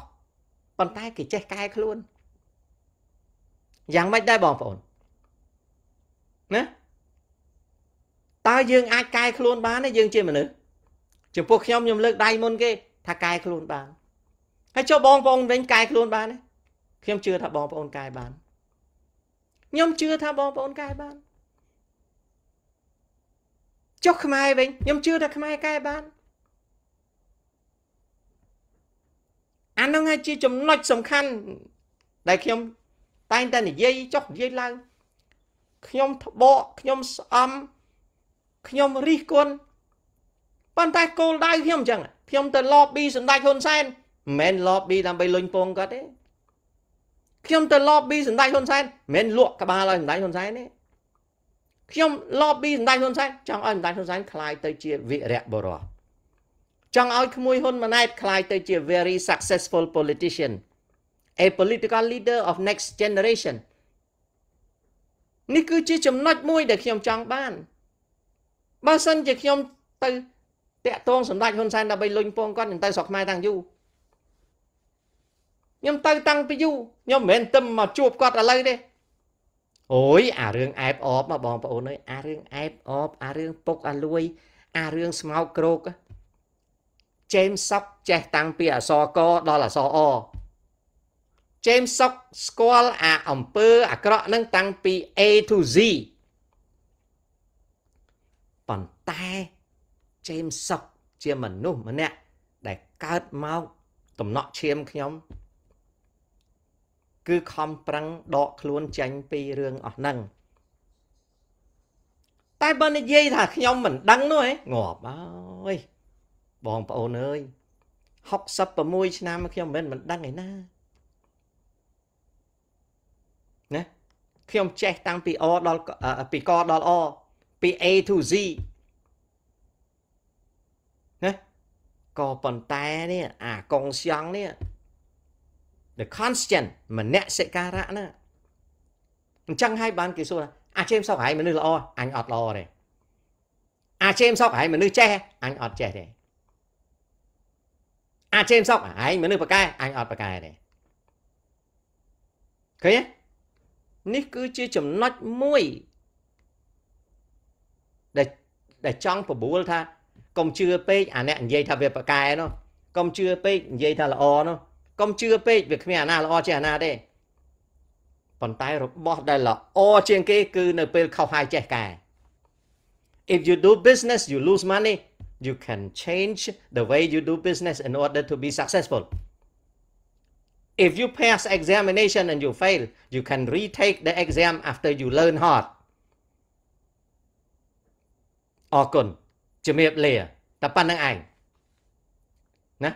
ប៉ុន្តែគេចេះកែខ្លួនយ៉ាងម៉េចដែរបងប្អូនណាតើយើង អាចកែខ្លួនបានទេយើងជាមនុស្សចំពោះខ្ញុំខ្ញុំលើកដៃមុនគេថាកែខ្លួនបានហើយចុះបងប្អូនវិញកែខ្លួនបានទេខ្ញុំជឿថាបងប្អូនកែបានខ្ញុំជឿថាបងប្អូនកែបានចុះខ្មែរវិញខ្ញុំជឿថាខ្មែរកែបានអានឹងហើយជាចំណុចសំខាន់ដែលខ្ញុំតែងតែនិយាយចុះនិយាយឡើង ខ្ញុំថ្បកខ្ញុំស្អំខ្ញុំរិះគន់ប៉ុន្តែគោលដៅខ្ញុំអញ្ចឹងខ្ញុំទៅ lobby សម្ដេចហ៊ុនសែនមិនមែន lobby ដើម្បីលុញពងគាត់ទេខ្ញុំទៅ lobby សម្ដេចហ៊ុនសែនមិនមែនលក់ក្បាលឲ្យសម្ដេចហ៊ុនសែនទេខ្ញុំ lobby សម្ដេចហ៊ុនសែនចង់ឲ្យសម្ដេចហ៊ុនសែនคลายទៅជាវីរៈបុរសចង់ឲ្យក្មួយហ៊ុនម៉ាណែតក្លាយទៅជា very successful politician a political leader of next generation នេះគឺជាចំណុចមួយ ដែលខ្ញុំចង់បានបើសិនជាខ្ញុំទៅតាក់ទងសម្ដេចហ៊ុនសែនដើម្បីលុញពងគាត់ខ្ញុំទៅស្រុកខ្មែរតាំងយូរខ្ញុំទៅតាំងពីយូរខ្ញុំមិនមែនទៅមកជួបគាត់ឥឡូវទេអូយអារឿងអែបអបមកបង ប្អូនអើយអារឿងអែបអបអារឿងពុកអាលួយ អារឿងស្មោកគ្រោក James Sock ចេះតាំងពីអសរកដល់អសរអ James Sock ស្គាល់អាអំពើអាក្រក់នឹងតាំងពី A to Z ប៉ុន្តែ James Sock ជាមនុស្សម្នាក់ដែលកើតមកតំណក់ឈាមខ្ញុំគឺខំប្រឹងដកខ្លួនចេញពីរឿងអស់ហ្នឹងតែបើនិយាយថាខ្ញុំមិនដឹងនោះហ៎ងាប់អើយបងប្អូនអើយ66ឆ្នាំខ្ញុំមិនមិនដឹងឯណាណាខ្ញុំចេះតាំងពី O ដល់ពី K ដល់ O ពី A to Z ណាក៏ប៉ុន្តែនេះអាកងសៀងនេះ the constant មនសិការៈណាអញ្ចឹងហើយបានគេសួរអាចេមសោកហៃមនុស្សល្អអញអត់ល្អទេអាចេមសោកហៃមនុស្សចេះអញអត់ចេះទេអាចេមសុកឯងមនុស្សប្រកែអញអត់ប្រកែទេឃើញទេនេះគឺជាចំណុចមួយដែលដែលចង់ប្របួលថាកុំជឿពេកអាអ្នកនិយាយថាវាប្រកែនោះកុំជឿពេកនិយាយថាល្អនោះកុំជឿពេកវាគ្មានអាណាល្អជាអាណាទេប៉ុន្តែរបស់ដែលល្អជាងគេ គឺនៅពេលខុសហើយចេះកែ If you do business you lose money you can change the way you do business in order to be successful. If you pass examination and you fail, you can retake the exam after you learn hard. អរគុណជំរាបលាតែប៉ុណ្្នឹងឯងណា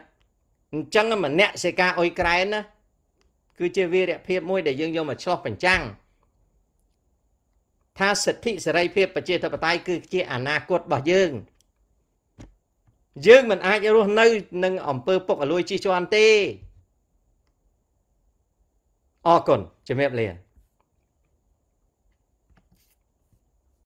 អញ្ចឹងម្នាក់សេការអុយក្រែនណាគឺជាវីរភាពមួយដែលយើងយកមកឆ្លោះបញ្ចាំងថាសិទ្ធិសេរីភាពប្រជាធិបតេយ្យគឺ ជាអនាគតរបស់យើងយើងមិនអាចរស់នៅនឹងអំពើពុករលួយជិះជាន់ទេអរគុណជំរាបលា